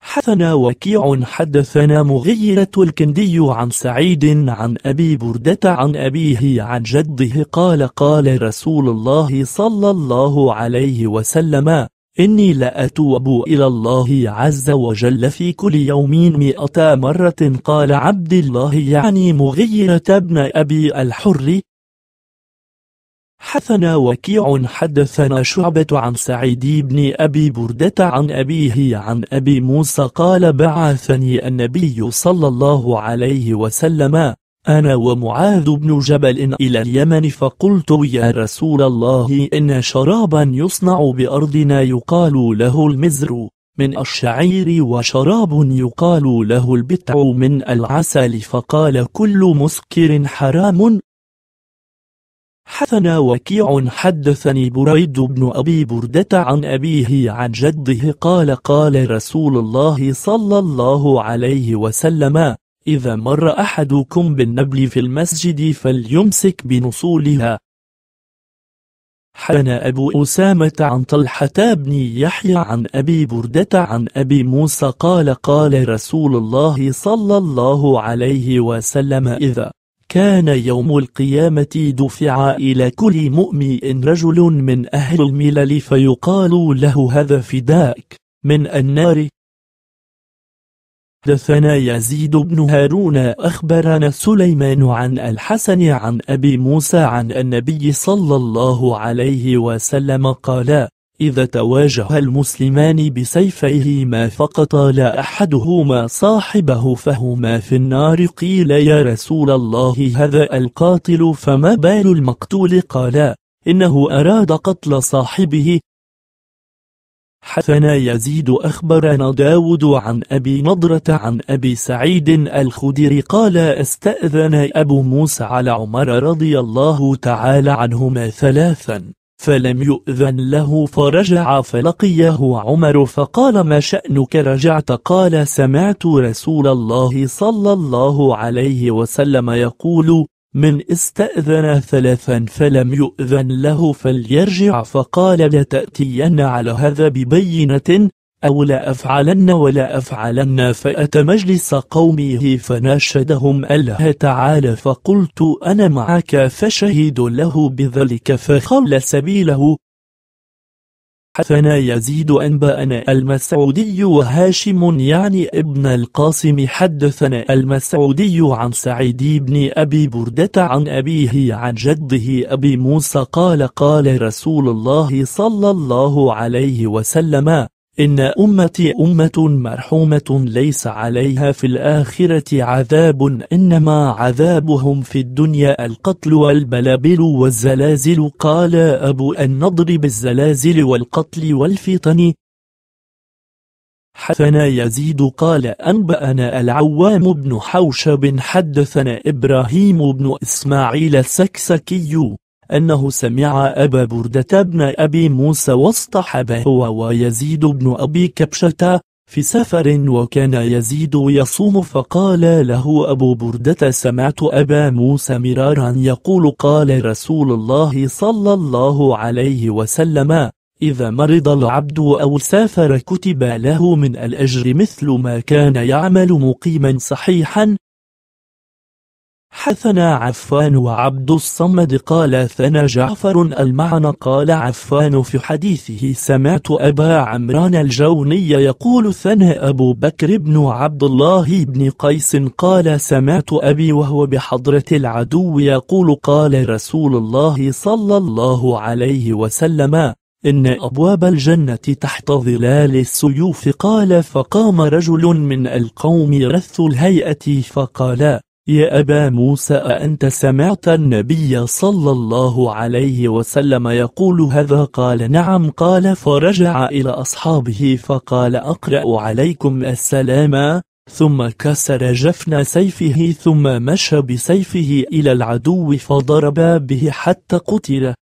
حدثنا وكيع حدثنا مغيرة الكندي عن سعيد عن أبي بردة عن أبيه عن جده قال قال رسول الله صلى الله عليه وسلم إني لأتوب إلى الله عز وجل في كل يوم مئة مرة قال عبد الله يعني مغيرة بن أبي الحر حثنا وكيع حدثنا شعبة عن سعيد بن أبي بردة عن أبيه عن أبي موسى قال بعثني النبي صلى الله عليه وسلم أنا ومعاذ بن جبل إلى اليمن فقلت يا رسول الله إن شرابا يصنع بأرضنا يقال له المزر من الشعير وشراب يقال له البتع من العسل فقال كل مسكر حرام حثنا وكيع حدثني بريد بن أبي بردة عن أبيه عن جده قال قال رسول الله صلى الله عليه وسلم إذا مر أحدكم بالنبل في المسجد فليمسك بنصولها حدثنا أبو أسامة عن طلحة بن يحيى عن أبي بردة عن أبي موسى قال قال رسول الله صلى الله عليه وسلم إذا كان يوم القيامة دفع إلى كل مؤمن رجل من أهل الملل فيقال له هذا فداك من النار حدثنا يزيد بن هارون أخبرنا سليمان عن الحسن عن أبي موسى عن النبي صلى الله عليه وسلم قال إذا تواجه المسلمان بسيفيهما فقتل أحدهما صاحبه فهما في النار قيل يا رسول الله هذا القاتل فما بال المقتول قال إنه أراد قتل صاحبه حثنا يزيد أخبرنا داود عن أبي نضرة عن أبي سعيد الخدري قال استأذن أبو موسى على عمر رضي الله تعالى عنهما ثلاثا فلم يؤذن له فرجع فلقيه عمر فقال ما شأنك رجعت قال سمعت رسول الله صلى الله عليه وسلم يقول من استأذن ثلاثا فلم يؤذن له فليرجع فقال لتأتين على هذا ببينة أو لا أفعلن ولا أفعلن فأتى مجلس قومه فناشدهم الله تعالى فقلت أنا معك فشهد له بذلك فخل سبيله حدثنا يزيد أنباءنا المسعودي وهاشم يعني ابن القاسم حدثنا المسعودي عن سعيد بن أبي بردة عن أبيه عن جده أبي موسى قال قال رسول الله صلى الله عليه وسلم إن أمتي أمة مرحومة ليس عليها في الآخرة عذاب إنما عذابهم في الدنيا القتل والبلابل والزلازل قال أبو النضر بالزلازل والقتل والفتن حثنا يزيد قال أنبأنا العوام بن حوشب حدثنا إبراهيم بن إسماعيل السكسكي أنه سمع أبا بردة بن أبي موسى واصطحبه هو ويزيد بن أبي كبشة في سفر وكان يزيد يصوم فقال له أبو بردة سمعت أبا موسى مرارا يقول قال رسول الله صلى الله عليه وسلم إذا مرض العبد أو سافر كتب له من الأجر مثل ما كان يعمل مقيما صحيحا حثنا عفان وعبد الصمد قال ثنى جعفر المعنى قال عفان في حديثه سمعت أبا عمران الجوني يقول ثنى أبو بكر بن عبد الله بن قيس قال سمعت أبي وهو بحضرة العدو يقول قال رسول الله صلى الله عليه وسلم إن أبواب الجنة تحت ظلال السيوف قال فقام رجل من القوم رث الهيئة فقال يا أبا موسى أنت سمعت النبي صلى الله عليه وسلم يقول هذا قال نعم قال فرجع إلى أصحابه فقال أقرأ عليكم السلام ثم كسر جفن سيفه ثم مشى بسيفه إلى العدو فضرب به حتى قتل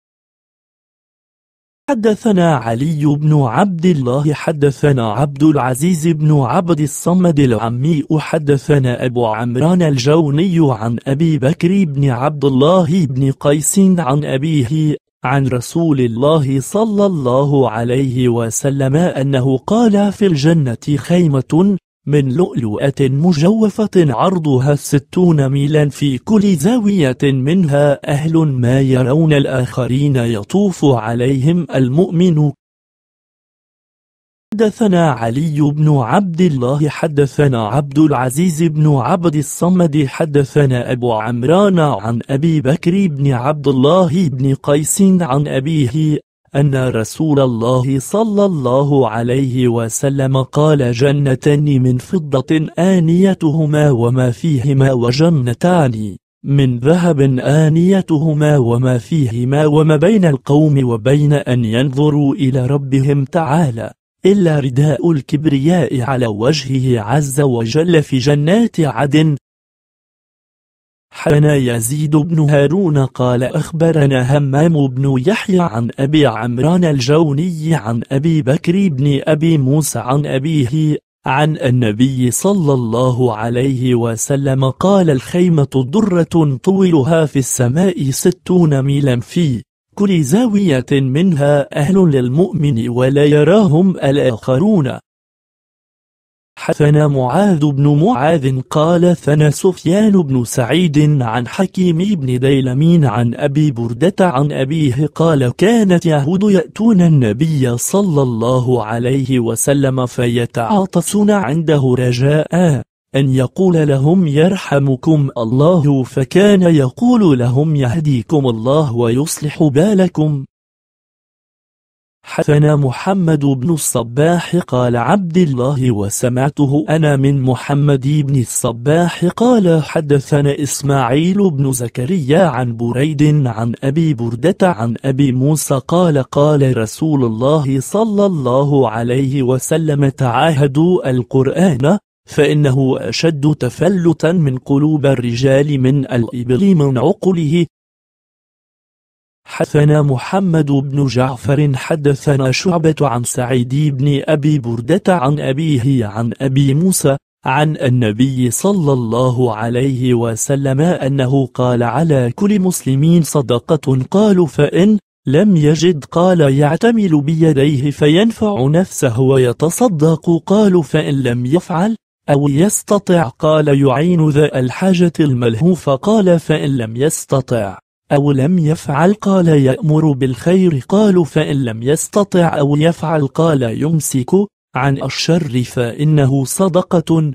حدثنا علي بن عبد الله حدثنا عبد العزيز بن عبد الصمد العمي حدثنا أبو عمران الجوني عن أبي بكر بن عبد الله بن قيس عن أبيه عن رسول الله صلى الله عليه وسلم أنه قال في الجنة خيمة من لؤلؤة مجوفة عرضها ستون ميلا في كل زاوية منها أهل ما يرون الآخرين يطوف عليهم المؤمن حدثنا علي بن عبد الله حدثنا عبد العزيز بن عبد الصمد حدثنا أبو عمران عن أبي بكر بن عبد الله بن قيس عن أبيه أن رسول الله صلى الله عليه وسلم قال جنتان من فضة آنيتهما وما فيهما وجنتان من ذهب آنيتهما وما فيهما وما بين القوم وبين أن ينظروا إلى ربهم تعالى إلا رداء الكبرياء على وجهه عز وجل في جنات عدن حنا يزيد بن هارون قال أخبرنا همام بن يحيى عن أبي عمران الجوني عن أبي بكر بن أبي موسى عن أبيه عن النبي صلى الله عليه وسلم قال الخيمة درة طولها في السماء ستون ميلا في كل زاوية منها أهل للمؤمن ولا يراهم الآخرون حثنا معاذ بن معاذ قال ثنى سفيان بن سعيد عن حكيم بن ديلمين عن أبي بردة عن أبيه قال كانت يهود يأتون النبي صلى الله عليه وسلم فيتعاطسون عنده رجاء أن يقول لهم يرحمكم الله فكان يقول لهم يهديكم الله ويصلح بالكم حدثنا محمد بن الصباح قال عبد الله وسمعته أنا من محمد بن الصباح قال حدثنا إسماعيل بن زكريا عن بريد عن أبي بردة عن أبي موسى قال قال رسول الله صلى الله عليه وسلم تعاهدوا القرآن فإنه أشد تفلتا من قلوب الرجال من الإبل من عقله حدثنا محمد بن جعفر حدثنا شعبة عن سعيد بن أبي بردة عن أبيه عن أبي موسى عن النبي صلى الله عليه وسلم أنه قال على كل مسلمين صدقة قالوا فإن لم يجد قال يعتمل بيديه فينفع نفسه ويتصدق قالوا فإن لم يفعل أو يستطع قال يعين ذا الحاجة الملهوف قال فإن لم يستطع أو لم يفعل قال يأمر بالخير قالوا فإن لم يستطع أو يفعل قال يمسك عن الشر فإنه صدقة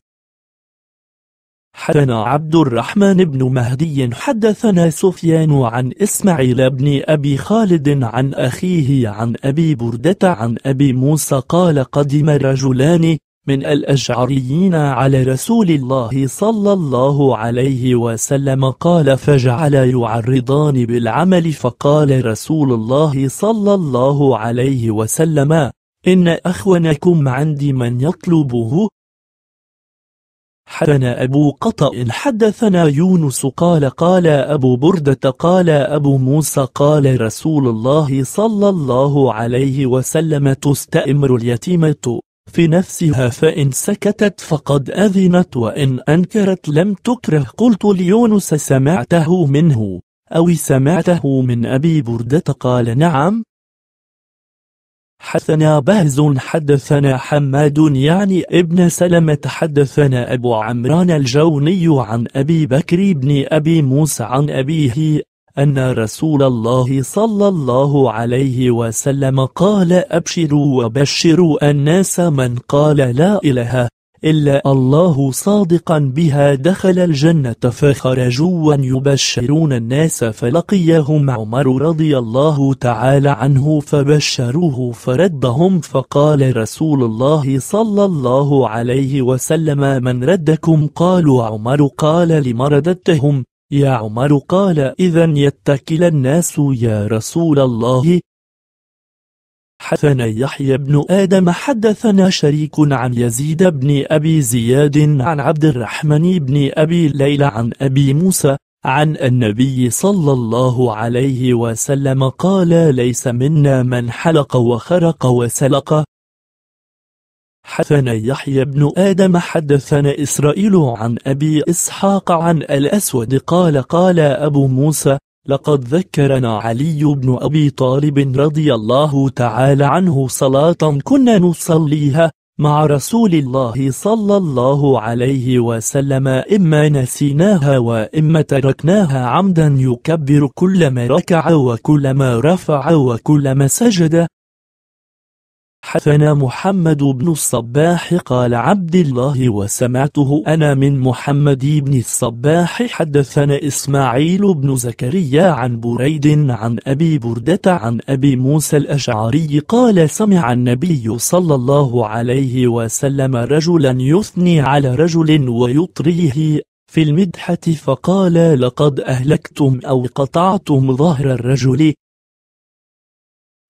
حدثنا عبد الرحمن بن مهدي حدثنا سفيان عن إسماعيل بن أبي خالد عن أخيه عن أبي بردة عن أبي موسى قال قدم رجلان من الأشعريين على رسول الله صلى الله عليه وسلم قال فجعل يعرضان بالعمل فقال رسول الله صلى الله عليه وسلم إن أخونكم عندي من يطلبه حدثنا أبو قطأ حدثنا يونس قال قال أبو بردة قال أبو موسى قال رسول الله صلى الله عليه وسلم تستأمر اليتيمة في نفسها فإن سكتت فقد أذنت وإن أنكرت لم تكره قلت ليونس سمعته منه أو سمعته من أبي بردة قال نعم حدثنا بهز حدثنا حماد يعني ابن سلمة حدثنا أبو عمران الجوني عن أبي بكر بن أبي موسى عن أبيه أن رسول الله صلى الله عليه وسلم قال أبشروا وبشروا الناس من قال لا إله إلا الله صادقا بها دخل الجنة فخرجوا يبشرون الناس فلقيهم عمر رضي الله تعالى عنه فبشروه فردهم فقال رسول الله صلى الله عليه وسلم من ردكم قالوا عمر قال لمردتهم يا عمر قال إذا يتكل الناس يا رسول الله حدثنا يحيى بن آدم حدثنا شريك عن يزيد بن أبي زياد عن عبد الرحمن بن أبي ليلى عن أبي موسى عن النبي صلى الله عليه وسلم قال ليس منا من حلق وخرق وسلق حدثنا يحيى بن آدم حدثنا إسرائيل عن أبي إسحاق عن الأسود قال قال أبو موسى لقد ذكرنا علي بن أبي طالب رضي الله تعالى عنه صلاة كنا نصليها مع رسول الله صلى الله عليه وسلم إما نسيناها وإما تركناها عمدا يكبر كلما ركع وكلما رفع وكلما سجد حدثنا محمد بن الصباح قال عبد الله وسمعته أنا من محمد بن الصباح حدثنا إسماعيل بن زكريا عن بريد عن أبي بردة عن أبي موسى الأشعري قال سمع النبي صلى الله عليه وسلم رجلا يثني على رجل ويطريه في المدحة فقال لقد أهلكتم أو قطعتم ظهر الرجل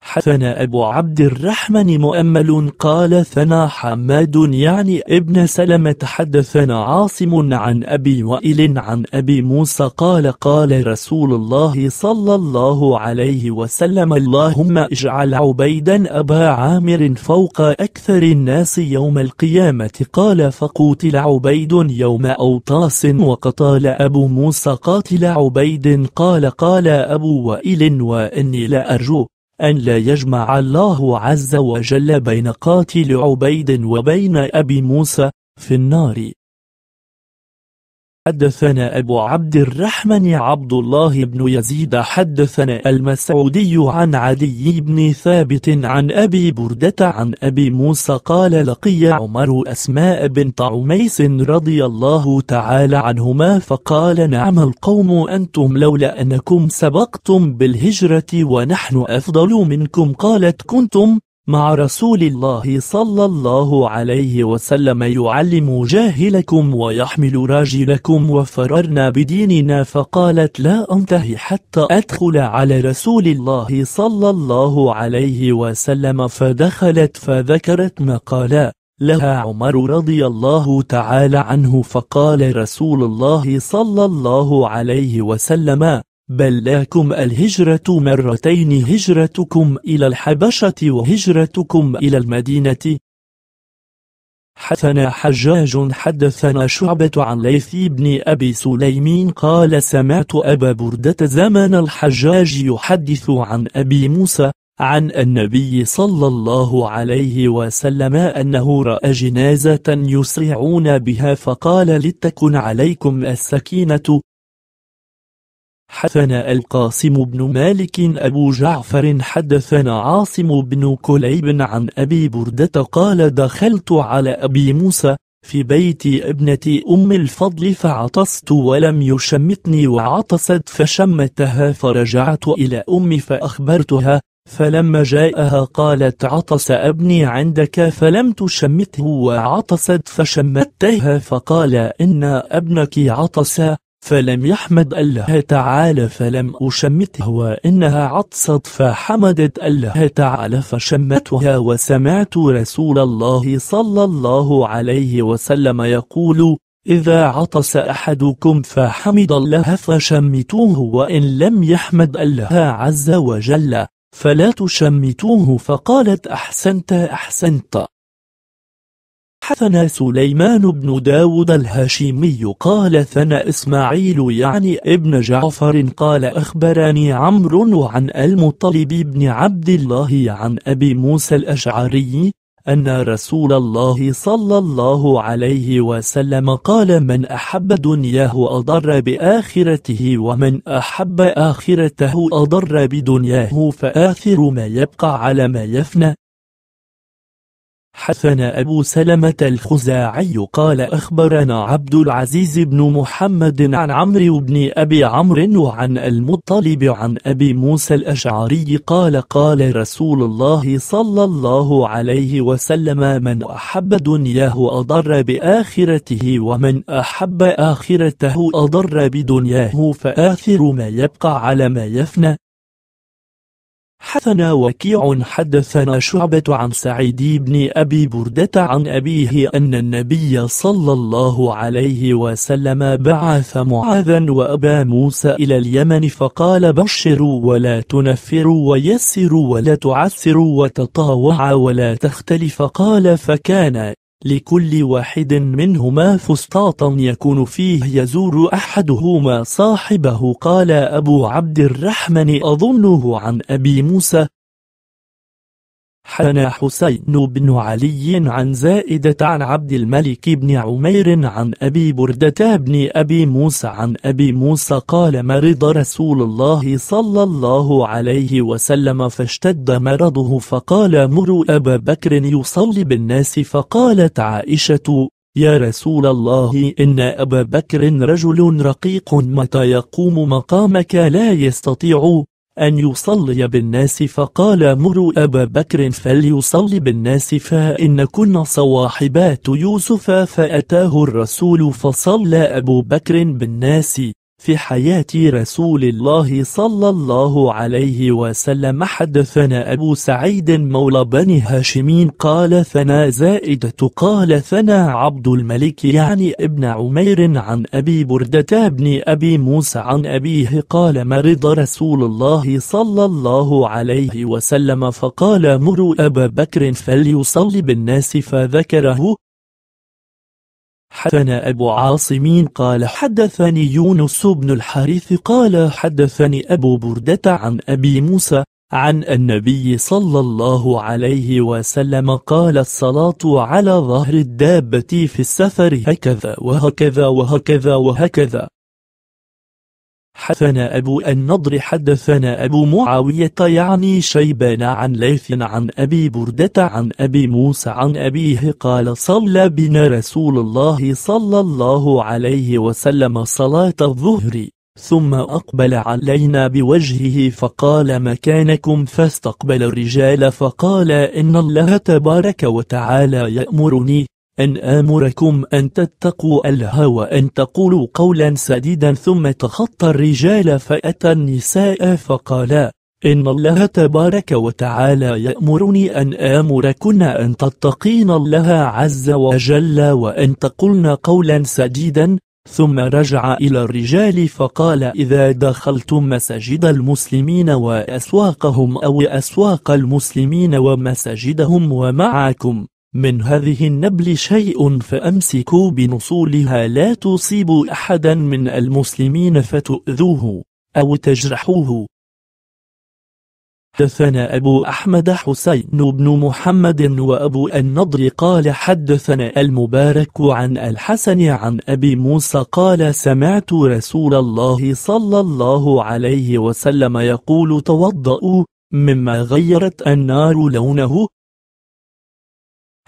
حثنا أبو عبد الرحمن مؤمل قال ثنا حماد يعني ابن سلمة حدثنا عاصم عن أبي وائل عن أبي موسى قال قال رسول الله صلى الله عليه وسلم اللهم اجعل عبيدا أبا عامر فوق أكثر الناس يوم القيامة قال فقوتل عبيد يوم أوطاس وقتال أبو موسى قاتل عبيد قال قال أبو وائل وإني لأرجو أن لا يجمع الله عز وجل بين قاتل عبيد وبين أبي موسى في النار حدثنا أبو عبد الرحمن عبد الله بن يزيد حدثنا المسعودي عن عدي بن ثابت عن أبي بردة عن أبي موسى قال لقي عمر أسماء بنت عميس رضي الله تعالى عنهما فقال نعم القوم أنتم لولا أنكم سبقتم بالهجرة ونحن أفضل منكم قالت كنتم مع رسول الله صلى الله عليه وسلم يعلم جاهلكم ويحمل راجلكم وفررنا بديننا فقالت لا أنتهي حتى أدخل على رسول الله صلى الله عليه وسلم فدخلت فذكرت ما قالا لها عمر رضي الله تعالى عنه فقال رسول الله صلى الله عليه وسلم لكم الهجرة مرتين هجرتكم إلى الحبشة وهجرتكم إلى المدينة حدثنا حجاج حدثنا شعبة عن ليث بن أبي سليمين قال سمعت أبا بردة زمن الحجاج يحدث عن أبي موسى عن النبي صلى الله عليه وسلم أنه رأى جنازة يسرعون بها فقال لتكن عليكم السكينة حدثنا القاسم بن مالك أبو جعفر حدثنا عاصم بن كليب عن أبي بردة قال دخلت على أبي موسى في بيت ابنة أم الفضل فعطست ولم يشمتني وعطست فشمتها فرجعت إلى أمي فأخبرتها فلما جاءها قالت عطس ابني عندك فلم تشمته وعطست فشمتها فقال إن ابنك عطس فلم يحمد الله تعالى فلم أشمته وإنها عطست فحمدت الله تعالى فشمتها وسمعت رسول الله صلى الله عليه وسلم يقول إذا عطس أحدكم فحمد الله فشمتوه وإن لم يحمد الله عز وجل فلا تشمتوه فقالت أحسنت أحسنت حثنا سليمان بن داود الهاشمي قال ثنى إسماعيل يعني ابن جعفر قال أخبرني عمرو عن المطلب بن عبد الله عن أبي موسى الأشعري أن رسول الله صلى الله عليه وسلم قال من أحب دنياه أضر بآخرته ومن أحب آخرته أضر بدنياه فآثر ما يبقى على ما يفنى حسن أبو سلمة الخزاعي قال أخبرنا عبد العزيز بن محمد عن عمرو بن أبي عمرو وعن المطلب عن أبي موسى الأشعري قال قال رسول الله صلى الله عليه وسلم من أحب دنياه أضر بآخرته ومن أحب آخرته أضر بدنياه فآخر ما يبقى على ما يفنى حدثنا وكيع حدثنا شعبة عن سعيد بن أبي بردة عن أبيه أن النبي صلى الله عليه وسلم بعث معاذا وأبا موسى إلى اليمن فقال بشروا ولا تنفروا ويسروا ولا تعسروا وتطاوع ولا تختلف قال فكان لكل واحد منهما فسطاط يكون فيه يزور أحدهما صاحبه قال أبو عبد الرحمن أظنه عن أبي موسى حنا حسين بن علي عن زائدة عن عبد الملك بن عمير عن أبي بردة بن أبي موسى عن أبي موسى قال مرض رسول الله صلى الله عليه وسلم فاشتد مرضه فقال مروا أبا بكر يصلي بالناس فقالت عائشة يا رسول الله إن أبا بكر رجل رقيق متى يقوم مقامك لا يستطيع أن يصلي بالناس فقال مروا أبا بكر فليصلي بالناس فإن كنا صواحبات يوسف فأتاه الرسول فصلى أبو بكر بالناس في حياة رسول الله صلى الله عليه وسلم حدثنا أبو سعيد مولى بني هاشمين قال ثنا زائدة قال ثنا عبد الملك يعني ابن عمير عن أبي بردة بن أبي موسى عن أبيه قال مرض رسول الله صلى الله عليه وسلم فقال مروا أبا بكر فليصلي بالناس فذكره حدثنا أبو عاصم قال حدثني يونس بن الحارث قال حدثني أبو بردة عن أبي موسى عن النبي صلى الله عليه وسلم قال الصلاة على ظهر الدابة في السفر هكذا وهكذا وهكذا وهكذا حدثنا أبو النضر حدثنا أبو معاوية يعني شيبان عن ليث عن أبي بردة عن أبي موسى عن أبيه قال صلى بنا رسول الله صلى الله عليه وسلم صلاة الظهر ثم أقبل علينا بوجهه فقال مكانكم فاستقبل الرجال فقال إن الله تبارك وتعالى يأمرني أن آمركم أن تتقوا الله وأن تقولوا قولا سديدا ثم تخطى الرجال فأتى النساء فقالا إن الله تبارك وتعالى يأمرني أن آمركن أن تتقين الله عز وجل وأن تقلن قولا سديدا ثم رجع إلى الرجال فقال إذا دخلتم مساجد المسلمين وأسواقهم أو أسواق المسلمين ومساجدهم ومعكم من هذه النبل شيء فأمسكوا بنصولها لا تصيبوا أحدا من المسلمين فتؤذوه أو تجرحوه حدثنا أبو أحمد حسين بن محمد وأبو النضر قال حدثنا المبارك عن الحسن عن أبي موسى قال سمعت رسول الله صلى الله عليه وسلم يقول توضأوا مما غيرت النار لونه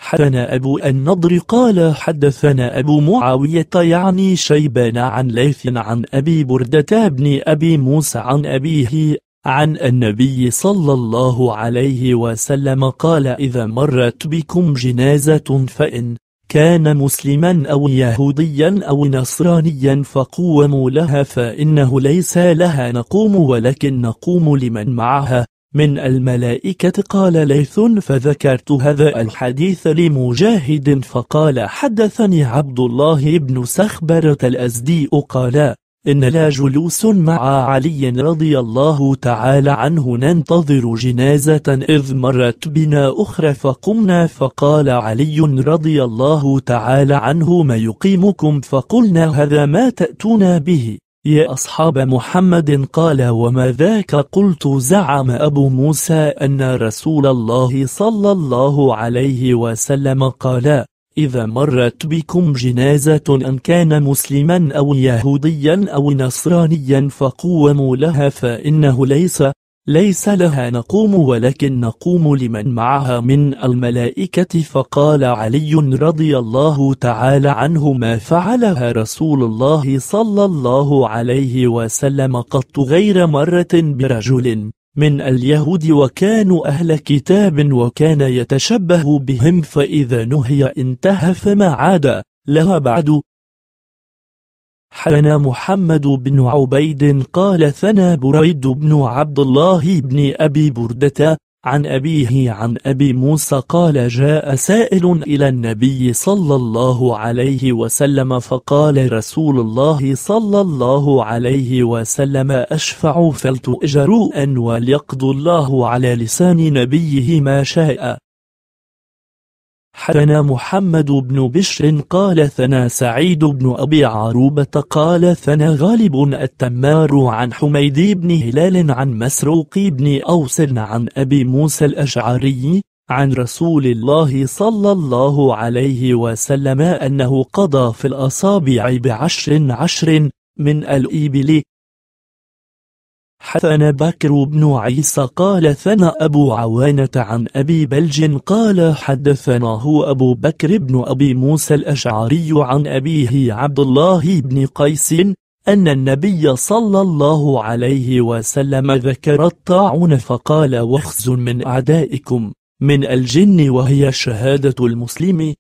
حدثنا أبو النضر قال حدثنا أبو معاوية يعني شيبان عن ليث عن أبي بردة بن أبي موسى عن أبيه عن النبي صلى الله عليه وسلم قال إذا مرت بكم جنازة فإن كان مسلما أو يهوديا أو نصرانيا فقوموا لها فإنه ليس لها نقوم ولكن نقوم لمن معها من الملائكة قال ليث فذكرت هذا الحديث لمجاهد فقال حدثني عبد الله بن سخبرة الأزدي قال إننا جلوس مع علي رضي الله تعالى عنه ننتظر جنازة إذ مرت بنا أخرى فقمنا فقال علي رضي الله تعالى عنه ما يقيمكم فقلنا هذا ما تأتون به يا أصحاب محمد قال وما ذاك قلت زعم أبو موسى أن رسول الله صلى الله عليه وسلم قال إذا مرت بكم جنازة أن كان مسلما أو يهوديا أو نصرانيا فقوموا لها فإنه ليس ليس لها نقوم ولكن نقوم لمن معها من الملائكة فقال علي رضي الله تعالى عنه ما فعلها رسول الله صلى الله عليه وسلم قط غير مرة برجل من اليهود وكانوا أهل كتاب وكان يتشبه بهم فإذا نهي انتهى فما عاد لها بعد حدثنا محمد بن عبيد قال ثنى بريد بن عبد الله بن أبي بردة عن أبيه عن أبي موسى قال جاء سائل إلى النبي صلى الله عليه وسلم فقال رسول الله صلى الله عليه وسلم أشفع فلتؤجروا أن وليقض الله على لسان نبيه ما شاء حدثنا محمد بن بشر قال ثنى سعيد بن أبي عروبة قال ثنى غالب التمار عن حميد بن هلال عن مسروق بن أوس عن أبي موسى الأشعري عن رسول الله صلى الله عليه وسلم أنه قضى في الأصابع بعشر عشر من الإبل حدثنا بكر بن عيسى قال ثنى أبو عوانة عن أبي بلج قال حدثناه أبو بكر بن أبي موسى الأشعري عن أبيه عبد الله بن قيس أن النبي صلى الله عليه وسلم ذكر الطاعون فقال وخز من أعدائكم من الجن وهي شهادة المسلم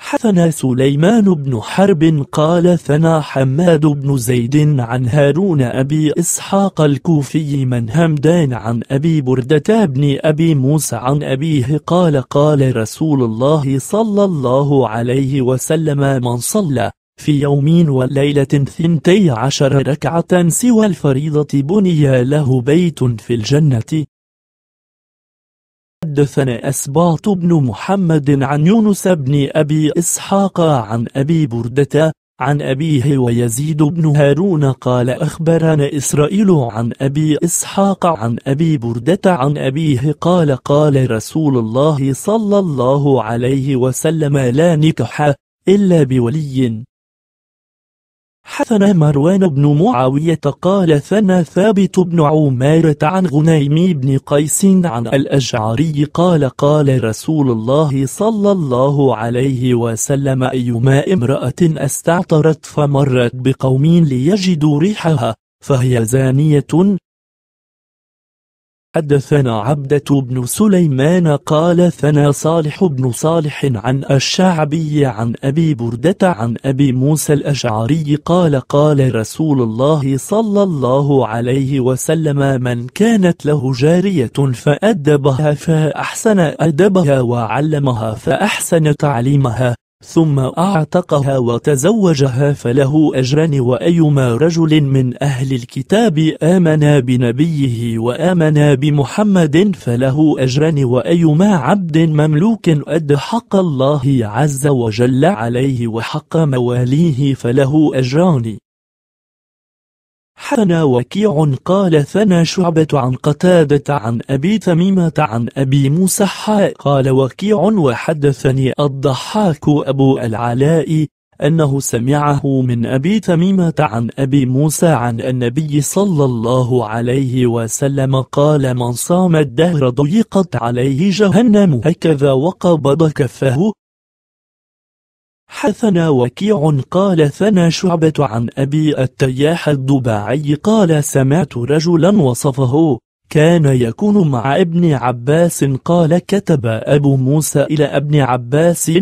حثنا سليمان بن حرب قال ثنى حماد بن زيد عن هارون أبي إسحاق الكوفي من همدان عن أبي بردة بن أبي موسى عن أبيه قال قال رسول الله صلى الله عليه وسلم من صلى في يومين وليلة ثنتي عشر ركعة سوى الفريضة بني له بيت في الجنة حدثنا أسباط بن محمد عن يونس بن أبي إسحاق عن أبي بردة عن أبيه ويزيد بن هارون قال أخبرنا إسرائيل عن أبي إسحاق عن أبي بردة عن أبيه قال قال رسول الله صلى الله عليه وسلم لا نكح إلا بولي حثنا مروان بن معاوية قال ثنى ثابت بن عمارة عن غنيم بن قيس عن الأشعري قال قال رسول الله صلى الله عليه وسلم أيما امرأة استعطرت فمرت بقوم ليجدوا ريحها فهي زانية حدثنا عبدة بن سليمان قال ثنى صالح بن صالح عن الشعبي عن أبي بردة عن أبي موسى الأشعري قال قال رسول الله صلى الله عليه وسلم من كانت له جارية فأدبها فأحسن أدبها وعلمها فأحسن تعليمها ثم آه. أعتقها وتزوجها فله أجران وأيما رجل من أهل الكتاب آمن بنبيه وآمن بمحمد فله أجران وأيما عبد مملوك أد حق الله عز وجل عليه وحق مواليه فله أجران حنا وكيع قال ثنا شعبة عن قتادة عن أبي تميمة عن أبي موسى قال وكيع وحدثني الضحاك أبو العلاء أنه سمعه من أبي تميمة عن أبي موسى عن النبي صلى الله عليه وسلم قال من صام الدهر ضيقت عليه جهنم هكذا وقبض كفه حدثنا وكيع قال ثنا شعبة عن أبي التياح الضباعي قال سمعت رجلا وصفه كان يكون مع ابن عباس قال كتب أبو موسى إلى ابن عباس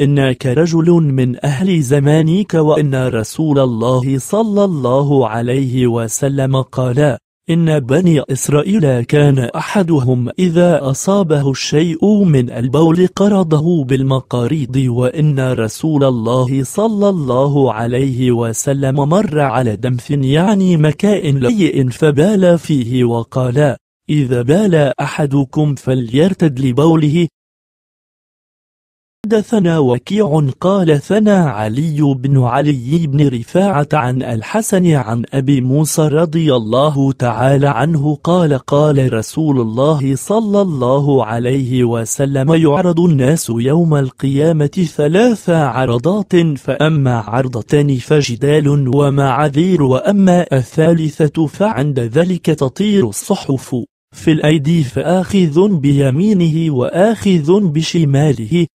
إنك رجل من أهل زمانك وإن رسول الله صلى الله عليه وسلم قال إن بني إسرائيل كان أحدهم إذا أصابه الشيء من البول قرضه بالمقاريض وإن رسول الله صلى الله عليه وسلم مر على دمث يعني مكاء لي فبال فيه وقال إذا بال أحدكم فليرتد لبوله حدثنا وكيع قال ثنى علي بن علي بن رفاعة عن الحسن عن أبي موسى رضي الله تعالى عنه قال قال رسول الله صلى الله عليه وسلم يعرض الناس يوم القيامة ثلاث عرضات فأما عرضتان فجدال ومعاذير وأما الثالثة فعند ذلك تطير الصحف في الأيدي فآخذ بيمينه وآخذ بشماله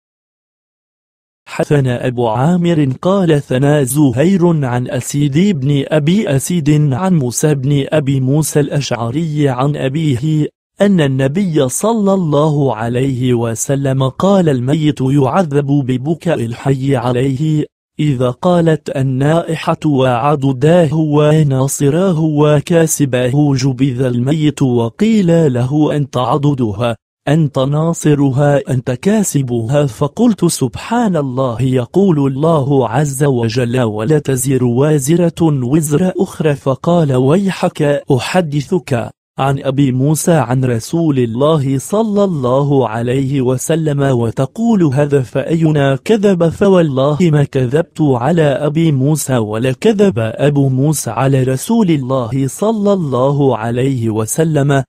حدثنا أبو عامر قال ثنا زهير عن أسيد بن أبي أسيد عن موسى بن أبي موسى الأشعري عن أبيه أن النبي صلى الله عليه وسلم قال الميت يعذب ببكاء الحي عليه إذا قالت النائحة وعدداه وناصراه وكاسباه جبذ الميت وقيل له أنت عددها أنت ناصرها أنت كاسبها فقلت سبحان الله يقول الله عز وجل ولا تزر وازرة وزر أخرى فقال ويحك أحدثك عن أبي موسى عن رسول الله صلى الله عليه وسلم وتقول هذا فأينا كذب فوالله ما كذبت على أبي موسى ولا كذب أبو موسى على رسول الله صلى الله عليه وسلم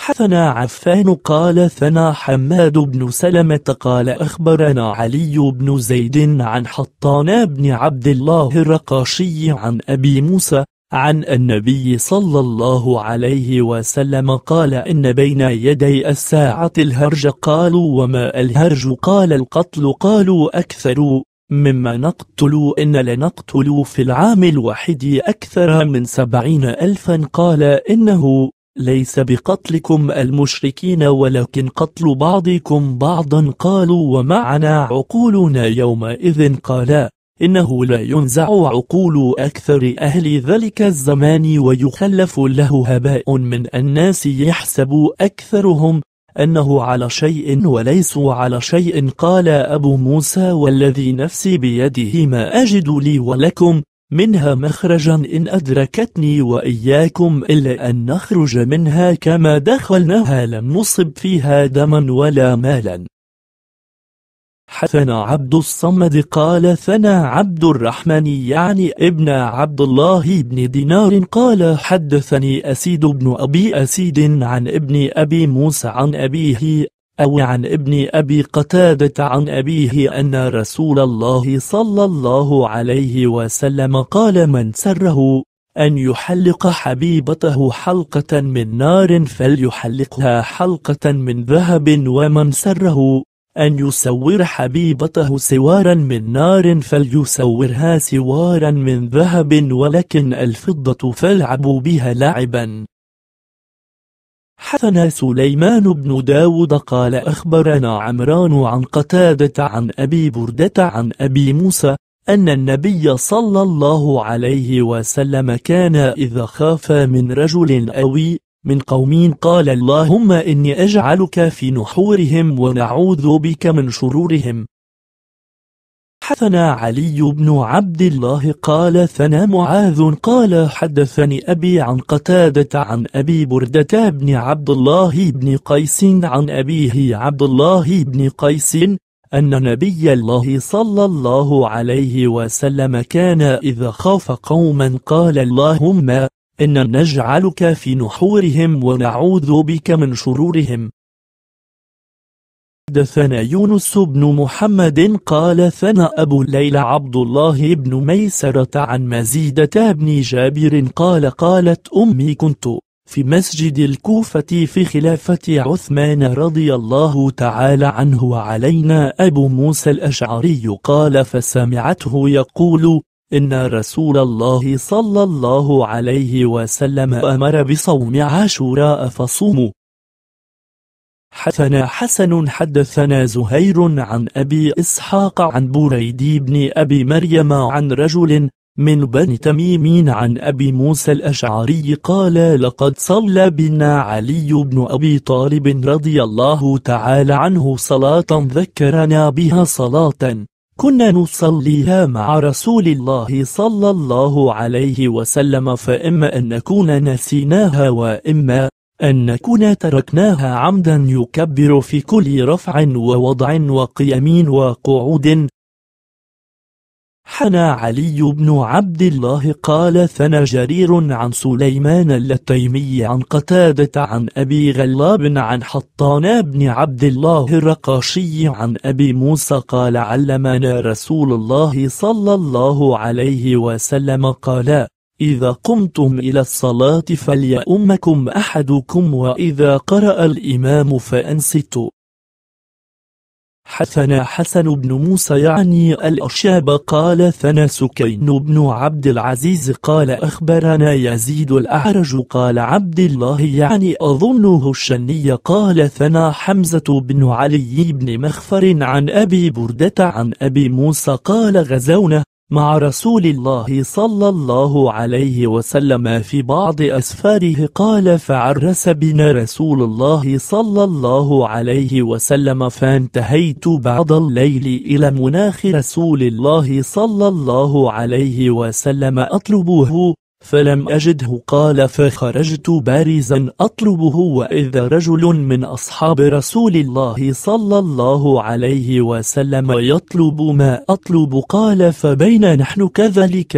حثنا عفان قال ثنا حماد بن سلمة قال أخبرنا علي بن زيد عن حطان بن عبد الله الرقاشي عن أبي موسى عن النبي صلى الله عليه وسلم قال إن بين يدي الساعة الهرج قالوا وما الهرج قال القتل قالوا أكثر مما نقتل إن لنقتل في العام الواحد أكثر من سبعين ألفا قال إنه ليس بقتلكم المشركين ولكن قتل بعضكم بعضا قالوا ومعنا عقولنا يومئذ قالا إنه لا ينزع عقول أكثر أهل ذلك الزمان ويخلف له هباء من الناس يحسب أكثرهم أنه على شيء وليسوا على شيء قال أبو موسى والذي نفسي بيده ما أجد لي ولكم منها مخرجا إن أدركتني وإياكم إلا أن نخرج منها كما دخلناها لم نصب فيها دما ولا مالا حثنا عبد الصمد قال ثنا عبد الرحمن يعني ابن عبد الله بن دينار قال حدثني أسيد بن أبي أسيد عن ابن أبي موسى عن أبيه أو عن ابن أبي قتادة عن أبيه أن رسول الله صلى الله عليه وسلم قال من سره أن يحلق حبيبته حلقة من نار فليحلقها حلقة من ذهب ومن سره أن يسور حبيبته سوارا من نار فليسورها سوارا من ذهب ولكن الفضة فالعبوا بها لعبا حسن سليمان بن داود قال أخبرنا عمران عن قتادة عن أبي بردة عن أبي موسى أن النبي صلى الله عليه وسلم كان إذا خاف من رجل أوي من قوم قال اللهم إني أجعلك في نحورهم ونعوذ بك من شرورهم حدثنا علي بن عبد الله قال ثنا معاذ قال حدثني أبي عن قتادة عن أبي بردة بن عبد الله بن قيس عن أبيه عبد الله بن قيس أن نبي الله صلى الله عليه وسلم كان إذا خاف قوما قال اللهم إن نجعلك في نحورهم ونعوذ بك من شرورهم حدثنا يونس بن محمد قال ثنى أبو ليلى عبد الله بن ميسرة عن مزيدة بن جابر قال قالت أمي كنت في مسجد الكوفة في خلافة عثمان رضي الله تعالى عنه وعلينا أبو موسى الأشعري قال فسمعته يقول إن رسول الله صلى الله عليه وسلم أمر بصوم عاشوراء فصوموا حدثنا حسن حدثنا زهير عن أبي إسحاق عن بريد بن أبي مريم عن رجل من بني تميم عن أبي موسى الأشعري قال لقد صلى بنا علي بن أبي طالب رضي الله تعالى عنه صلاة ذكرنا بها صلاة كنا نصليها مع رسول الله صلى الله عليه وسلم فإما أن نكون نسيناها وإما أن نكون تركناها عمدا يكبر في كل رفع ووضع وقيام وقعود حنى علي بن عبد الله قال ثنى جرير عن سليمان اللتيمي عن قتادة عن أبي غلاب عن حطان بن عبد الله الرقاشي عن أبي موسى قال علمنا رسول الله صلى الله عليه وسلم قال إذا قمتم إلى الصلاة فليأمكم أحدكم وإذا قرأ الإمام فأنصتوا حثنا حسن بن موسى يعني الأشاب قال ثنا سكين بن عبد العزيز قال أخبرنا يزيد الأعرج قال عبد الله يعني أظنه الشني قال ثنا حمزة بن علي بن مخفر عن أبي بردة عن أبي موسى قال غزونا مع رسول الله صلى الله عليه وسلم في بعض أسفاره قال فعرس بنا رسول الله صلى الله عليه وسلم فانتهيت بعد الليل إلى مناخ رسول الله صلى الله عليه وسلم أطلبه فلم أجده قال فخرجت بارزا أطلبه وإذا رجل من أصحاب رسول الله صلى الله عليه وسلم يطلب ما أطلب قال فبين نحن كذلك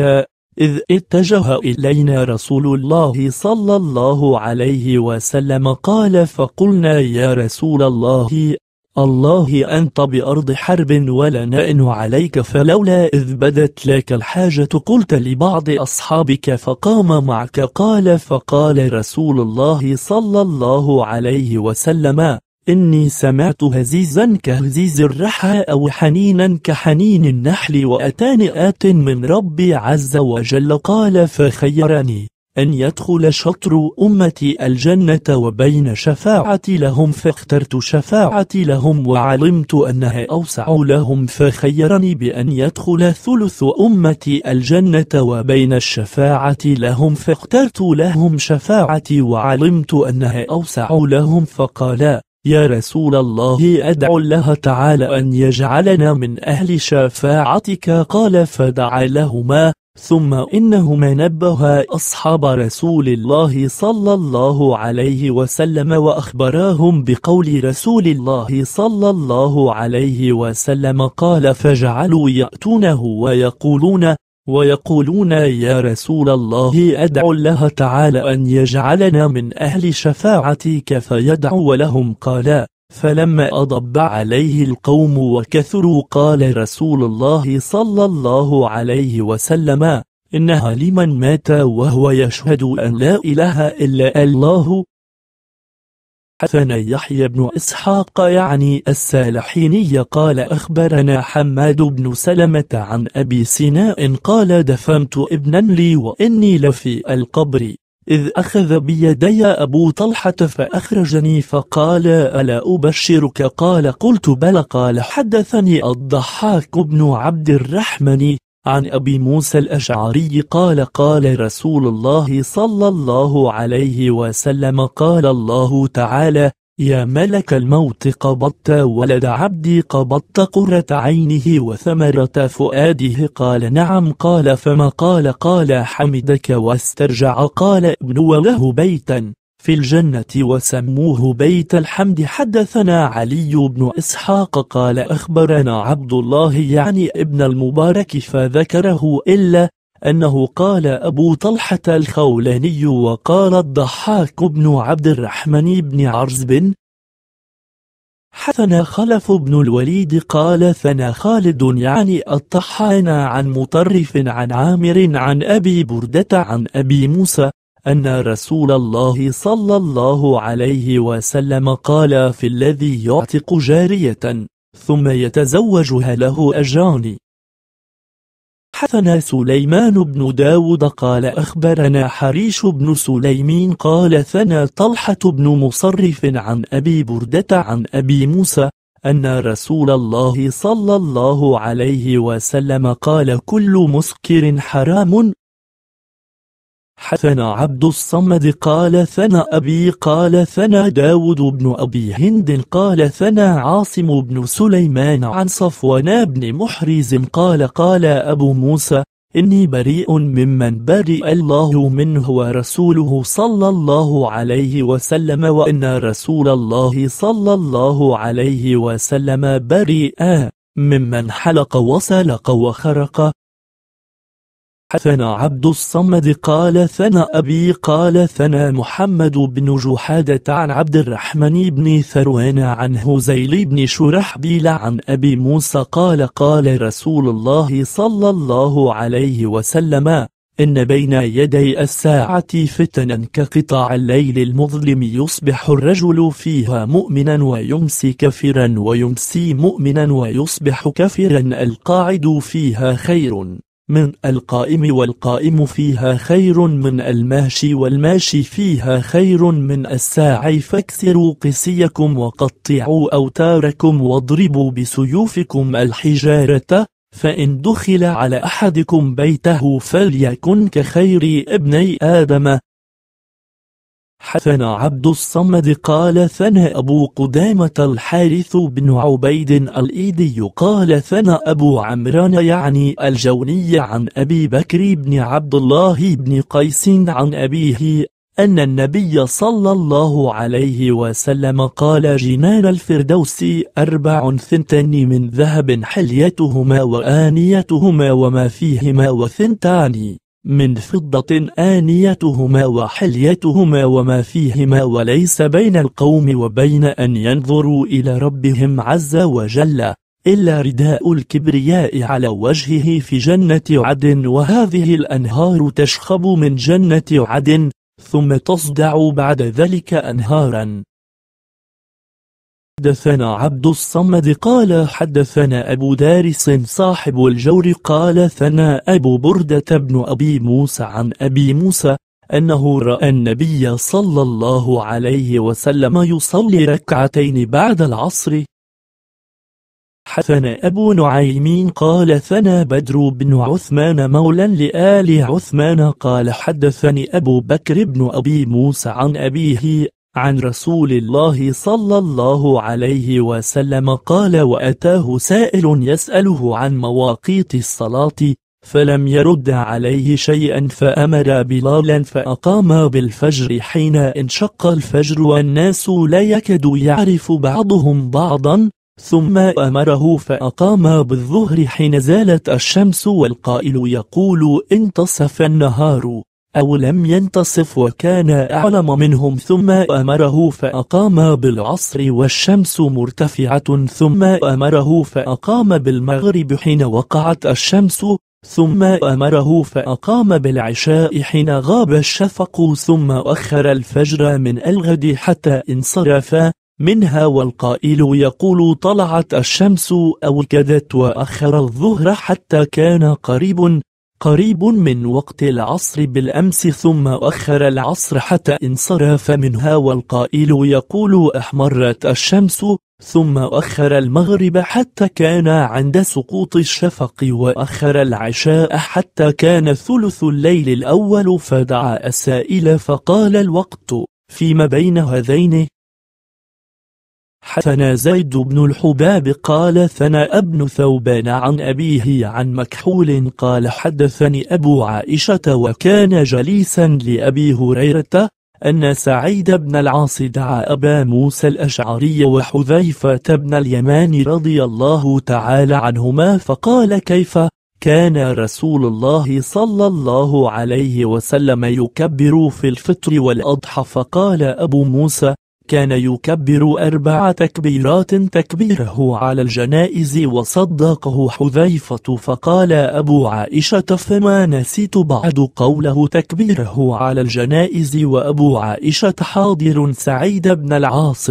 إذ اتجه إلينا رسول الله صلى الله عليه وسلم قال فقلنا يا رسول الله الله أنت بأرض حرب ولا نأن عليك فلولا إذ بدت لك الحاجة قلت لبعض أصحابك فقام معك قال فقال رسول الله صلى الله عليه وسلم إني سمعت هزيزا كهزيز الرحى أو حنينا كحنين النحل وأتاني آت من ربي عز وجل قال فخيرني أن يدخل شطر أمتي الجنة وبين شفاعتي لهم فاخترت شفاعتي لهم وعلمت أنها أوسع لهم فخيرني بأن يدخل ثلث أمتي الجنة وبين الشفاعة لهم فاخترت لهم شفاعتي وعلمت أنها أوسع لهم فقالا يا رسول الله أدعو الله تعالى أن يجعلنا من أهل شفاعتك قال فدعا لهما ثم إنهما نبه أصحاب رسول الله صلى الله عليه وسلم وأخبراهم بقول رسول الله صلى الله عليه وسلم قال فجعلوا يأتونه ويقولون ويقولون يا رسول الله أدعو الله تعالى أن يجعلنا من أهل شفاعتك فيدعو لهم قالا فلما أضب عليه القوم وكثروا قال رسول الله صلى الله عليه وسلم إنها لمن مات وهو يشهد أن لا إله إلا الله حثنا يحيى بن إسحاق يعني السالحيني قال أخبرنا حماد بن سلمة عن أبي سناء قال دفنت ابنا لي وإني لفي القبر إذ أخذ بيدي أبو طلحة فأخرجني فقال ألا أبشرك قال قلت بلى قال حدثني الضحاك بن عبد الرحمن عن أبي موسى الأشعري قال قال رسول الله صلى الله عليه وسلم قال الله تعالى يا ملك الموت قبضت ولد عبدي قبضت قرة عينه وثمرة فؤاده قال نعم قال فما قال قال حمدك واسترجع قال ابنوا له بيتا في الجنة وسموه بيت الحمد حدثنا علي بن إسحاق قال أخبرنا عبد الله يعني ابن المبارك فذكره إلا أنه قال أبو طلحة الخولاني وقال الضحاك بن عبد الرحمن بن عرزب حثنا خلف بن الوليد قال ثنا خالد يعني الطحان عن مطرف عن عامر عن أبي بردة عن أبي موسى أن رسول الله صلى الله عليه وسلم قال في الذي يعتق جارية ثم يتزوجها له أجران حدثنا سليمان بن داود قال أخبرنا حريش بن سليمين قال ثنى طلحة بن مصرف عن أبي بردة عن أبي موسى أن رسول الله صلى الله عليه وسلم قال كل مسكر حرام حثنا عبد الصمد قال ثنى أبي قال ثنى داود بن أبي هند قال ثنى عاصم بن سليمان عن صفوان بن محرز قال قال أبو موسى إني بريء ممن برئ الله منه ورسوله صلى الله عليه وسلم وإن رسول الله صلى الله عليه وسلم بريئا ممن حلق وسلق وخرق حثنا عبد الصمد قال ثنى أبي قال ثنى محمد بن جحادة عن عبد الرحمن بن ثروان عن هزيل بن شرحبيل عن أبي موسى قال قال رسول الله صلى الله عليه وسلم إن بين يدي الساعة فتنا كقطاع الليل المظلم يصبح الرجل فيها مؤمنا ويمسي كافرا ويمسي مؤمنا ويصبح كافرا القاعد فيها خير من القائم والقائم فيها خير من الماشي والماشي فيها خير من الساعي فاكسروا قسيكم وقطعوا أوتاركم واضربوا بسيوفكم الحجارة فإن دخل على أحدكم بيته فليكن كخير ابني آدم حثنا عبد الصمد قال ثنى أبو قدامة الحارث بن عبيد الإيدي قال ثنى أبو عمران يعني الجوني عن أبي بكر بن عبد الله بن قيس عن أبيه أن النبي صلى الله عليه وسلم قال جنان الفردوس أربع ثنتان من ذهب حليتهما وآنيتهما وما فيهما وثنتان من فضة آنيتهما وحليتهما وما فيهما وليس بين القوم وبين أن ينظروا إلى ربهم عز وجل إلا رداء الكبرياء على وجهه في جنة عدن وهذه الأنهار تشخب من جنة عدن ثم تصدع بعد ذلك أنهاراً حدثنا عبد الصمد قال حدثنا أبو دارس صاحب الجور قال ثنى أبو بردة بن أبي موسى عن أبي موسى أنه رأى النبي صلى الله عليه وسلم يصلي ركعتين بعد العصر حثنا أبو نعيمين قال ثنى بدر بن عثمان مولا لآل عثمان قال حدثني أبو بكر بن أبي موسى عن أبيه عن رسول الله صلى الله عليه وسلم قال وأتاه سائل يسأله عن مواقيت الصلاة فلم يرد عليه شيئا فأمر بلالا فأقام بالفجر حين انشق الفجر والناس لا يكاد يعرف بعضهم بعضا ثم أمره فأقام بالظهر حين زالت الشمس والقائل يقول انتصف النهار أو لم ينتصف وكان أعلم منهم ثم أمره فأقام بالعصر والشمس مرتفعة ثم أمره فأقام بالمغرب حين وقعت الشمس ثم أمره فأقام بالعشاء حين غاب الشفق ثم أخر الفجر من الغد حتى انصرفا منها والقائل يقول طلعت الشمس أو كدت وأخر الظهر حتى كان قريب قريب من وقت العصر بالأمس ثم أخر العصر حتى انصرف منها والقائل يقول أحمرت الشمس ثم أخر المغرب حتى كان عند سقوط الشفق وأخر العشاء حتى كان ثلث الليل الأول فدعا السائل فقال الوقت فيما بين هذين حدثنا زيد بن الحباب قال ثنى ابن ثوبان عن أبيه عن مكحول قال حدثني أبو عائشة وكان جليسا لأبي هريرة أن سعيد بن العاص دعا أبا موسى الأشعري وحذيفة بن اليمان رضي الله تعالى عنهما فقال كيف كان رسول الله صلى الله عليه وسلم يكبر في الفطر والأضحى فقال أبو موسى كان يكبر أربع تكبيرات تكبيره على الجنائز وصدقه حذيفة فقال أبو عائشة فما نسيت بعد قوله تكبيره على الجنائز وأبو عائشة حاضر سعيد بن العاص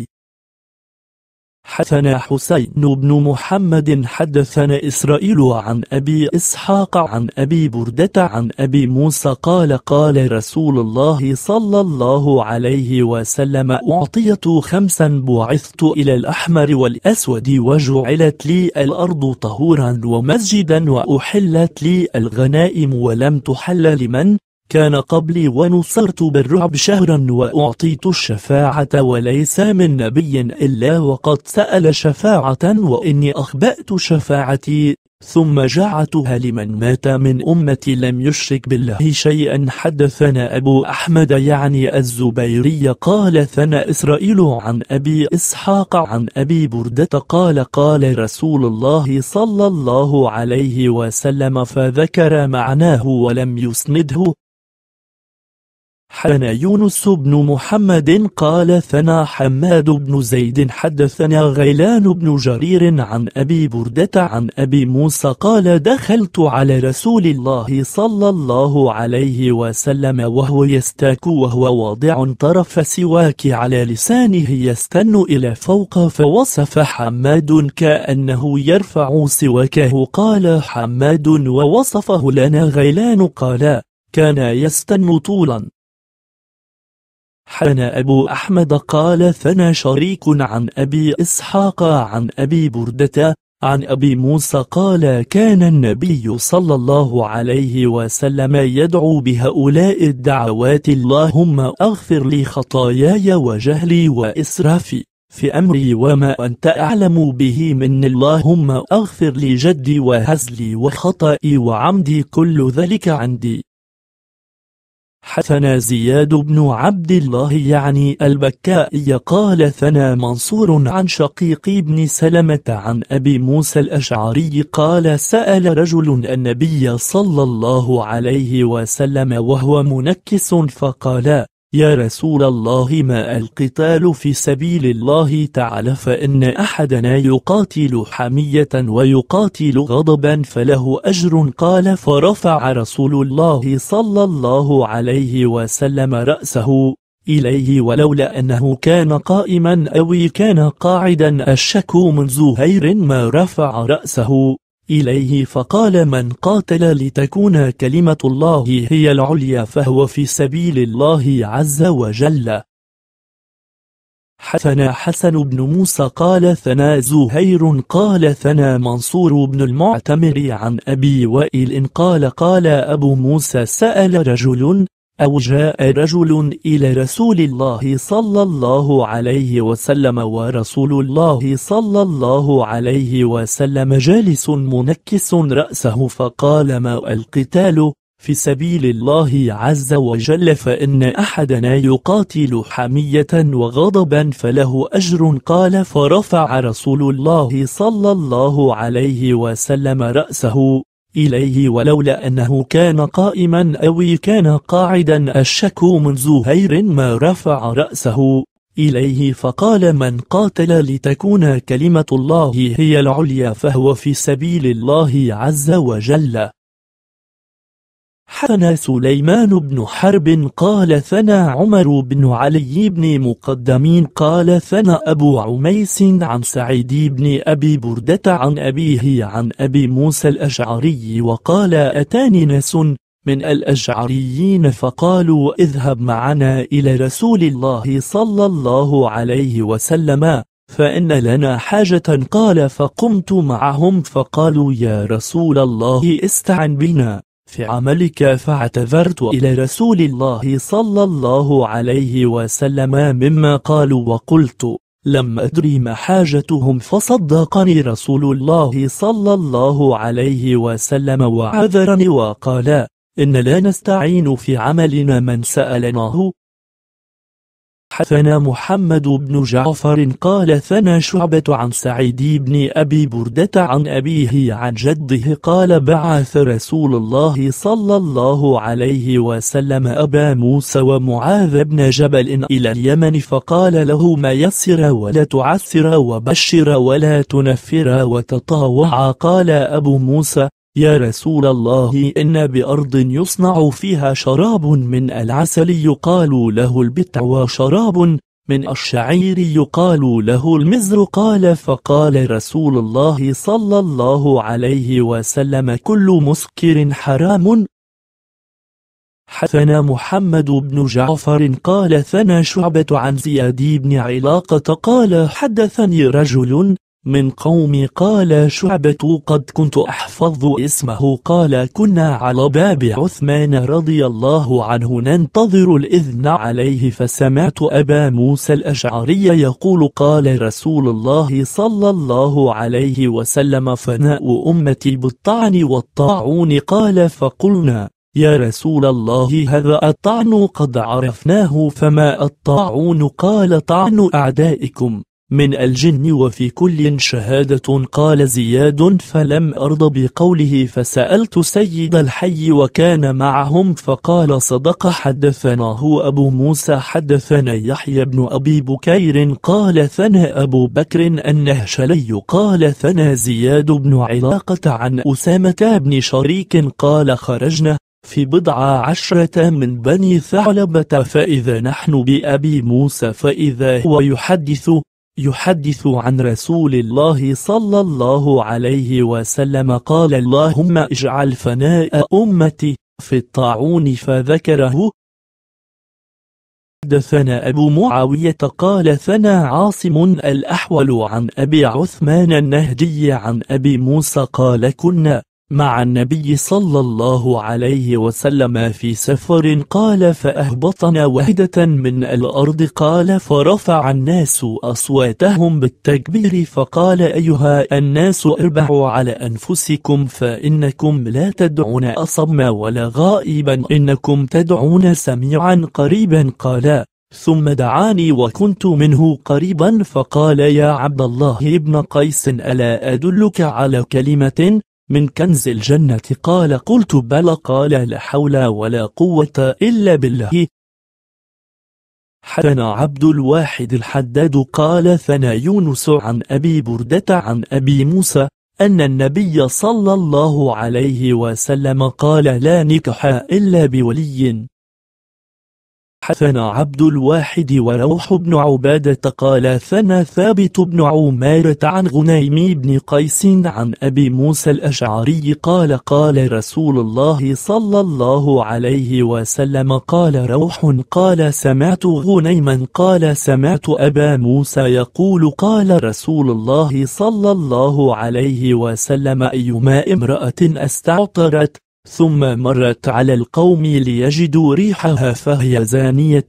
حدثنا حسين بن محمد حدثنا إسرائيل عن أبي إسحاق عن أبي بردة عن أبي موسى قال قال رسول الله صلى الله عليه وسلم أعطيت خمسا بعثت إلى الأحمر والأسود وجعلت لي الأرض طهورا ومسجدا وأحلت لي الغنائم ولم تحل لمن كان قبلي ونصرت بالرعب شهرا وأعطيت الشفاعة وليس من نبي إلا وقد سأل شفاعة وإني أخبأت شفاعتي ثم جعتها لمن مات من أمتي لم يشرك بالله شيئا حدثنا أبو أحمد يعني الزبيري قال ثنى إسرائيل عن أبي إسحاق عن أبي بردة قال قال رسول الله صلى الله عليه وسلم فذكر معناه ولم يسنده حدثنا يونس بن محمد قال ثنا حماد بن زيد حدثنا غيلان بن جرير عن أبي بردة عن أبي موسى قال دخلت على رسول الله صلى الله عليه وسلم وهو يستاك وهو واضع طرف سواك على لسانه يستن إلى فوق فوصف حماد كأنه يرفع سواكه قال حماد ووصفه لنا غيلان قال كان يستن طولا حن أبو أحمد قال ثنى شريك عن أبي إسحاق عن أبي بردة عن أبي موسى قال كان النبي صلى الله عليه وسلم يدعو بهؤلاء الدعوات اللهم أغفر لي خطاياي وجهلي وإسرافي في أمري وما أنت أعلم به من اللهم أغفر لي جدي وهزلي وخطئي وعمدي كل ذلك عندي حثنا زياد بن عبد الله يعني البكائي قال ثنا منصور عن شقيق بن سلمة عن أبي موسى الأشعري قال سأل رجل النبي صلى الله عليه وسلم وهو منكس فقال يا رسول الله ما القتال في سبيل الله تعالى فإن أحدنا يقاتل حمية ويقاتل غضبا فله أجر قال فرفع رسول الله صلى الله عليه وسلم رأسه إليه ولولا أنه كان قائما أو كان قاعدا الشك من زهير ما رفع رأسه إليه فقال من قاتل لتكون كلمة الله هي العليا فهو في سبيل الله عز وجل حثنا حسن بن موسى قال ثنا زهير قال ثنا منصور بن المعتمر عن أبي وائل قال قال أبو موسى سأل رجل أو جاء رجل إلى رسول الله صلى الله عليه وسلم ورسول الله صلى الله عليه وسلم جالس منكس رأسه فقال ما القتال في سبيل الله عز وجل فإن أحدنا يقاتل حمية وغضبا فله أجر قال فرفع رسول الله صلى الله عليه وسلم رأسه إليه ولولا أنه كان قائما أو كان قاعدا الشك من زهير ما رفع رأسه إليه فقال من قاتل لتكون كلمة الله هي العليا فهو في سبيل الله عز وجل حثنا سليمان بن حرب قال ثنا عمر بن علي بن مقدم قال ثنا أبو عميس عن سعيد بن أبي بردة عن أبيه عن أبي موسى الأشعري وقال أتاني ناس من الأشعريين فقالوا اذهب معنا إلى رسول الله صلى الله عليه وسلم فإن لنا حاجة قال فقمت معهم فقالوا يا رسول الله استعن بنا في عملك فاعتذرت إلى رسول الله صلى الله عليه وسلم مما قالوا وقلت لم أدري ما حاجتهم فصدقني رسول الله صلى الله عليه وسلم وعذرني وقال إن لا نستعين في عملنا من سألناه حدثنا محمد بن جعفر قال ثنى شعبة عن سعيد بن أبي بردة عن أبيه عن جده قال بعث رسول الله صلى الله عليه وسلم أبا موسى ومعاذ بن جبل إلى اليمن فقال له ما يسر ولا تعسر وبشر ولا تنفر وتطاوع قال أبو موسى يا رسول الله إن بأرض يصنع فيها شراب من العسل يقال له البتع وشراب من الشعير يقال له المزر قال فقال رسول الله صلى الله عليه وسلم كل مسكر حرام حثنا محمد بن جعفر قال ثنى شعبة عن زياد بن علاقة قال حدثني رجل من قوم قال شعبة قد كنت أحفظ اسمه قال كنا على باب عثمان رضي الله عنه ننتظر الإذن عليه فسمعت أبا موسى الأشعري يقول قال رسول الله صلى الله عليه وسلم فناء أمتي بالطعن والطاعون قال فقلنا يا رسول الله هذا الطعن قد عرفناه فما الطاعون قال طعن أعدائكم من الجن وفي كل شهادة قال زياد فلم أرض بقوله فسألت سيد الحي وكان معهم فقال صدق حدثناه أبو موسى حدثنا يحيى بن أبي بكير قال ثنى أبو بكر النهشلي قال ثنى زياد بن علاقة عن أسامة بن شريك قال خرجنا في بضع عشرة من بني ثعلبة فإذا نحن بأبي موسى فإذا هو يحدث يحدث عن رسول الله صلى الله عليه وسلم قال اللهم اجعل فناء أمتي في الطاعون فذكره حدثنا أبو معاوية قال ثنا عاصم الأحول عن أبي عثمان النهدي عن أبي موسى قال كنا مع النبي صلى الله عليه وسلم في سفر قال فأهبطنا وحدة من الأرض قال فرفع الناس أصواتهم بالتكبير فقال أيها الناس اربعوا على أنفسكم فإنكم لا تدعون أصم ولا غائبا إنكم تدعون سميعا قريبا قال ثم دعاني وكنت منه قريبا فقال يا عبد الله ابن قيس ألا أدلك على كلمة من كنز الجنة قال قلت بلى قال لا حول ولا قوة إلا بالله حدنا عبد الواحد الحداد قال ثنى يونس عن أبي بردة عن أبي موسى أن النبي صلى الله عليه وسلم قال لا نكح إلا بولي حثنا عبد الواحد وروح بن عبادة قال ثنى ثابت بن عمارة عن غنيم بن قيس عن أبي موسى الأشعري قال قال رسول الله صلى الله عليه وسلم قال روح قال سمعت غنيما قال سمعت أبا موسى يقول قال رسول الله صلى الله عليه وسلم أيما امرأة استعطرت ثم مرت على القوم ليجدوا ريحها فهي زانية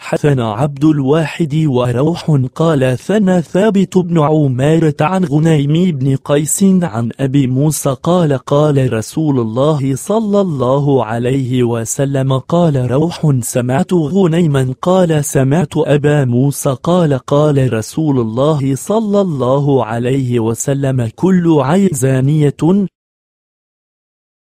حثنا عبد الواحد وروح قال ثنى ثابت بن عمارة عن غنيم بن قيس عن أبي موسى قال قال رسول الله صلى الله عليه وسلم قال روح سمعت غنيما قال سمعت أبا موسى قال قال رسول الله صلى الله عليه وسلم كل عين زانية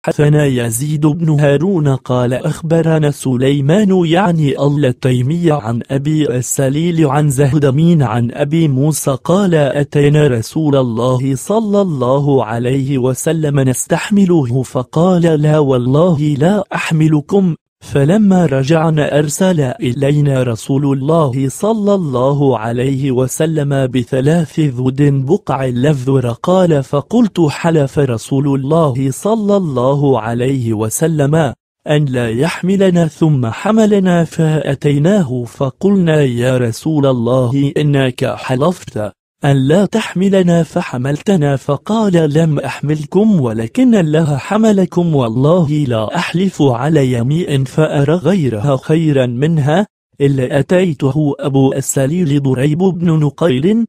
حدثنا يزيد بن هارون قال أخبرنا سليمان يعني اللتيمي عن أبي السليل عن زهدمين عن أبي موسى قال أتينا رسول الله صلى الله عليه وسلم نستحمله فقال لا والله لا أحملكم فلما رجعنا أرسل إلينا رسول الله صلى الله عليه وسلم بثلاث ذود بقع لفذر قال فقلت حلف رسول الله صلى الله عليه وسلم أن لا يحملنا ثم حملنا فأتيناه فقلنا يا رسول الله إنك حلفت أن لا تحملنا فحملتنا فقال لم أحملكم ولكن الله حملكم والله لا أحلف على يمي فأرى غيرها خيرا منها إلا أتيته أبو السليل ضريب بن نقيل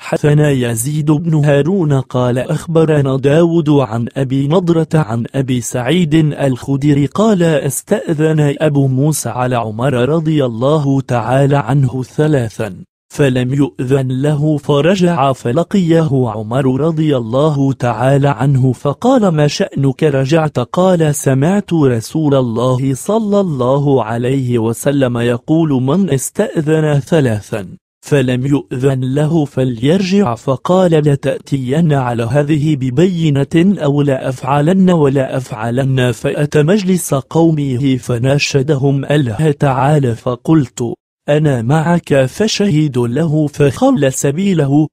حثنا يزيد بن هارون قال أخبرنا داود عن أبي نضرة عن أبي سعيد الخدري قال استأذن أبو موسى على عمر رضي الله تعالى عنه ثلاثا فلم يؤذن له فرجع فلقيه عمر رضي الله تعالى عنه فقال ما شأنك رجعت قال سمعت رسول الله صلى الله عليه وسلم يقول من استأذن ثلاثا فلم يؤذن له فليرجع فقال لتأتين على هذه ببينة أو لا أفعلن ولا أفعلن فأتى مجلس قومه فناشدهم الله تعالى فقلت أنا معك فشهد له فخل سبيله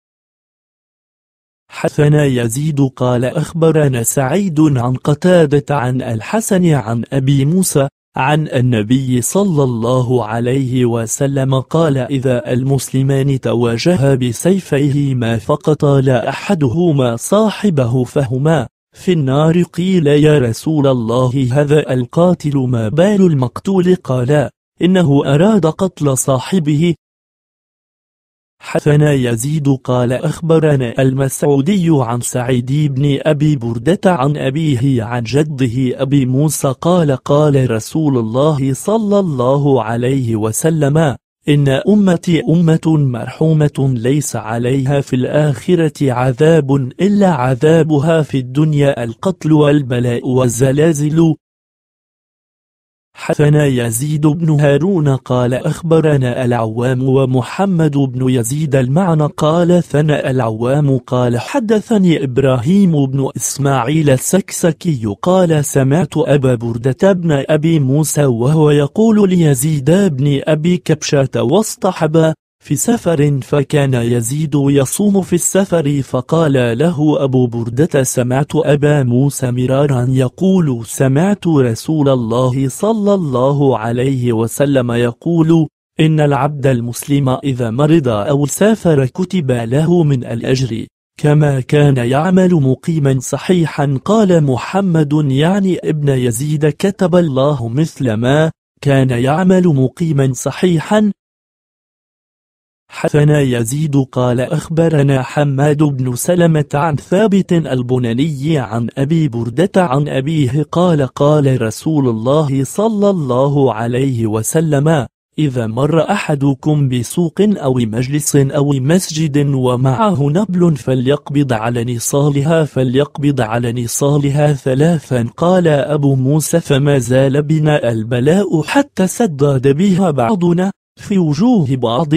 حثنا يزيد قال أخبرنا سعيد عن قتادة عن الحسن عن أبي موسى عن النبي صلى الله عليه وسلم قال إذا المسلمان تواجها بسيفيهما فقتل أحدهما صاحبه فهما في النار قيل يا رسول الله هذا القاتل ما بال المقتول قال إنه أراد قتل صاحبه حثنا يزيد قال أخبرنا المسعودي عن سعيد بن أبي بردة عن أبيه عن جده أبي موسى قال قال رسول الله صلى الله عليه وسلم إن أمتي أمة مرحومة ليس عليها في الآخرة عذاب إلا عذابها في الدنيا القتل والبلاء والزلازل حدثنا يزيد بن هارون قال أخبرنا العوام ومحمد بن يزيد المعنى قال ثنى العوام قال حدثني إبراهيم بن إسماعيل السكسكي قال سمعت أبا بردة بن أبي موسى وهو يقول ليزيد بن أبي كبشة واصطحبا في سفر فكان يزيد يصوم في السفر فقال له أبو بردة سمعت أبا موسى مرارا يقول سمعت رسول الله صلى الله عليه وسلم يقول إن العبد المسلم إذا مرض أو سافر كتب له من الأجر كما كان يعمل مقيما صحيحا قال محمد يعني ابن يزيد كتب الله مثل ما كان يعمل مقيما صحيحا حدثنا يزيد قال أخبرنا حماد بن سلمة عن ثابت البناني عن أبي بردة عن أبيه قال قال رسول الله صلى الله عليه وسلم إذا مر أحدكم بسوق أو مجلس أو مسجد ومعه نبل فليقبض على نصالها فليقبض على نصالها ثلاثا قال أبو موسى فما زال بنا البلاء حتى سدد بها بعضنا في وجوه بعض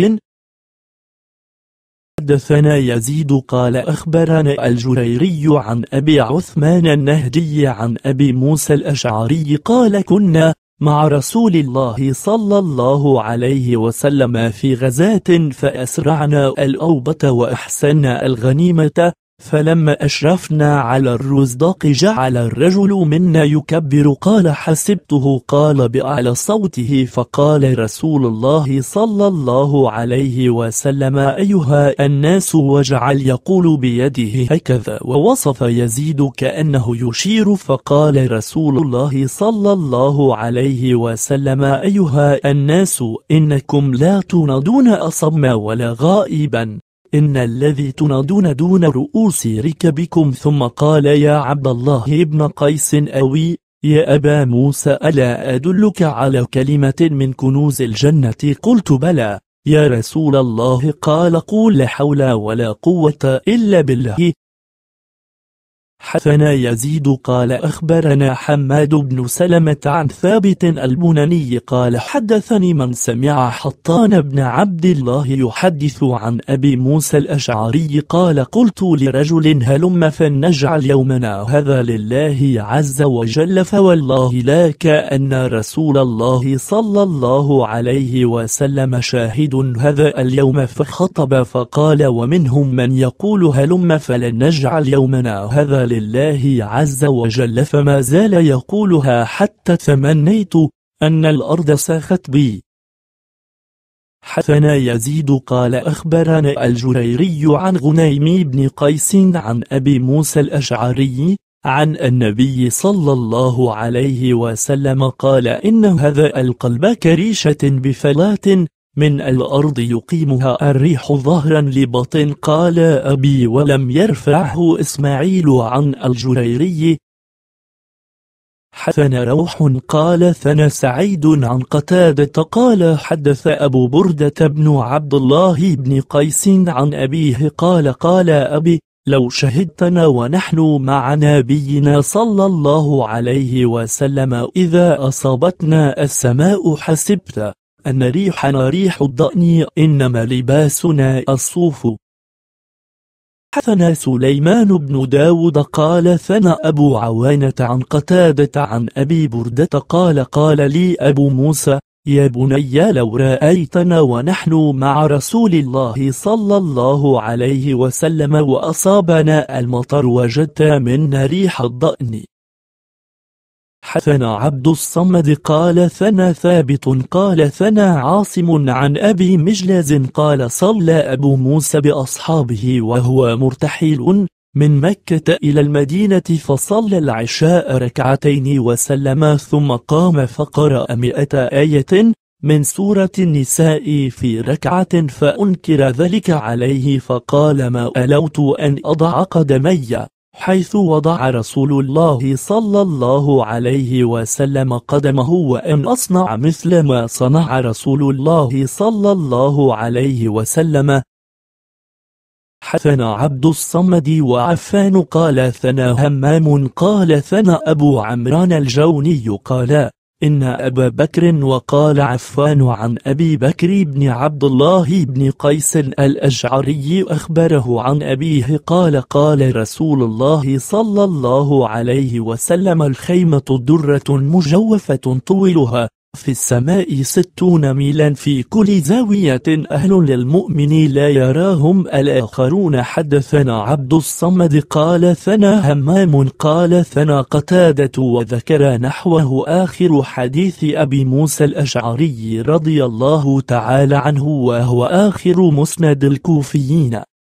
حدثنا يزيد قال أخبرنا الجريري عن أبي عثمان النهدي عن أبي موسى الأشعري قال كنا مع رسول الله صلى الله عليه وسلم في غزاة فأسرعنا الأوبة وأحسنا الغنيمة فلما أشرفنا على الرزدق جعل الرجل منا يكبر قال حسبته قال بأعلى صوته فقال رسول الله صلى الله عليه وسلم أيها الناس وجعل يقول بيده هكذا ووصف يزيد كأنه يشير فقال رسول الله صلى الله عليه وسلم أيها الناس إنكم لا تنادون أصم ولا غائبا إن الذي تنادون دون رؤوس ركبكم ثم قال يا عبد الله بن قيس أوي يا أبا موسى ألا أدلك على كلمة من كنوز الجنة قلت بلى يا رسول الله قال قول لا حول ولا قوة إلا بالله حدثنا يزيد قال أخبرنا حماد بن سلمة عن ثابت البناني قال حدثني من سمع حطان بن عبد الله يحدث عن أبي موسى الأشعري قال قلت لرجل هلم فلنجعل يومنا هذا لله عز وجل فوالله لا كأن رسول الله صلى الله عليه وسلم شاهد هذا اليوم فخطب فقال ومنهم من يقول هلم فلنجعل يومنا هذا لله لله عز وجل فما زال يقولها حتى تمنيت أن الأرض ساخت بي حثنا يزيد قال أخبرنا الجريري عن غنيم بن قيس عن أبي موسى الأشعري عن النبي صلى الله عليه وسلم قال إن هذا القلب كريشة بفلاة من الأرض يقيمها الريح ظهرا لبطن قال أبي ولم يرفعه إسماعيل عن الجريري حدثنا روح قال ثنى سعيد عن قتادة قال حدث أبو بردة بن عبد الله بن قيس عن أبيه قال قال أبي لو شهدتنا ونحن مع نبينا صلى الله عليه وسلم إذا أصابتنا السماء حسبت أن ريحنا ريح الضأن إنما لباسنا الصوف حثنا سليمان بن داود قال ثنى أبو عوانة عن قتادة عن أبي بردة قال قال لي أبو موسى يا بني لو رأيتنا ونحن مع رسول الله صلى الله عليه وسلم وأصابنا المطر وجدت منا ريح الضأن حدثنا عبد الصمد قال ثنى ثابت قال ثنى عاصم عن أبي مجلز قال صلى أبو موسى بأصحابه وهو مرتحيل من مكة إلى المدينة فصلى العشاء ركعتين وسلم ثم قام فقرأ مئة آية من سورة النساء في ركعة فأنكر ذلك عليه فقال ما ألوت أن أضع قدمي حيث وضع رسول الله صلى الله عليه وسلم قدمه وأن أصنع مثل ما صنع رسول الله صلى الله عليه وسلم حثنا عبد الصمد وعفان قال ثنا همام قال ثنا أبو عمران الجوني قال إن أبا بكر وقال عفان عن أبي بكر بن عبد الله بن قيس الأشعري أخبره عن أبيه قال قال رسول الله صلى الله عليه وسلم الخيمة درة مجوفة طولها في السماء ستون ميلا في كل زاوية أهل للمؤمن لا يراهم الآخرون حدثنا عبد الصمد قال ثنا همام قال ثنا قتادة وذكر نحوه آخر حديث أبي موسى الأشعري رضي الله تعالى عنه وهو آخر مسند الكوفيين